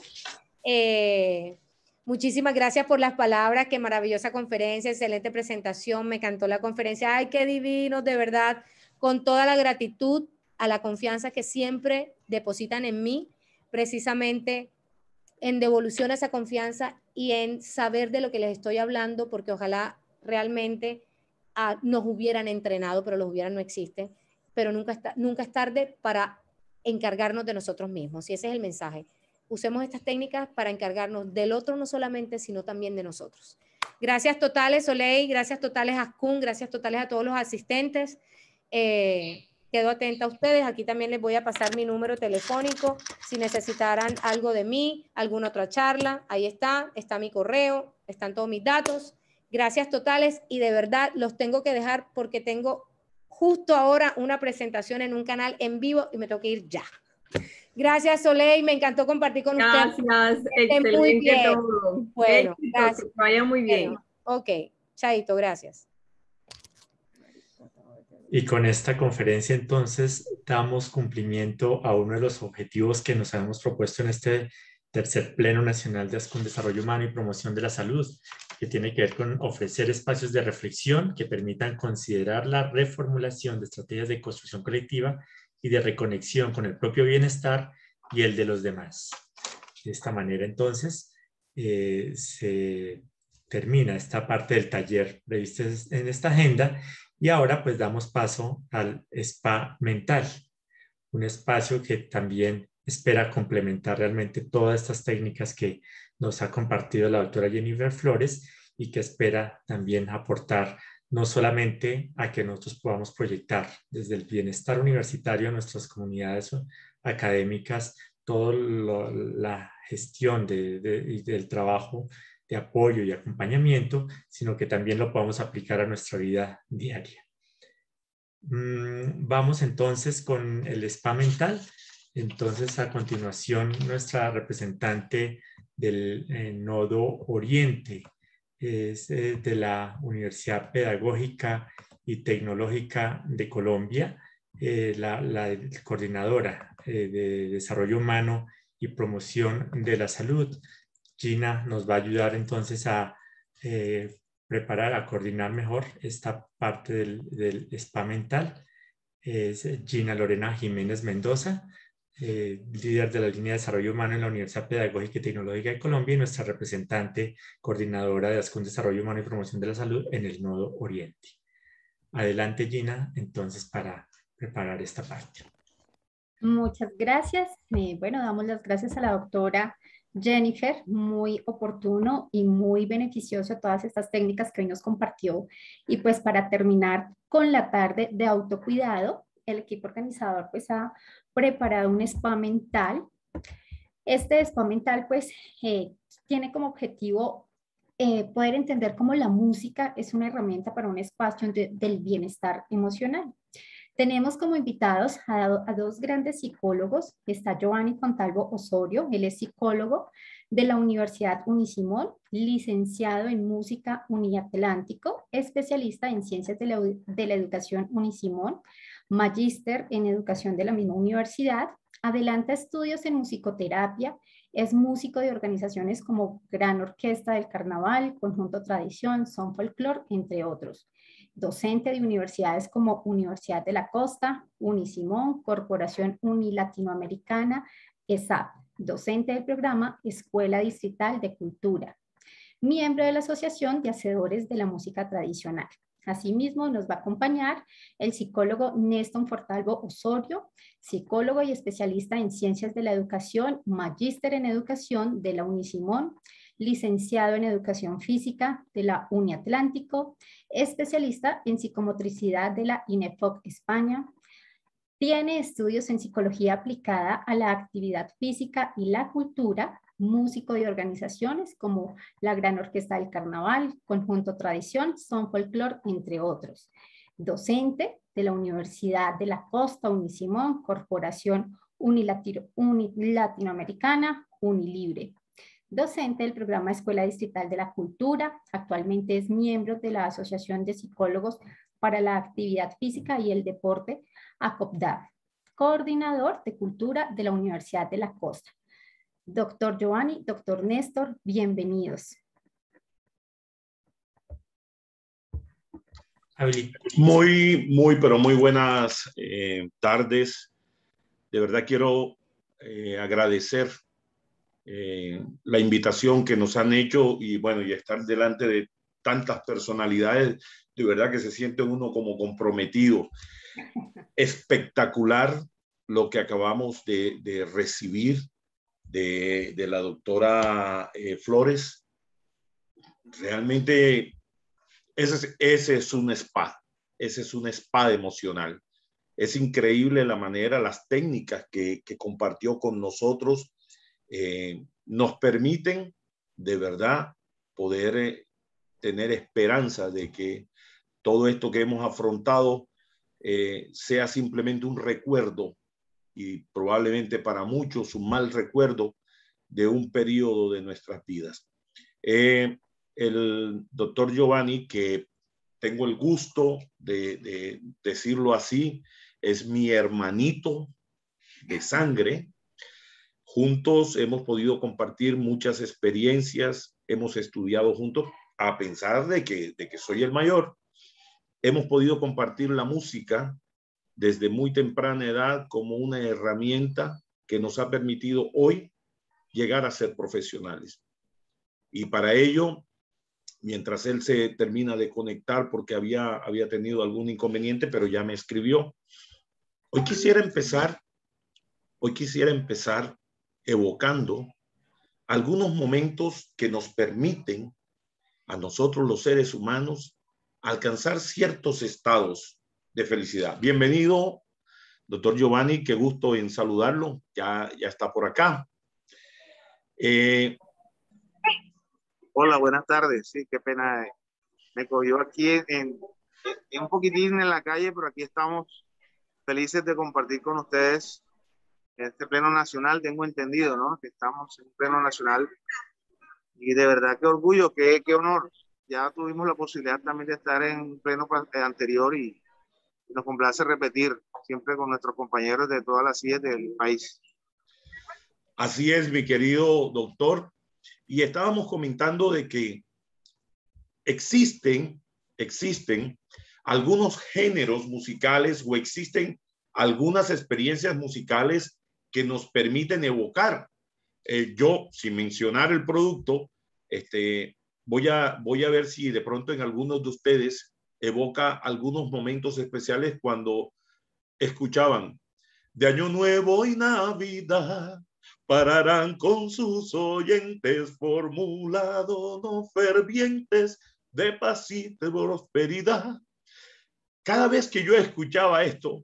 Eh, Muchísimas gracias por las palabras, qué maravillosa conferencia, excelente presentación, me encantó la conferencia, ay, qué divino, de verdad, con toda la gratitud a la confianza que siempre depositan en mí, precisamente en devolución a esa confianza y en saber de lo que les estoy hablando, porque ojalá realmente ah, nos hubieran entrenado, pero los hubieran no existe, pero nunca, nunca es tarde para encargarnos de nosotros mismos, y ese es el mensaje usemos estas técnicas para encargarnos del otro no solamente, sino también de nosotros. Gracias totales, Soleil, gracias totales a gracias totales a todos los asistentes. Eh, quedo atenta a ustedes. Aquí también les voy a pasar mi número telefónico si necesitarán algo de mí, alguna otra charla. Ahí está, está mi correo, están todos mis datos. Gracias totales y de verdad los tengo que dejar porque tengo justo ahora una presentación en un canal en vivo y me tengo que ir ya. Gracias, Soleil. Me encantó compartir con gracias, Gracias. Excelente muy bien. Bueno, vaya muy bien. ok. Chaito, gracias. Y con esta conferencia entonces damos cumplimiento a uno de los objetivos que nos habíamos propuesto en este tercer Pleno Nacional de con Desarrollo Humano y Promoción de la Salud, que tiene que ver con ofrecer espacios de reflexión que permitan considerar la reformulación de estrategias de construcción colectiva y de reconexión con el propio bienestar y el de los demás. De esta manera, entonces, eh, se termina esta parte del taller previsto en esta agenda y ahora pues damos paso al spa mental, un espacio que también espera complementar realmente todas estas técnicas que nos ha compartido la doctora Jennifer Flores y que espera también aportar no solamente a que nosotros podamos proyectar desde el bienestar universitario a nuestras comunidades académicas toda la gestión del trabajo de apoyo y acompañamiento, sino que también lo podamos aplicar a nuestra vida diaria. Mm, vamos entonces con el spa mental. Entonces, a continuación, nuestra representante del eh, nodo oriente es eh, de la Universidad Pedagógica y Tecnológica de Colombia, eh, la, coordinadora eh, de desarrollo humano y promoción de la salud. Gina nos va a ayudar entonces a preparar, a coordinar mejor esta parte del, del SPA mental. Es Gina Lorena Jiménez Mendoza. Eh, líder de la línea de desarrollo humano en la Universidad Pedagógica y Tecnológica de Colombia y nuestra representante coordinadora de ASCUN Desarrollo Humano y Promoción de la Salud en el Nodo Oriente. Adelante Gina, entonces para preparar esta parte. Muchas gracias. Eh, bueno, damos las gracias a la doctora Jennifer, muy oportuno y muy beneficioso todas estas técnicas que hoy nos compartió. Y pues para terminar con la tarde de autocuidado, el equipo organizador pues ha preparado un spa mental. Este spa mental pues eh, tiene como objetivo eh, poder entender cómo la música es una herramienta para un espacio del bienestar emocional. Tenemos como invitados a, dos grandes psicólogos. Está Giovanni Contalvo Osorio, él es psicólogo de la Universidad Unisimón, licenciado en música uniatlántico, especialista en ciencias de la educación Unisimón, magíster en educación de la misma universidad, adelanta estudios en musicoterapia, es músico de organizaciones como Gran Orquesta del Carnaval, Conjunto Tradición, Son Folklore, entre otros. Docente de universidades como Universidad de la Costa, Unisimón, Corporación Latinoamericana, ESAP. Docente del programa Escuela Distrital de Cultura. Miembro de la Asociación de Hacedores de la Música Tradicional. Asimismo, nos va a acompañar el psicólogo Néstor Fortalvo Osorio, psicólogo y especialista en ciencias de la educación, magíster en educación de la Unisimón, licenciado en educación física de la Uniatlántico, especialista en psicomotricidad de la INEFOC España. Tiene estudios en psicología aplicada a la actividad física y la cultura músico de organizaciones como la Gran Orquesta del Carnaval, Conjunto Tradición, Son Folklore, entre otros. Docente de la Universidad de la Costa, Unisimón, Corporación Unilatinoamericana, Unilibre. Docente del programa Escuela Distrital de la Cultura, actualmente es miembro de la Asociación de Psicólogos para la Actividad Física y el Deporte, ACOPDAF coordinador de cultura de la Universidad de la Costa. Doctor Giovanni, doctor Néstor, bienvenidos. Muy, muy, pero muy buenas eh, tardes. De verdad quiero eh, agradecer eh, la invitación que nos han hecho y bueno, y estar delante de tantas personalidades, de verdad que se siente uno como comprometido. Espectacular lo que acabamos de, de recibir de, la doctora eh, Flores. Realmente ese es, un spa, ese es un spa emocional. Es increíble la manera, las técnicas que, que compartió con nosotros eh, nos permiten de verdad poder eh, tener esperanza de que todo esto que hemos afrontado sea simplemente un recuerdo y probablemente para muchos un mal recuerdo de un periodo de nuestras vidas. Eh, el doctor Giovanni, que tengo el gusto de, decirlo así, es mi hermanito de sangre. Juntos hemos podido compartir muchas experiencias, hemos estudiado juntos, a pesar de que, de que soy el mayor. Hemos podido compartir la música, desde muy temprana edad como una herramienta que nos ha permitido hoy llegar a ser profesionales. Y para ello, mientras él se termina de conectar porque había, había tenido algún inconveniente, pero ya me escribió, hoy quisiera empezar, hoy quisiera empezar evocando algunos momentos que nos permiten a nosotros los seres humanos alcanzar ciertos estados de felicidad. Bienvenido, doctor Giovanni, qué gusto en saludarlo, ya, ya está por acá. Eh, Hola, buenas tardes, sí, qué pena. Me cogió aquí en, un poquitín en la calle, pero aquí estamos felices de compartir con ustedes este pleno nacional, tengo entendido, ¿no? Que estamos en un pleno nacional y de verdad qué orgullo, qué, qué honor. Ya tuvimos la posibilidad también de estar en pleno eh, anterior y nos complace repetir siempre con nuestros compañeros de todas las sillas del país. Así es, mi querido doctor. Y estábamos comentando de que existen, existen algunos géneros musicales o existen algunas experiencias musicales que nos permiten evocar. Eh, yo, sin mencionar el producto, este, voy, a, voy a ver si de pronto en algunos de ustedes evoca algunos momentos especiales cuando escuchaban de Año Nuevo y Navidad. Pararán con sus oyentes formulados no fervientes de paz y de prosperidad. Cada vez que yo escuchaba esto,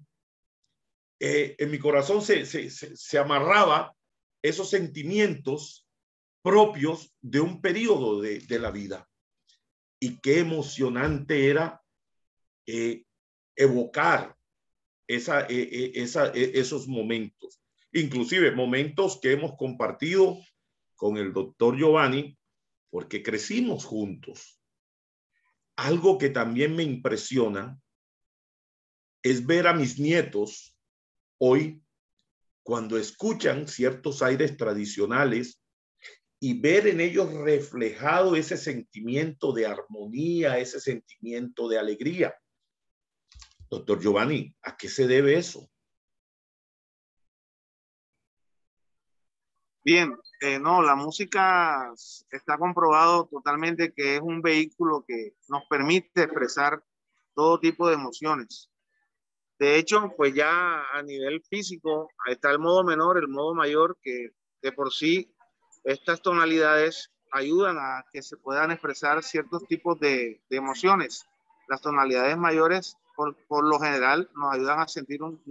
eh, en mi corazón se, se, amarraba esos sentimientos propios de un periodo de, de, la vida. Y qué emocionante era eh, evocar e, e, e, esos momentos. Inclusive momentos que hemos compartido con el doctor Giovanni porque crecimos juntos. Algo que también me impresiona es ver a mis nietos hoy cuando escuchan ciertos aires tradicionales y ver en ellos reflejado ese sentimiento de armonía, ese sentimiento de alegría. Doctor Giovanni, ¿a qué se debe eso? Bien, eh, no, la música está comprobado totalmente que es un vehículo que nos permite expresar todo tipo de emociones. De hecho, pues ya a nivel físico está el modo menor, el modo mayor, que de por sí estas tonalidades ayudan a que se puedan expresar ciertos tipos de emociones. Las tonalidades mayores por, lo general nos ayudan a sentir un,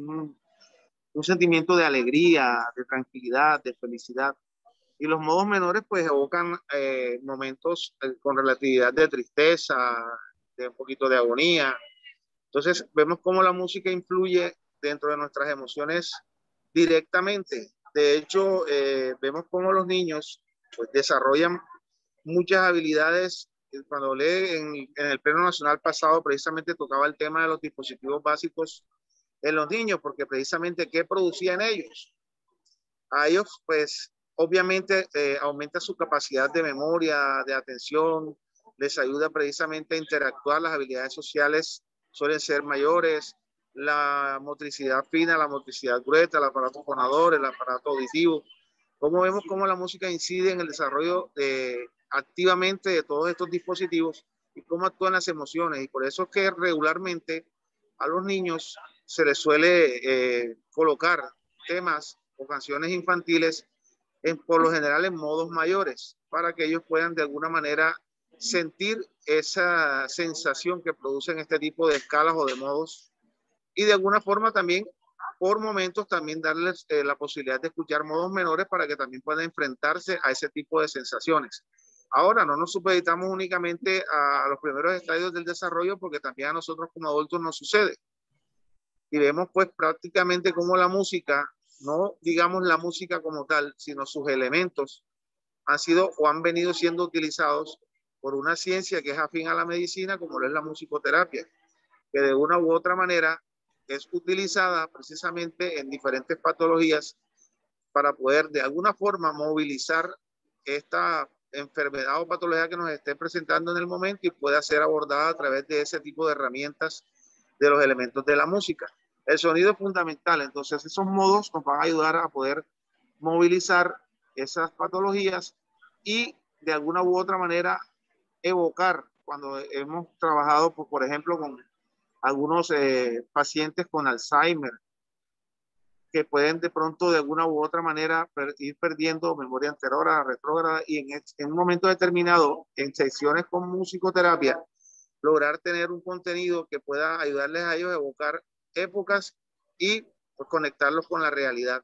sentimiento de alegría, de tranquilidad, de felicidad. Y los modos menores pues evocan eh, momentos eh, con relatividad de tristeza, de un poquito de agonía. Entonces vemos cómo la música influye dentro de nuestras emociones directamente. De hecho, eh, vemos cómo los niños pues, desarrollan muchas habilidades cuando hablé en, el Pleno Nacional pasado, precisamente tocaba el tema de los dispositivos básicos en los niños, porque precisamente qué producían ellos. A ellos, pues, obviamente eh, aumenta su capacidad de memoria, de atención, les ayuda precisamente a interactuar, las habilidades sociales suelen ser mayores, la motricidad fina, la motricidad gruesa, el aparato fonador, el aparato auditivo. ¿Cómo vemos cómo la música incide en el desarrollo de activamente de todos estos dispositivos y cómo actúan las emociones. Y por eso que regularmente a los niños se les suele eh, colocar temas o canciones infantiles en, por lo general en modos mayores para que ellos puedan de alguna manera sentir esa sensación que producen este tipo de escalas o de modos y de alguna forma también por momentos también darles eh, la posibilidad de escuchar modos menores para que también puedan enfrentarse a ese tipo de sensaciones. Ahora no nos supeditamos únicamente a los primeros estadios del desarrollo porque también a nosotros como adultos nos sucede. Y vemos pues prácticamente cómo la música, no digamos la música como tal, sino sus elementos han sido o han venido siendo utilizados por una ciencia que es afín a la medicina como lo es la musicoterapia, que de una u otra manera es utilizada precisamente en diferentes patologías para poder de alguna forma movilizar esta enfermedad o patología que nos esté presentando en el momento y pueda ser abordada a través de ese tipo de herramientas de los elementos de la música. El sonido es fundamental, entonces esos modos nos van a ayudar a poder movilizar esas patologías y de alguna u otra manera evocar cuando hemos trabajado, pues, por, ejemplo, con algunos eh, pacientes con Alzheimer que pueden de pronto de alguna u otra manera ir perdiendo memoria anterior, retrógrada y en, un momento determinado, en sesiones con musicoterapia, lograr tener un contenido que pueda ayudarles a ellos a evocar épocas y pues, conectarlos con la realidad.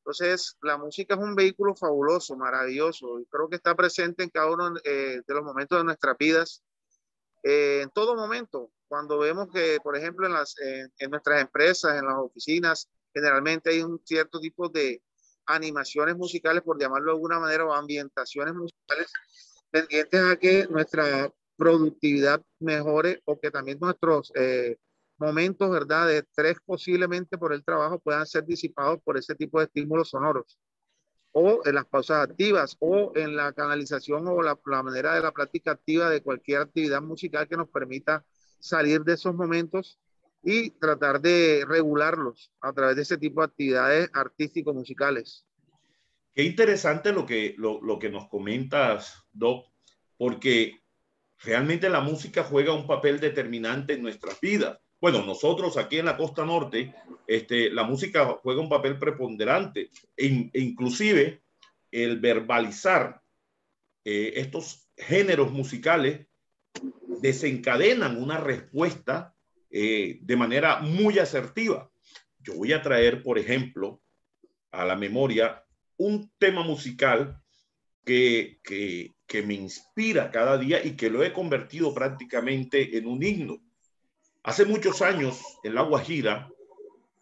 Entonces, la música es un vehículo fabuloso, maravilloso, y creo que está presente en cada uno eh, de los momentos de nuestras vidas, eh, en todo momento. Cuando vemos que, por ejemplo, en, las, en nuestras empresas, en las oficinas, generalmente hay un cierto tipo de animaciones musicales, por llamarlo de alguna manera, o ambientaciones musicales pendientes a que nuestra productividad mejore o que también nuestros eh, momentos, ¿verdad?, de estrés posiblemente por el trabajo puedan ser disipados por ese tipo de estímulos sonoros o en las pausas activas o en la canalización o la, la manera de la práctica activa de cualquier actividad musical que nos permita salir de esos momentos y tratar de regularlos a través de ese tipo de actividades artísticos musicales Qué interesante lo que, lo, que nos comentas, Doc, porque realmente la música juega un papel determinante en nuestras vidas. Bueno, nosotros aquí en la costa norte, este, la música juega un papel preponderante e, inclusive el verbalizar eh, estos géneros musicales desencadenan una respuesta eh, de manera muy asertiva. Yo voy a traer, por ejemplo, a la memoria un tema musical que me inspira cada día y que lo he convertido prácticamente en un himno. Hace muchos años, en La Guajira,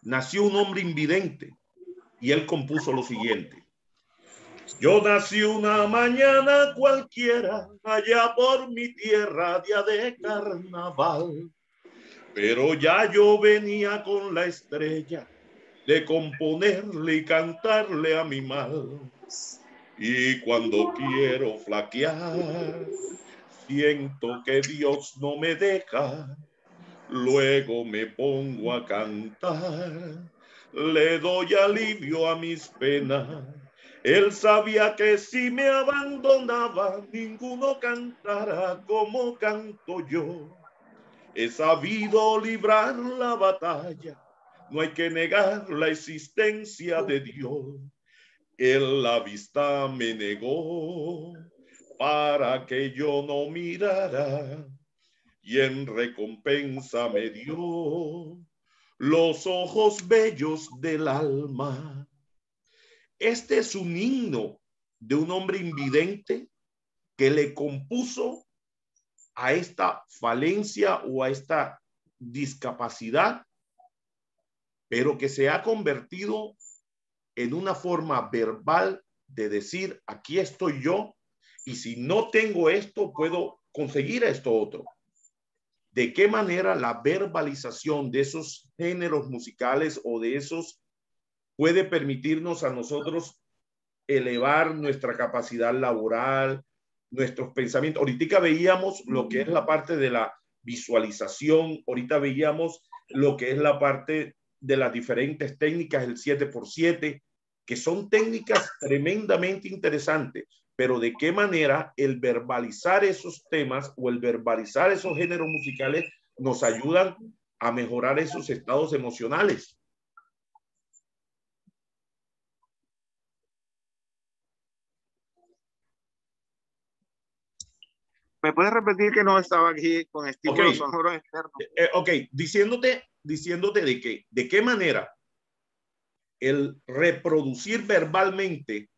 nació un hombre invidente y él compuso lo siguiente. Yo nací una mañana cualquiera allá por mi tierra, día de carnaval. Pero ya yo venía con la estrella de componerle y cantarle a mi mal. Y cuando quiero flaquear, siento que Dios no me deja. Luego me pongo a cantar, le doy alivio a mis penas. Él sabía que si me abandonaba, ninguno cantará como canto yo He sabido librar la batalla, no hay que negar la existencia de Dios. Él la vista me negó para que yo no mirara y en recompensa me dio los ojos bellos del alma. Este es un himno de un hombre invidente que le compuso a esta falencia o a esta discapacidad, pero que se ha convertido en una forma verbal de decir, aquí estoy yo, y si no tengo esto, puedo conseguir esto otro. ¿De qué manera la verbalización de esos géneros musicales o de esos puede permitirnos a nosotros elevar nuestra capacidad laboral, nuestros pensamientos. Ahorita veíamos lo que es la parte de la visualización, ahorita veíamos lo que es la parte de las diferentes técnicas, el 7x7, que son técnicas tremendamente interesantes, pero de qué manera el verbalizar esos temas o el verbalizar esos géneros musicales nos ayudan a mejorar esos estados emocionales. ¿Me puedes repetir que no estaba aquí con estímulos externo. Eh, eh, ok, diciéndote, diciéndote de, de qué manera el reproducir verbalmente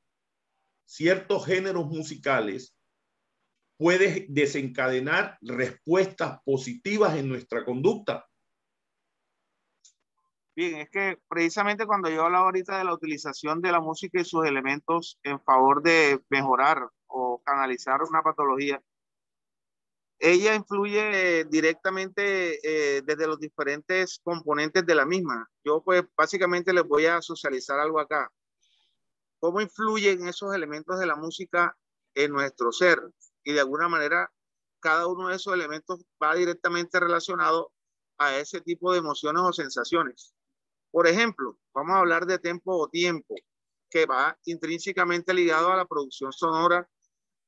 ciertos géneros musicales puede desencadenar respuestas positivas en nuestra conducta. Bien, es que precisamente cuando yo hablaba ahorita de la utilización de la música y sus elementos en favor de mejorar o canalizar una patología, ella influye directamente eh, desde los diferentes componentes de la misma. Yo pues básicamente les voy a socializar algo acá. ¿Cómo influyen esos elementos de la música en nuestro ser? Y de alguna manera, cada uno de esos elementos va directamente relacionado a ese tipo de emociones o sensaciones. Por ejemplo, vamos a hablar de tempo o tiempo, que va intrínsecamente ligado a la producción sonora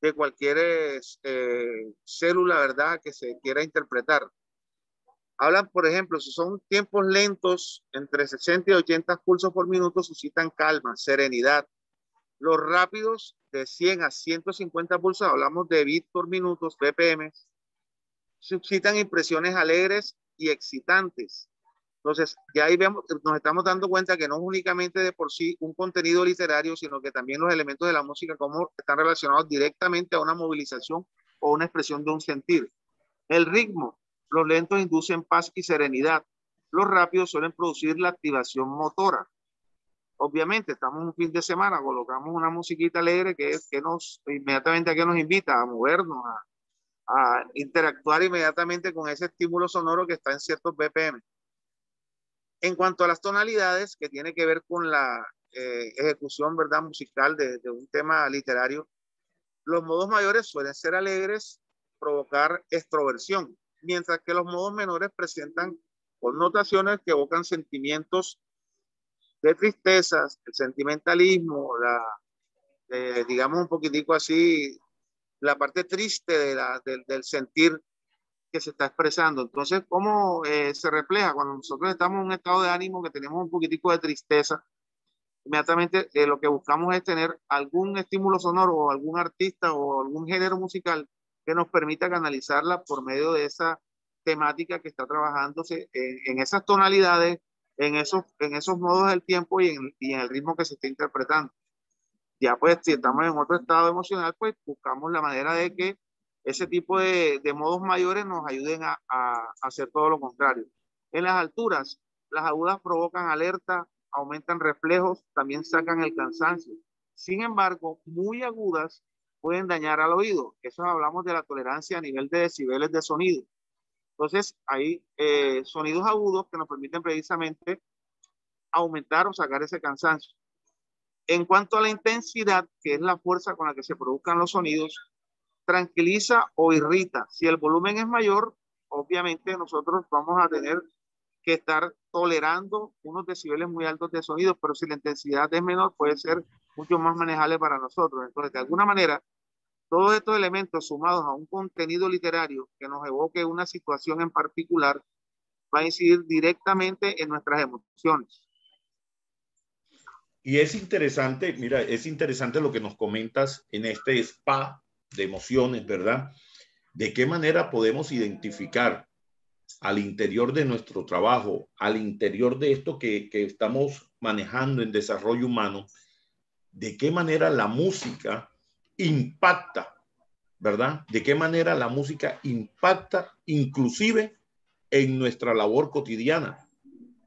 de cualquier este, célula, ¿verdad?, que se quiera interpretar. Hablan, por ejemplo, si son tiempos lentos, entre 60 y 80 pulsos por minuto suscitan calma, serenidad. Los rápidos, de 100 a 150 pulsos, hablamos de bits por minutos, BPM, suscitan impresiones alegres y excitantes. Entonces, ya ahí vemos, nos estamos dando cuenta que no es únicamente de por sí un contenido literario, sino que también los elementos de la música, cómo están relacionados directamente a una movilización o una expresión de un sentir. El ritmo, los lentos inducen paz y serenidad. Los rápidos suelen producir la activación motora. Obviamente, estamos un fin de semana, colocamos una musiquita alegre que, que nos inmediatamente que nos invita a movernos, a interactuar inmediatamente con ese estímulo sonoro que está en ciertos BPM. En cuanto a las tonalidades, que tiene que ver con la eh, ejecución ¿verdad? musical de, un tema literario, los modos mayores suelen ser alegres, provocar extroversión, mientras que los modos menores presentan connotaciones que evocan sentimientos de tristezas, el sentimentalismo, eh, digamos un poquitico así, la parte triste de la, del sentir que se está expresando. Entonces, ¿cómo eh, se refleja? Cuando nosotros estamos en un estado de ánimo que tenemos un poquitico de tristeza, inmediatamente eh, lo que buscamos es tener algún estímulo sonoro o algún artista o algún género musical que nos permita canalizarla por medio de esa temática que está trabajándose en, esas tonalidades, en esos, en esos modos del tiempo y en, y en el ritmo que se está interpretando. Ya pues, si estamos en otro estado emocional, pues buscamos la manera de que ese tipo de, modos mayores nos ayuden a, hacer todo lo contrario. En las alturas, las agudas provocan alerta, aumentan reflejos, también sacan el cansancio. Sin embargo, muy agudas pueden dañar al oído. Eso hablamos de la tolerancia a nivel de decibeles de sonido. Entonces, hay eh, sonidos agudos que nos permiten precisamente aumentar o sacar ese cansancio. En cuanto a la intensidad, que es la fuerza con la que se produzcan los sonidos, tranquiliza o irrita. Si el volumen es mayor, obviamente nosotros vamos a tener que estar tolerando unos decibeles muy altos de sonido, pero si la intensidad es menor, puede ser mucho más manejable para nosotros. Entonces, de alguna manera, todos estos elementos sumados a un contenido literario que nos evoque una situación en particular, va a incidir directamente en nuestras emociones. Y es interesante, mira, es interesante lo que nos comentas en este spa de emociones, ¿verdad? ¿De qué manera podemos identificar al interior de nuestro trabajo, al interior de esto que, estamos manejando en desarrollo humano, de qué manera la música impacta, ¿verdad? De qué manera la música impacta inclusive en nuestra labor cotidiana.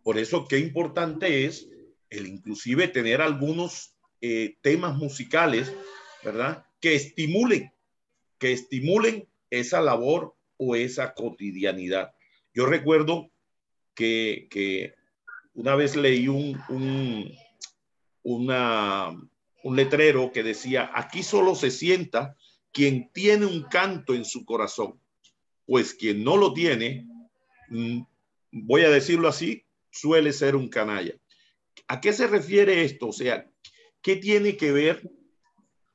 Por eso qué importante es el inclusive tener algunos eh, temas musicales, ¿verdad? que estimulen, que estimulen esa labor o esa cotidianidad. Yo recuerdo que, una vez leí un, un letrero que decía, aquí solo se sienta quien tiene un canto en su corazón, pues quien no lo tiene, mm, voy a decirlo así, suele ser un canalla. ¿A qué se refiere esto? O sea, ¿qué tiene que ver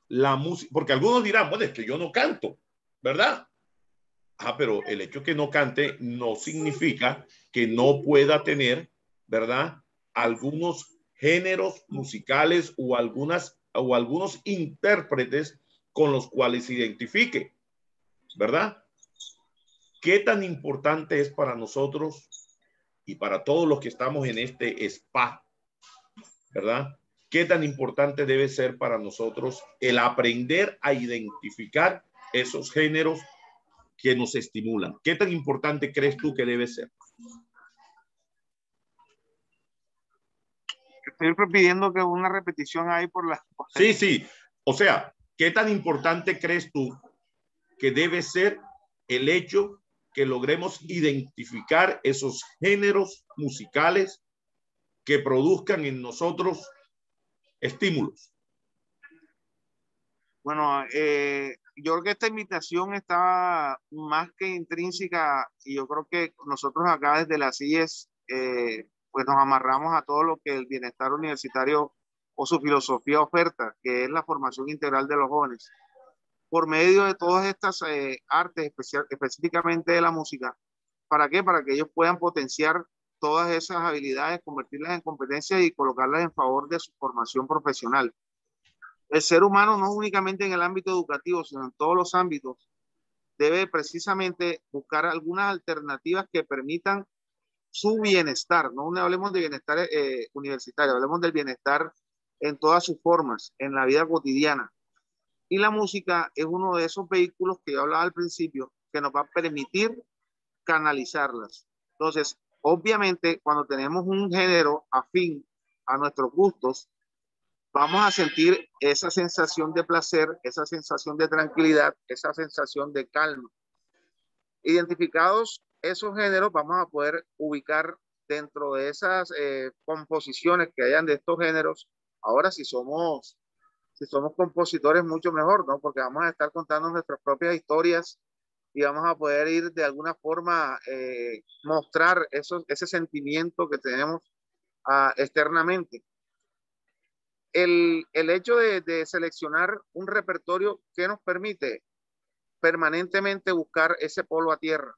la música, porque algunos dirán, bueno, es que yo no canto, ¿verdad? Ah, pero el hecho que no cante no significa que no pueda tener, ¿verdad? Algunos géneros musicales o algunas o algunos intérpretes con los cuales se identifique, ¿verdad? ¿Qué tan importante es para nosotros y para todos los que estamos en este spa, ¿verdad? qué tan importante debe ser para nosotros el aprender a identificar esos géneros que nos estimulan. ¿Qué tan importante crees tú que debe ser? Estoy pidiendo que una repetición ahí por las Sí, sí. O sea, ¿qué tan importante crees tú que debe ser el hecho que logremos identificar esos géneros musicales que produzcan en nosotros estímulos? Bueno, eh, yo creo que esta invitación está más que intrínseca y yo creo que nosotros acá desde las CIES eh, pues nos amarramos a todo lo que el bienestar universitario o su filosofía oferta, que es la formación integral de los jóvenes. Por medio de todas estas eh, artes, especial, específicamente de la música, ¿para qué? Para que ellos puedan potenciar todas esas habilidades, convertirlas en competencias y colocarlas en favor de su formación profesional. El ser humano no únicamente en el ámbito educativo, sino en todos los ámbitos, debe precisamente buscar algunas alternativas que permitan su bienestar. No hablemos de bienestar eh, universitario, hablemos del bienestar en todas sus formas, en la vida cotidiana. Y la música es uno de esos vehículos que yo hablaba al principio, que nos va a permitir canalizarlas. Entonces, obviamente cuando tenemos un género afín a nuestros gustos, vamos a sentir esa sensación de placer, esa sensación de tranquilidad, esa sensación de calma. Identificados esos géneros, vamos a poder ubicar dentro de esas eh, composiciones que hayan de estos géneros. Ahora, si somos, si somos compositores, mucho mejor, ¿no? Porque vamos a estar contando nuestras propias historias y vamos a poder ir de alguna forma eh, mostrar esos, ese sentimiento que tenemos ah, externamente. El, el hecho de, seleccionar un repertorio que nos permite permanentemente buscar ese polo a tierra,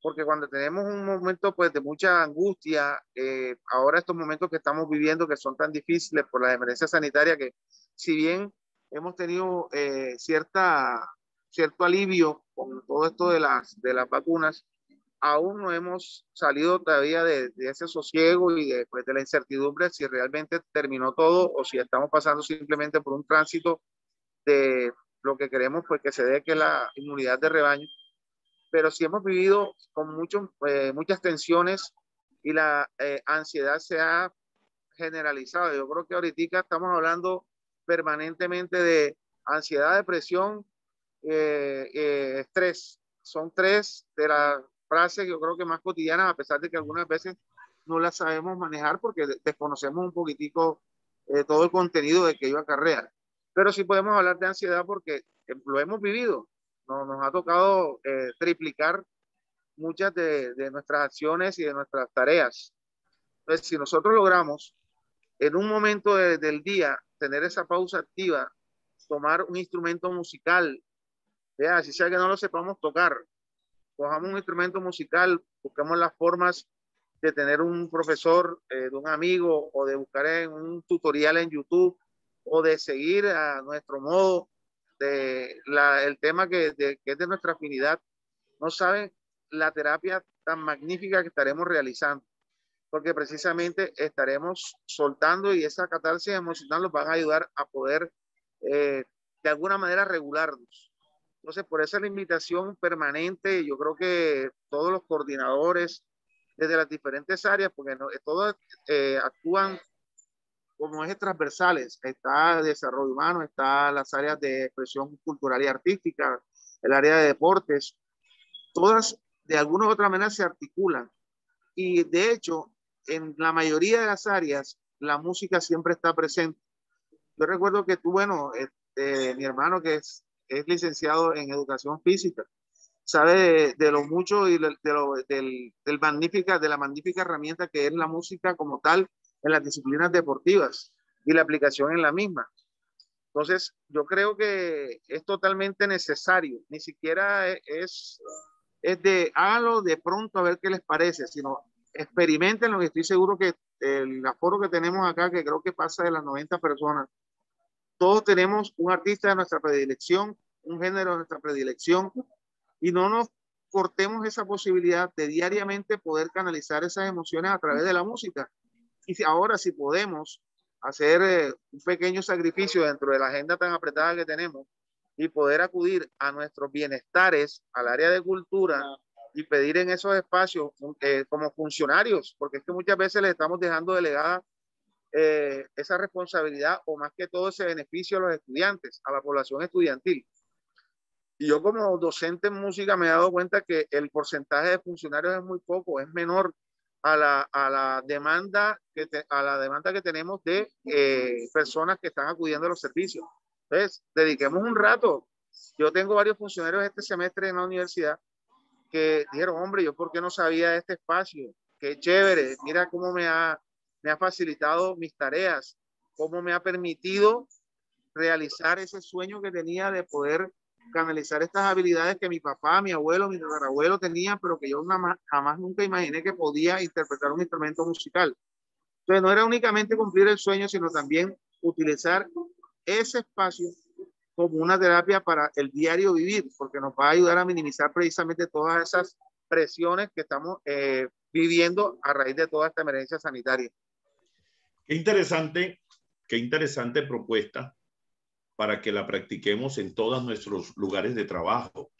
porque cuando tenemos un momento pues de mucha angustia, eh, ahora estos momentos que estamos viviendo que son tan difíciles por la emergencia sanitaria que si bien hemos tenido eh, cierta cierto alivio con todo esto de las, de las vacunas, aún no hemos salido todavía de, ese sosiego y de, pues, de la incertidumbre si realmente terminó todo o si estamos pasando simplemente por un tránsito de lo que queremos pues, que se dé, que la inmunidad de rebaño. Pero si hemos vivido con mucho, eh, muchas tensiones y la eh, ansiedad se ha generalizado. Yo creo que ahorita estamos hablando permanentemente de ansiedad, depresión eh, eh estrés. Son tres de las frases que yo creo que más cotidianas, a pesar de que algunas veces no las sabemos manejar porque desconocemos un poquitico eh, todo el contenido de que a acarrea. Pero sí podemos hablar de ansiedad porque eh, lo hemos vivido. Nos, nos ha tocado triplicar muchas de, nuestras acciones y de nuestras tareas. Entonces, si nosotros logramos en un momento del día tener esa pausa activa, tomar un instrumento musical, vea si sea que no lo sepamos tocar, cojamos un instrumento musical, buscamos las formas de tener un profesor, eh, de un amigo o de buscar un tutorial en YouTube o de seguir a nuestro modo de el tema que, es de nuestra afinidad. No saben la terapia tan magnífica que estaremos realizando, porque precisamente estaremos soltando y esa catarsis emocional nos va a ayudar a poder eh, de alguna manera regularnos. Entonces, por esa limitación permanente, yo creo que todos los coordinadores desde las diferentes áreas, porque no, eh, todos eh, actúan como ejes transversales. Está el desarrollo humano, está las áreas de expresión cultural y artística, el área de deportes. Todas de alguna u otra manera se articulan. Y de hecho, en la mayoría de las áreas, la música siempre está presente. Yo recuerdo que tú, bueno, este, mi hermano que es es licenciado en educación física. Sabe de, lo mucho y de, lo, del, del magnífica, de la magnífica herramienta que es la música como tal en las disciplinas deportivas y la aplicación en la misma. Entonces, yo creo que es totalmente necesario, ni siquiera e, es, es de hágalo de pronto a ver qué les parece, sino experimenten lo que estoy seguro que el aforo que tenemos acá, que creo que pasa de las 90 personas, todos tenemos un artista de nuestra predilección, un género de nuestra predilección, y no nos cortemos esa posibilidad de diariamente poder canalizar esas emociones a través de la música. Y si ahora si podemos hacer eh, un pequeño sacrificio dentro de la agenda tan apretada que tenemos y poder acudir a nuestros bienestares, al área de cultura y pedir en esos espacios eh, como funcionarios, porque es que muchas veces les estamos dejando delegadas eh, esa responsabilidad o más que todo ese beneficio a los estudiantes, a la población estudiantil. Y yo como docente en música me he dado cuenta que el porcentaje de funcionarios es muy poco, es menor a la, a la demanda, que a la demanda que tenemos de eh, personas que están acudiendo a los servicios. Entonces, dediquemos un rato. Yo tengo varios funcionarios este semestre en la universidad que dijeron, hombre, yo por qué no sabía de este espacio, qué chévere, mira cómo me ha me ha facilitado mis tareas, cómo me ha permitido realizar ese sueño que tenía de poder canalizar estas habilidades que mi papá, mi abuelo, mi abuelo tenía, pero que yo jamás, jamás nunca imaginé que podía interpretar un instrumento musical. Entonces no era únicamente cumplir el sueño, sino también utilizar ese espacio como una terapia para el diario vivir, porque nos va a ayudar a minimizar precisamente todas esas presiones que estamos eh, viviendo a raíz de toda esta emergencia sanitaria interesante, qué interesante propuesta para que la practiquemos en todos nuestros lugares de trabajo,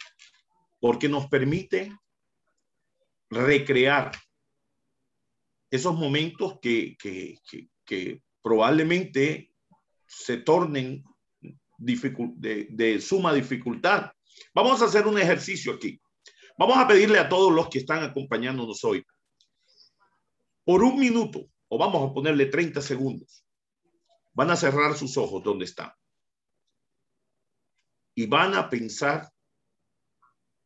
porque nos permite recrear esos momentos que, probablemente se tornen de, de suma dificultad. Vamos a hacer un ejercicio aquí. Vamos a pedirle a todos los que están acompañándonos hoy, por un minuto, o vamos a ponerle 30 segundos, van a cerrar sus ojos donde están y van a pensar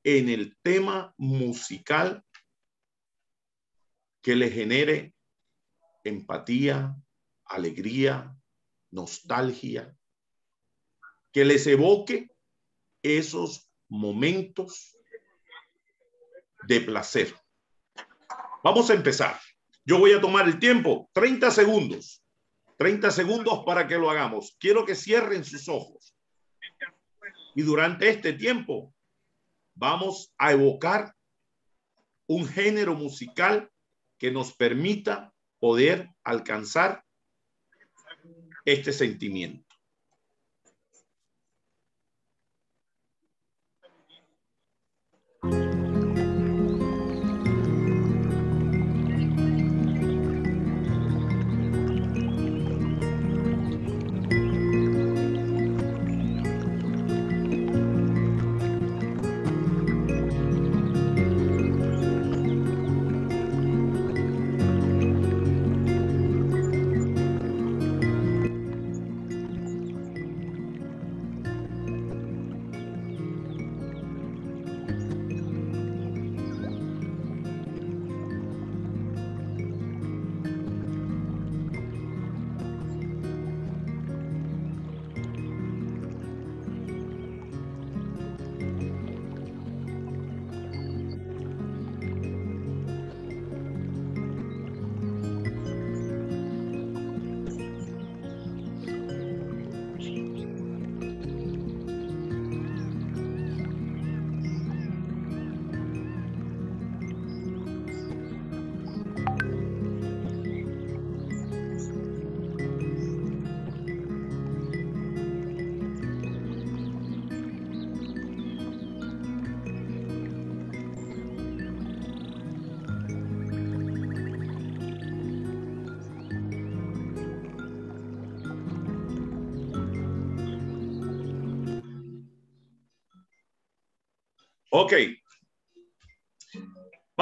en el tema musical que le genere empatía, alegría, nostalgia, que les evoque esos momentos de placer. Vamos a empezar. Yo voy a tomar el tiempo, 30 segundos, 30 segundos para que lo hagamos. Quiero que cierren sus ojos. Y durante este tiempo vamos a evocar un género musical que nos permita poder alcanzar este sentimiento.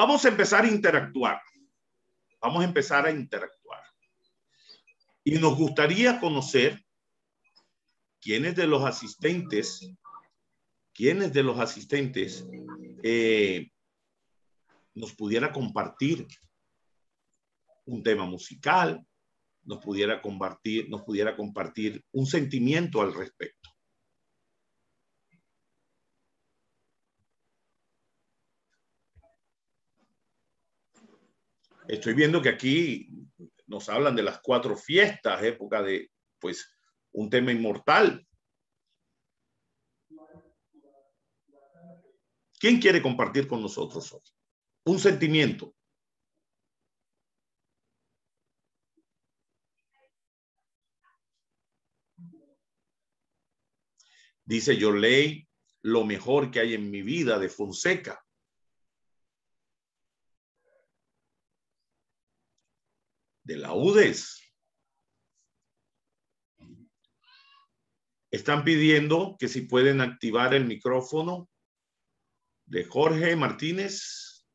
Vamos a empezar a interactuar. Vamos a empezar a interactuar. Y nos gustaría conocer quiénes de los asistentes, quiénes de los asistentes eh, nos pudiera compartir un tema musical, nos pudiera compartir, nos pudiera compartir un sentimiento al respecto. Estoy viendo que aquí nos hablan de las cuatro fiestas, época de, pues, un tema inmortal. ¿Quién quiere compartir con nosotros hoy? Un sentimiento. Dice yo leí lo mejor que hay en mi vida de Fonseca. de la UDES. Están pidiendo que si pueden activar el micrófono de Jorge Martínez.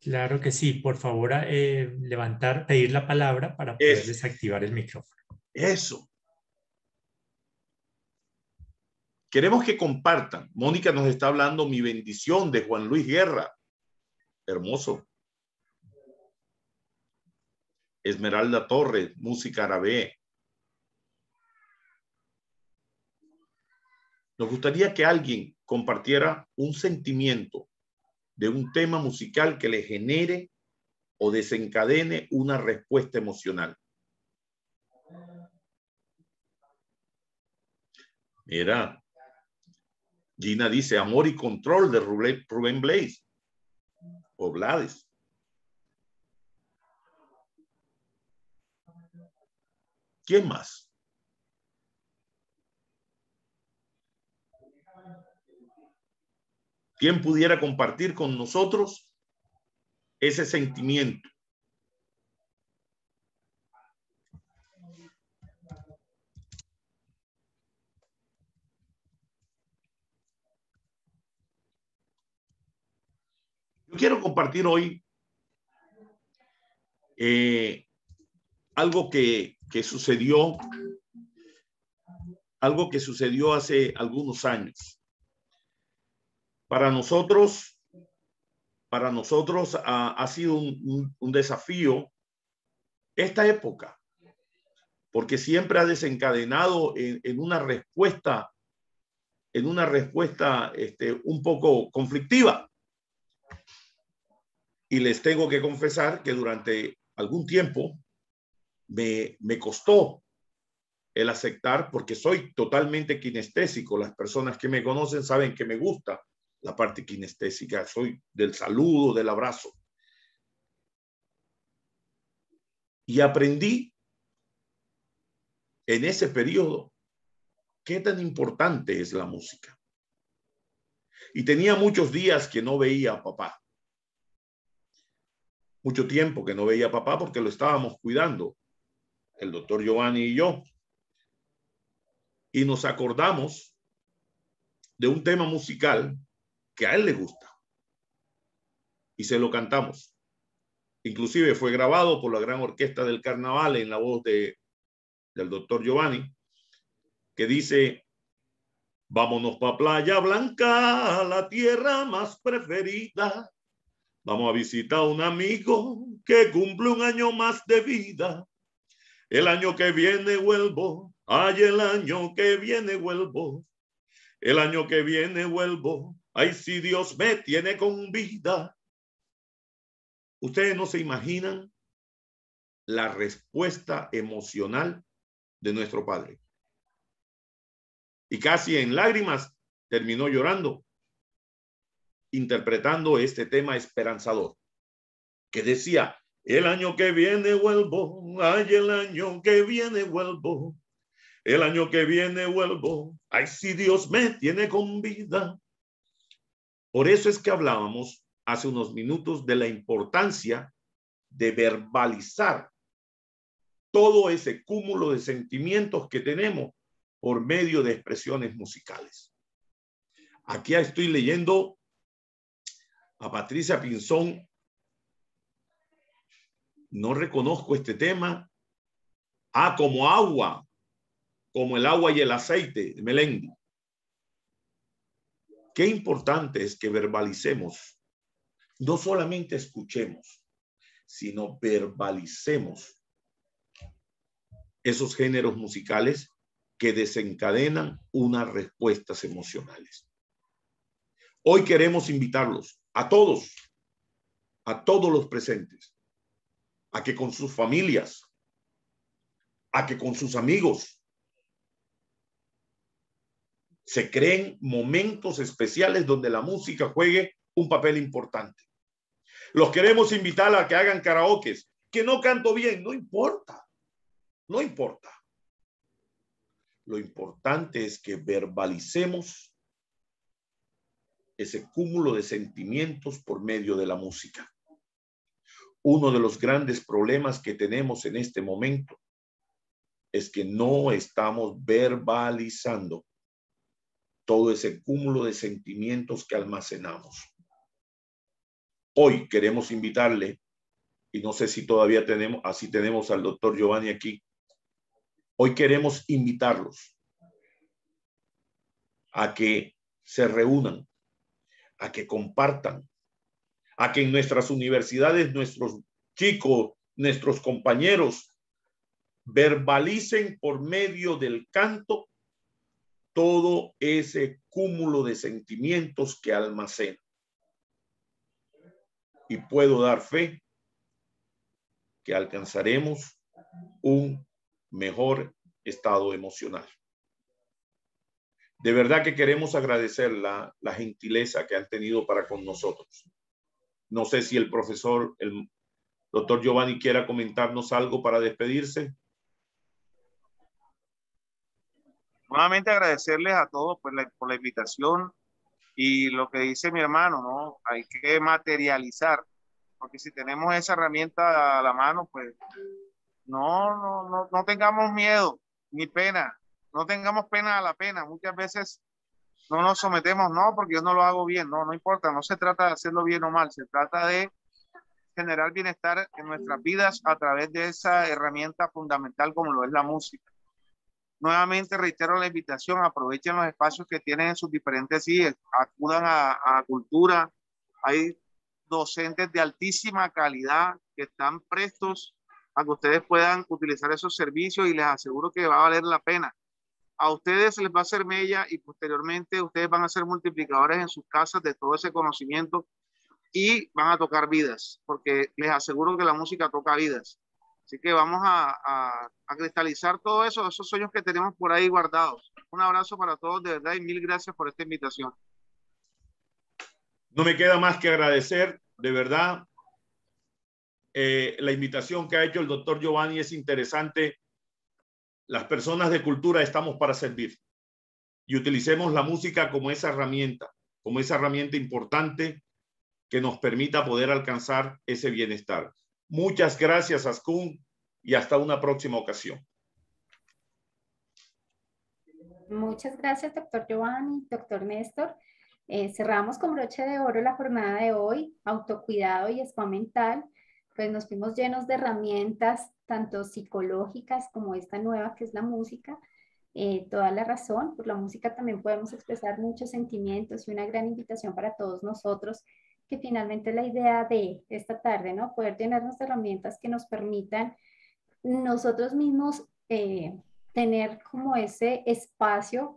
Claro que sí, por favor, eh, levantar, pedir la palabra para poder desactivar el micrófono. Eso. Queremos que compartan. Mónica nos está hablando mi bendición de Juan Luis Guerra. Hermoso. Esmeralda Torres, música árabe. Nos gustaría que alguien compartiera un sentimiento de un tema musical que le genere o desencadene una respuesta emocional. Mira, Gina dice amor y control de Rubén Blaze o Blades. ¿Quién más? ¿Quién pudiera compartir con nosotros ese sentimiento? Yo quiero compartir hoy eh, algo que que sucedió, algo que sucedió hace algunos años. Para nosotros, para nosotros ah, ha, sido un, desafío esta época, porque siempre ha desencadenado en, en una respuesta, en una respuesta este, un poco conflictiva. Y les tengo que confesar que durante algún tiempo me, costó el aceptar porque soy totalmente kinestésico. Las personas que me conocen saben que me gusta la parte kinestésica. Soy del saludo, del abrazo. Y aprendí en ese periodo qué tan importante es la música. Y tenía muchos días que no veía a papá. Mucho tiempo que no veía a papá porque lo estábamos cuidando el doctor Giovanni y yo, y nos acordamos de un tema musical que a él le gusta. Y se lo cantamos. Inclusive fue grabado por la gran orquesta del carnaval en la voz del doctor Giovanni, que dice, vámonos para Playa Blanca, la tierra más preferida. Vamos a visitar a un amigo que cumple un año más de vida. El año que viene vuelvo, ay, el año que viene vuelvo, el año que viene vuelvo, ay, si Dios me tiene con vida. Ustedes no se imaginan la respuesta emocional de nuestro Padre. Y casi en lágrimas terminó llorando, interpretando este tema esperanzador, que decía, el año que viene vuelvo, ay, el año que viene vuelvo, el año que viene vuelvo, ay, si Dios me tiene con vida. Por eso es que hablábamos hace unos minutos de la importancia de verbalizar todo ese cúmulo de sentimientos que tenemos por medio de expresiones musicales. Aquí estoy leyendo a Patricia Pinzón no reconozco este tema. Ah, como agua, como el agua y el aceite, Melendi. Qué importante es que verbalicemos, no solamente escuchemos, sino verbalicemos esos géneros musicales que desencadenan unas respuestas emocionales. Hoy queremos invitarlos a todos, a todos los presentes, a que con sus familias, a que con sus amigos. Se creen momentos especiales donde la música juegue un papel importante. Los queremos invitar a que hagan karaoke, Que no canto bien, no importa. No importa. Lo importante es que verbalicemos ese cúmulo de sentimientos por medio de la música uno de los grandes problemas que tenemos en este momento es que no estamos verbalizando todo ese cúmulo de sentimientos que almacenamos. Hoy queremos invitarle, y no sé si todavía tenemos, así tenemos al doctor Giovanni aquí, hoy queremos invitarlos a que se reúnan, a que compartan, a que en nuestras universidades nuestros chicos, nuestros compañeros, verbalicen por medio del canto todo ese cúmulo de sentimientos que almacena. Y puedo dar fe que alcanzaremos un mejor estado emocional. De verdad que queremos agradecer la, la gentileza que han tenido para con nosotros. No sé si el profesor, el doctor Giovanni, quiera comentarnos algo para despedirse. Nuevamente agradecerles a todos por la, por la invitación y lo que dice mi hermano, ¿no? Hay que materializar, porque si tenemos esa herramienta a la mano, pues no, no tengamos miedo ni pena, no tengamos pena a la pena. Muchas veces no nos sometemos, no, porque yo no lo hago bien, no, no importa, no se trata de hacerlo bien o mal, se trata de generar bienestar en nuestras vidas a través de esa herramienta fundamental como lo es la música. Nuevamente reitero la invitación, aprovechen los espacios que tienen en sus diferentes IES, acudan a, a cultura, hay docentes de altísima calidad que están prestos a que ustedes puedan utilizar esos servicios y les aseguro que va a valer la pena a ustedes les va a ser mella y posteriormente ustedes van a ser multiplicadores en sus casas de todo ese conocimiento y van a tocar vidas, porque les aseguro que la música toca vidas. Así que vamos a, cristalizar todo eso, esos sueños que tenemos por ahí guardados. Un abrazo para todos de verdad y mil gracias por esta invitación. No me queda más que agradecer de verdad eh, la invitación que ha hecho el doctor Giovanni es interesante las personas de cultura estamos para servir y utilicemos la música como esa herramienta, como esa herramienta importante que nos permita poder alcanzar ese bienestar. Muchas gracias, Ascun, y hasta una próxima ocasión. Muchas gracias, doctor Giovanni, doctor Néstor. Eh, cerramos con broche de oro la jornada de hoy, autocuidado y spa mental pues nos fuimos llenos de herramientas, tanto psicológicas como esta nueva que es la música. Eh, toda la razón, por la música también podemos expresar muchos sentimientos y una gran invitación para todos nosotros, que finalmente la idea de esta tarde, ¿no? Poder llenarnos de herramientas que nos permitan nosotros mismos eh, tener como ese espacio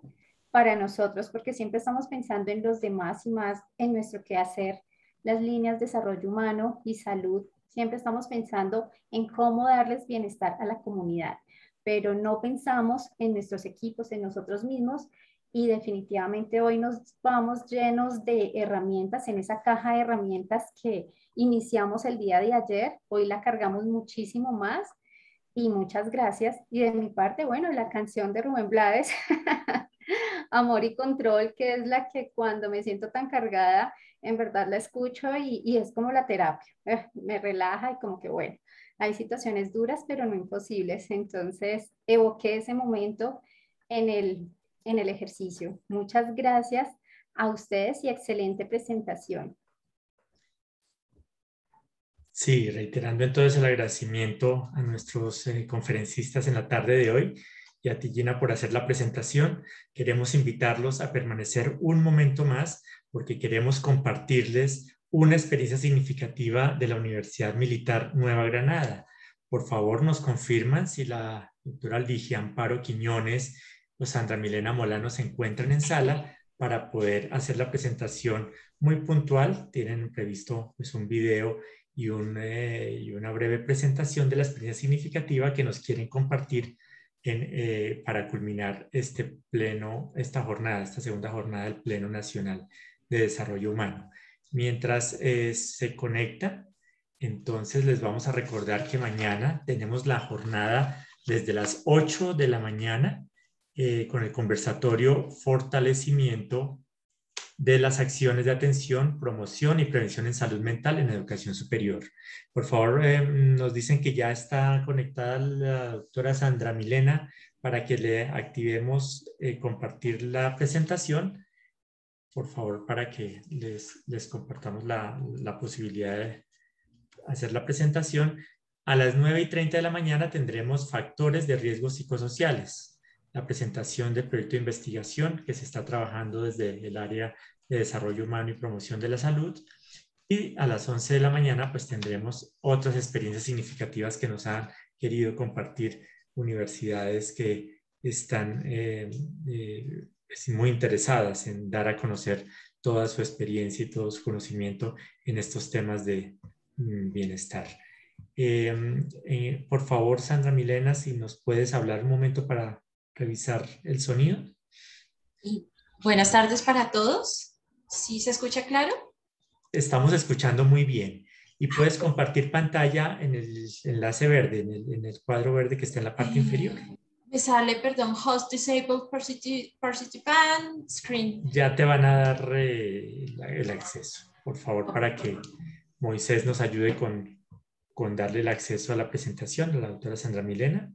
para nosotros, porque siempre estamos pensando en los demás y más en nuestro quehacer, las líneas de desarrollo humano y salud Siempre estamos pensando en cómo darles bienestar a la comunidad, pero no pensamos en nuestros equipos, en nosotros mismos y definitivamente hoy nos vamos llenos de herramientas en esa caja de herramientas que iniciamos el día de ayer. Hoy la cargamos muchísimo más y muchas gracias. Y de mi parte, bueno, la canción de Rubén Blades Amor y Control, que es la que cuando me siento tan cargada, en verdad la escucho y, es como la terapia, eh, me relaja y como que bueno, hay situaciones duras pero no imposibles, entonces evoqué ese momento en el, ejercicio. Muchas gracias a ustedes y excelente presentación. Sí, reiterando entonces el agradecimiento a nuestros eh, conferencistas en la tarde de hoy y a ti, Gina, por hacer la presentación. Queremos invitarlos a permanecer un momento más porque queremos compartirles una experiencia significativa de la Universidad Militar Nueva Granada. Por favor, nos confirman si la doctora Ligia Amparo Quiñones o Sandra Milena Molano se encuentran en sala para poder hacer la presentación muy puntual. Tienen previsto pues, un video y, eh, una breve presentación de la experiencia significativa que nos quieren compartir eh, para culminar este pleno, esta jornada, esta segunda jornada del Pleno Nacional de Desarrollo Humano. Mientras eh, se conecta, entonces les vamos a recordar que mañana tenemos la jornada desde las 8 de la mañana eh, con el conversatorio Fortalecimiento de las acciones de atención, promoción y prevención en salud mental en educación superior. Por favor, eh, nos dicen que ya está conectada la doctora Sandra Milena para que le activemos eh, compartir la presentación. Por favor, para que les, compartamos la, la posibilidad de hacer la presentación. A las 9 y 30 de la mañana tendremos factores de riesgos psicosociales la presentación del proyecto de investigación que se está trabajando desde el área de desarrollo humano y promoción de la salud. Y a las 11 de la mañana pues tendremos otras experiencias significativas que nos han querido compartir universidades que están eh, eh, muy interesadas en dar a conocer toda su experiencia y todo su conocimiento en estos temas de mm, bienestar. Eh, por favor, Sandra Milena, si nos puedes hablar un momento para revisar el sonido. Buenas tardes para todos. ¿Sí se escucha claro? Estamos escuchando muy bien. Y ah, puedes compartir pantalla en el enlace verde, en el, en el cuadro verde que está en la parte eh, inferior. Me sale, perdón, host disabled participant screen. Ya te van a dar eh, el acceso, por favor, para que Moisés nos ayude con, con darle el acceso a la presentación a la doctora Sandra Milena.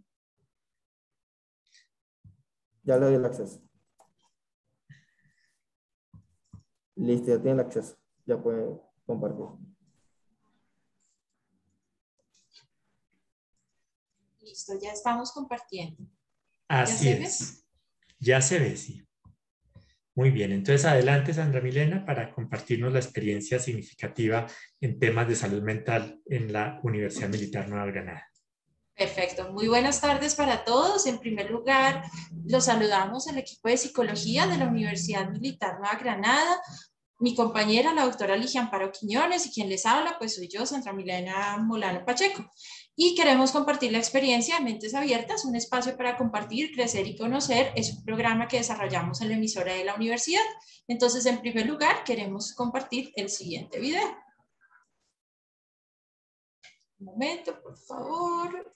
Ya le doy el acceso. Listo, ya tiene el acceso. Ya puede compartir. Listo, ya estamos compartiendo. Así es. ya se ve, sí. Muy bien, entonces adelante Sandra Milena para compartirnos la experiencia significativa en temas de salud mental en la Universidad Militar Nueva Granada. Perfecto. Muy buenas tardes para todos. En primer lugar, los saludamos el equipo de psicología de la Universidad Militar Nueva Granada, mi compañera, la doctora Ligia Amparo Quiñones, y quien les habla, pues soy yo, Sandra Milena Molano Pacheco. Y queremos compartir la experiencia de Mentes Abiertas, un espacio para compartir, crecer y conocer. Es un programa que desarrollamos en la emisora de la universidad. Entonces, en primer lugar, queremos compartir el siguiente video. Un momento, por favor.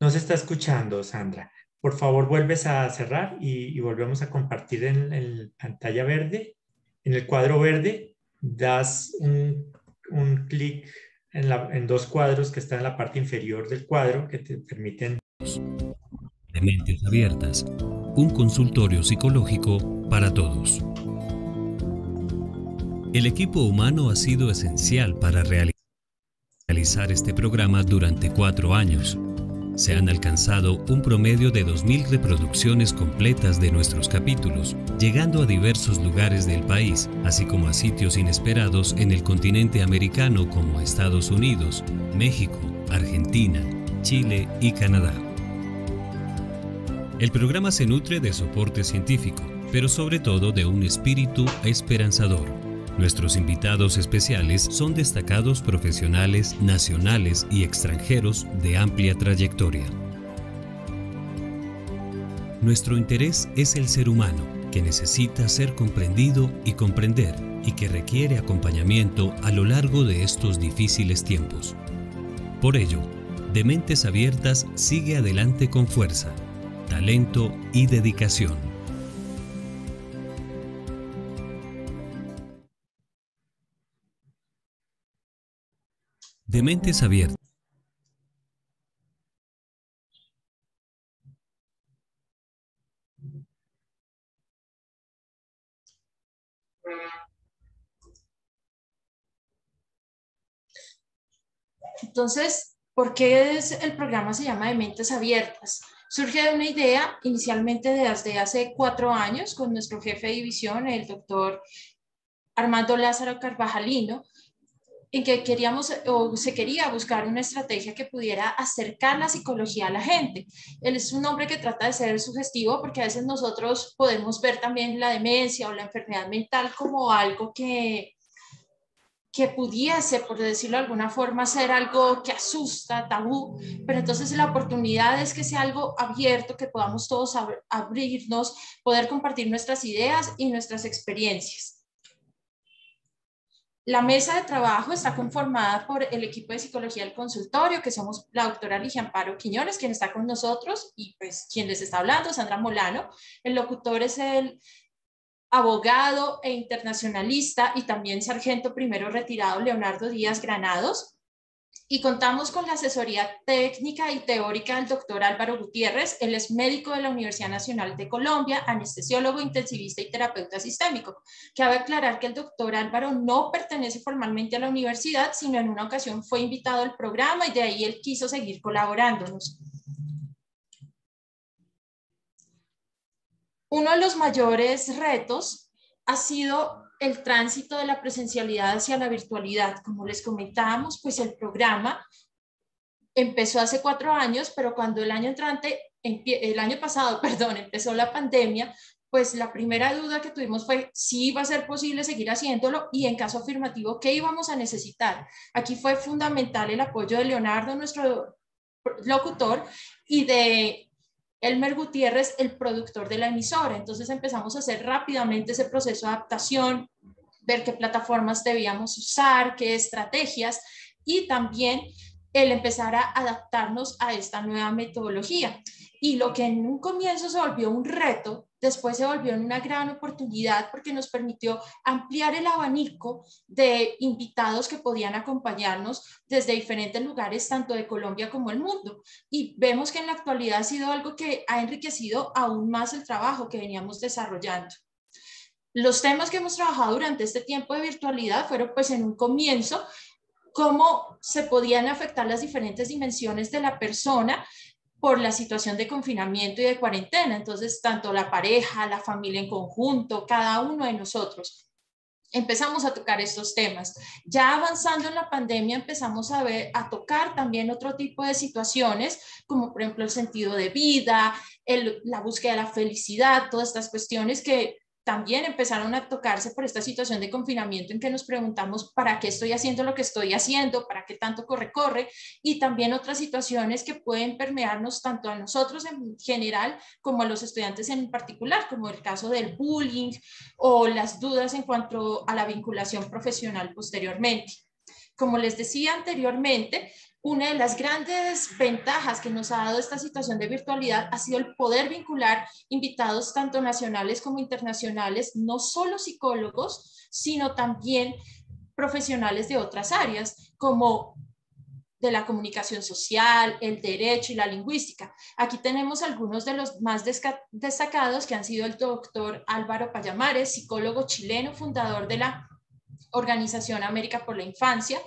No está escuchando, Sandra. Por favor, vuelves a cerrar y, volvemos a compartir en, la pantalla verde. En el cuadro verde, das un, clic en, en, dos cuadros que están en la parte inferior del cuadro que te permiten... De mentes abiertas, un consultorio psicológico para todos. El equipo humano ha sido esencial para realizar este programa durante cuatro años se han alcanzado un promedio de 2.000 reproducciones completas de nuestros capítulos, llegando a diversos lugares del país, así como a sitios inesperados en el continente americano como Estados Unidos, México, Argentina, Chile y Canadá. El programa se nutre de soporte científico, pero sobre todo de un espíritu esperanzador Nuestros invitados especiales son destacados profesionales nacionales y extranjeros de amplia trayectoria. Nuestro interés es el ser humano, que necesita ser comprendido y comprender y que requiere acompañamiento a lo largo de estos difíciles tiempos. Por ello, de mentes abiertas sigue adelante con fuerza, talento y dedicación. de mentes abiertas. Entonces, ¿por qué el programa se llama de mentes abiertas? Surge de una idea inicialmente desde hace cuatro años con nuestro jefe de división, el doctor Armando Lázaro Carvajalino, en que queríamos eh, o se quería buscar una estrategia que pudiera acercar la psicología a la gente. Él es un hombre que trata de ser sugestivo porque a veces nosotros podemos ver también la demencia o la enfermedad mental como algo que que pudiese, por decirlo de alguna forma, ser algo que asusta, tabú, pero entonces la oportunidad es que sea algo abierto, que podamos todos abrirnos, poder compartir nuestras ideas y nuestras experiencias. La mesa de trabajo está conformada por el equipo de psicología del consultorio, que somos la doctora Ligia Amparo Quiñones, quien está con nosotros, y pues quien les está hablando, Sandra Molano. El locutor es el abogado e internacionalista y también sargento primero retirado Leonardo Díaz Granados y contamos con la asesoría técnica y teórica del doctor Álvaro Gutiérrez. Él es médico de la Universidad Nacional de Colombia, anestesiólogo, intensivista y terapeuta sistémico. Cabe aclarar que el doctor Álvaro no pertenece formalmente a la universidad, sino en una ocasión fue invitado al programa y de ahí él quiso seguir colaborándonos. Uno de los mayores retos ha sido el tránsito de la presencialidad hacia la virtualidad. Como les comentábamos, pues el programa empezó hace cuatro años, pero cuando el año entrante, el año pasado, perdón, empezó la pandemia, pues la primera duda que tuvimos fue si iba a ser posible seguir haciéndolo y en caso afirmativo, ¿qué íbamos a necesitar? Aquí fue fundamental el apoyo de Leonardo, nuestro locutor, y de Elmer Gutiérrez, el productor de la emisora. Entonces empezamos a hacer rápidamente ese proceso de adaptación, ver qué plataformas debíamos usar, qué estrategias y también el empezar a adaptarnos a esta nueva metodología. Y lo que en un comienzo se volvió un reto, después se volvió en una gran oportunidad porque nos permitió ampliar el abanico de invitados que podían acompañarnos desde diferentes lugares, tanto de Colombia como el mundo. Y vemos que en la actualidad ha sido algo que ha enriquecido aún más el trabajo que veníamos desarrollando. Los temas que hemos trabajado durante este tiempo de virtualidad fueron pues en un comienzo cómo se podían afectar las diferentes dimensiones de la persona por la situación de confinamiento y de cuarentena. Entonces, tanto la pareja, la familia en conjunto, cada uno de nosotros. Empezamos a tocar estos temas. Ya avanzando en la pandemia empezamos a ver a tocar también otro tipo de situaciones, como por ejemplo el sentido de vida, el, la búsqueda de la felicidad, todas estas cuestiones que también empezaron a tocarse por esta situación de confinamiento en que nos preguntamos para qué estoy haciendo lo que estoy haciendo, para qué tanto corre, corre, y también otras situaciones que pueden permearnos tanto a nosotros en general como a los estudiantes en particular, como el caso del bullying o las dudas en cuanto a la vinculación profesional posteriormente. Como les decía anteriormente, una de las grandes ventajas que nos ha dado esta situación de virtualidad ha sido el poder vincular invitados tanto nacionales como internacionales, no solo psicólogos, sino también profesionales de otras áreas, como de la comunicación social, el derecho y la lingüística. Aquí tenemos algunos de los más destacados que han sido el doctor Álvaro Payamares, psicólogo chileno, fundador de la Organización América por la Infancia,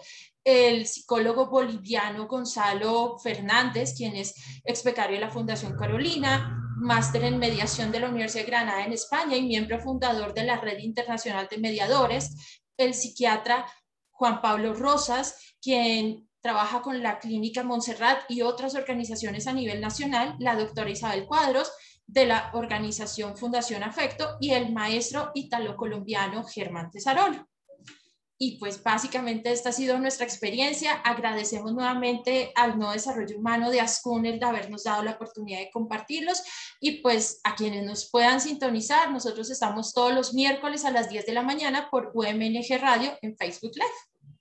el psicólogo boliviano Gonzalo Fernández, quien es ex becario de la Fundación Carolina, máster en mediación de la Universidad de Granada en España y miembro fundador de la Red Internacional de Mediadores, el psiquiatra Juan Pablo Rosas, quien trabaja con la Clínica Montserrat y otras organizaciones a nivel nacional, la doctora Isabel Cuadros de la organización Fundación Afecto y el maestro italo-colombiano Germán Tesarol. Y pues básicamente esta ha sido nuestra experiencia. Agradecemos nuevamente al No Desarrollo Humano de ASCUN el de habernos dado la oportunidad de compartirlos y pues a quienes nos puedan sintonizar, nosotros estamos todos los miércoles a las 10 de la mañana por UMNG Radio en Facebook Live.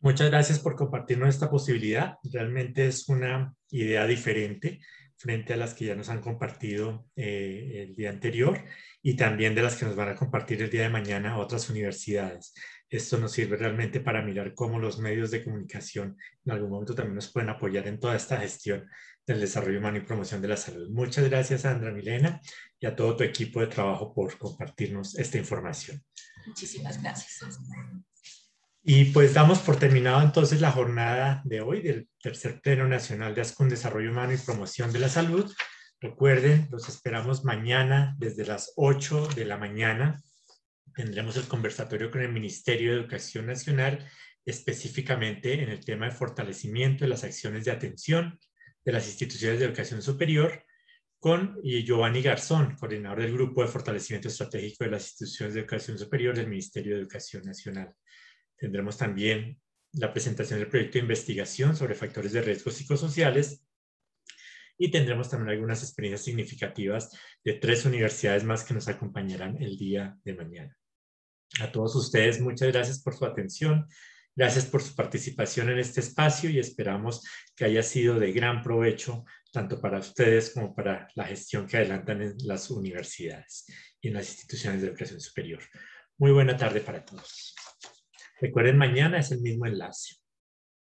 Muchas gracias por compartirnos esta posibilidad. Realmente es una idea diferente frente a las que ya nos han compartido eh, el día anterior y también de las que nos van a compartir el día de mañana otras universidades. Esto nos sirve realmente para mirar cómo los medios de comunicación en algún momento también nos pueden apoyar en toda esta gestión del desarrollo humano y promoción de la salud. Muchas gracias, Sandra Milena, y a todo tu equipo de trabajo por compartirnos esta información. Muchísimas gracias. Y pues damos por terminado entonces la jornada de hoy del tercer Pleno Nacional de ASCUN Desarrollo Humano y Promoción de la Salud. Recuerden, los esperamos mañana desde las 8 de la mañana. Tendremos el conversatorio con el Ministerio de Educación Nacional, específicamente en el tema de fortalecimiento de las acciones de atención de las instituciones de educación superior, con Giovanni Garzón, coordinador del Grupo de Fortalecimiento Estratégico de las Instituciones de Educación Superior del Ministerio de Educación Nacional. Tendremos también la presentación del proyecto de investigación sobre factores de riesgo psicosociales y tendremos también algunas experiencias significativas de tres universidades más que nos acompañarán el día de mañana. A todos ustedes, muchas gracias por su atención. Gracias por su participación en este espacio y esperamos que haya sido de gran provecho tanto para ustedes como para la gestión que adelantan en las universidades y en las instituciones de educación superior. Muy buena tarde para todos. Recuerden, mañana es el mismo enlace.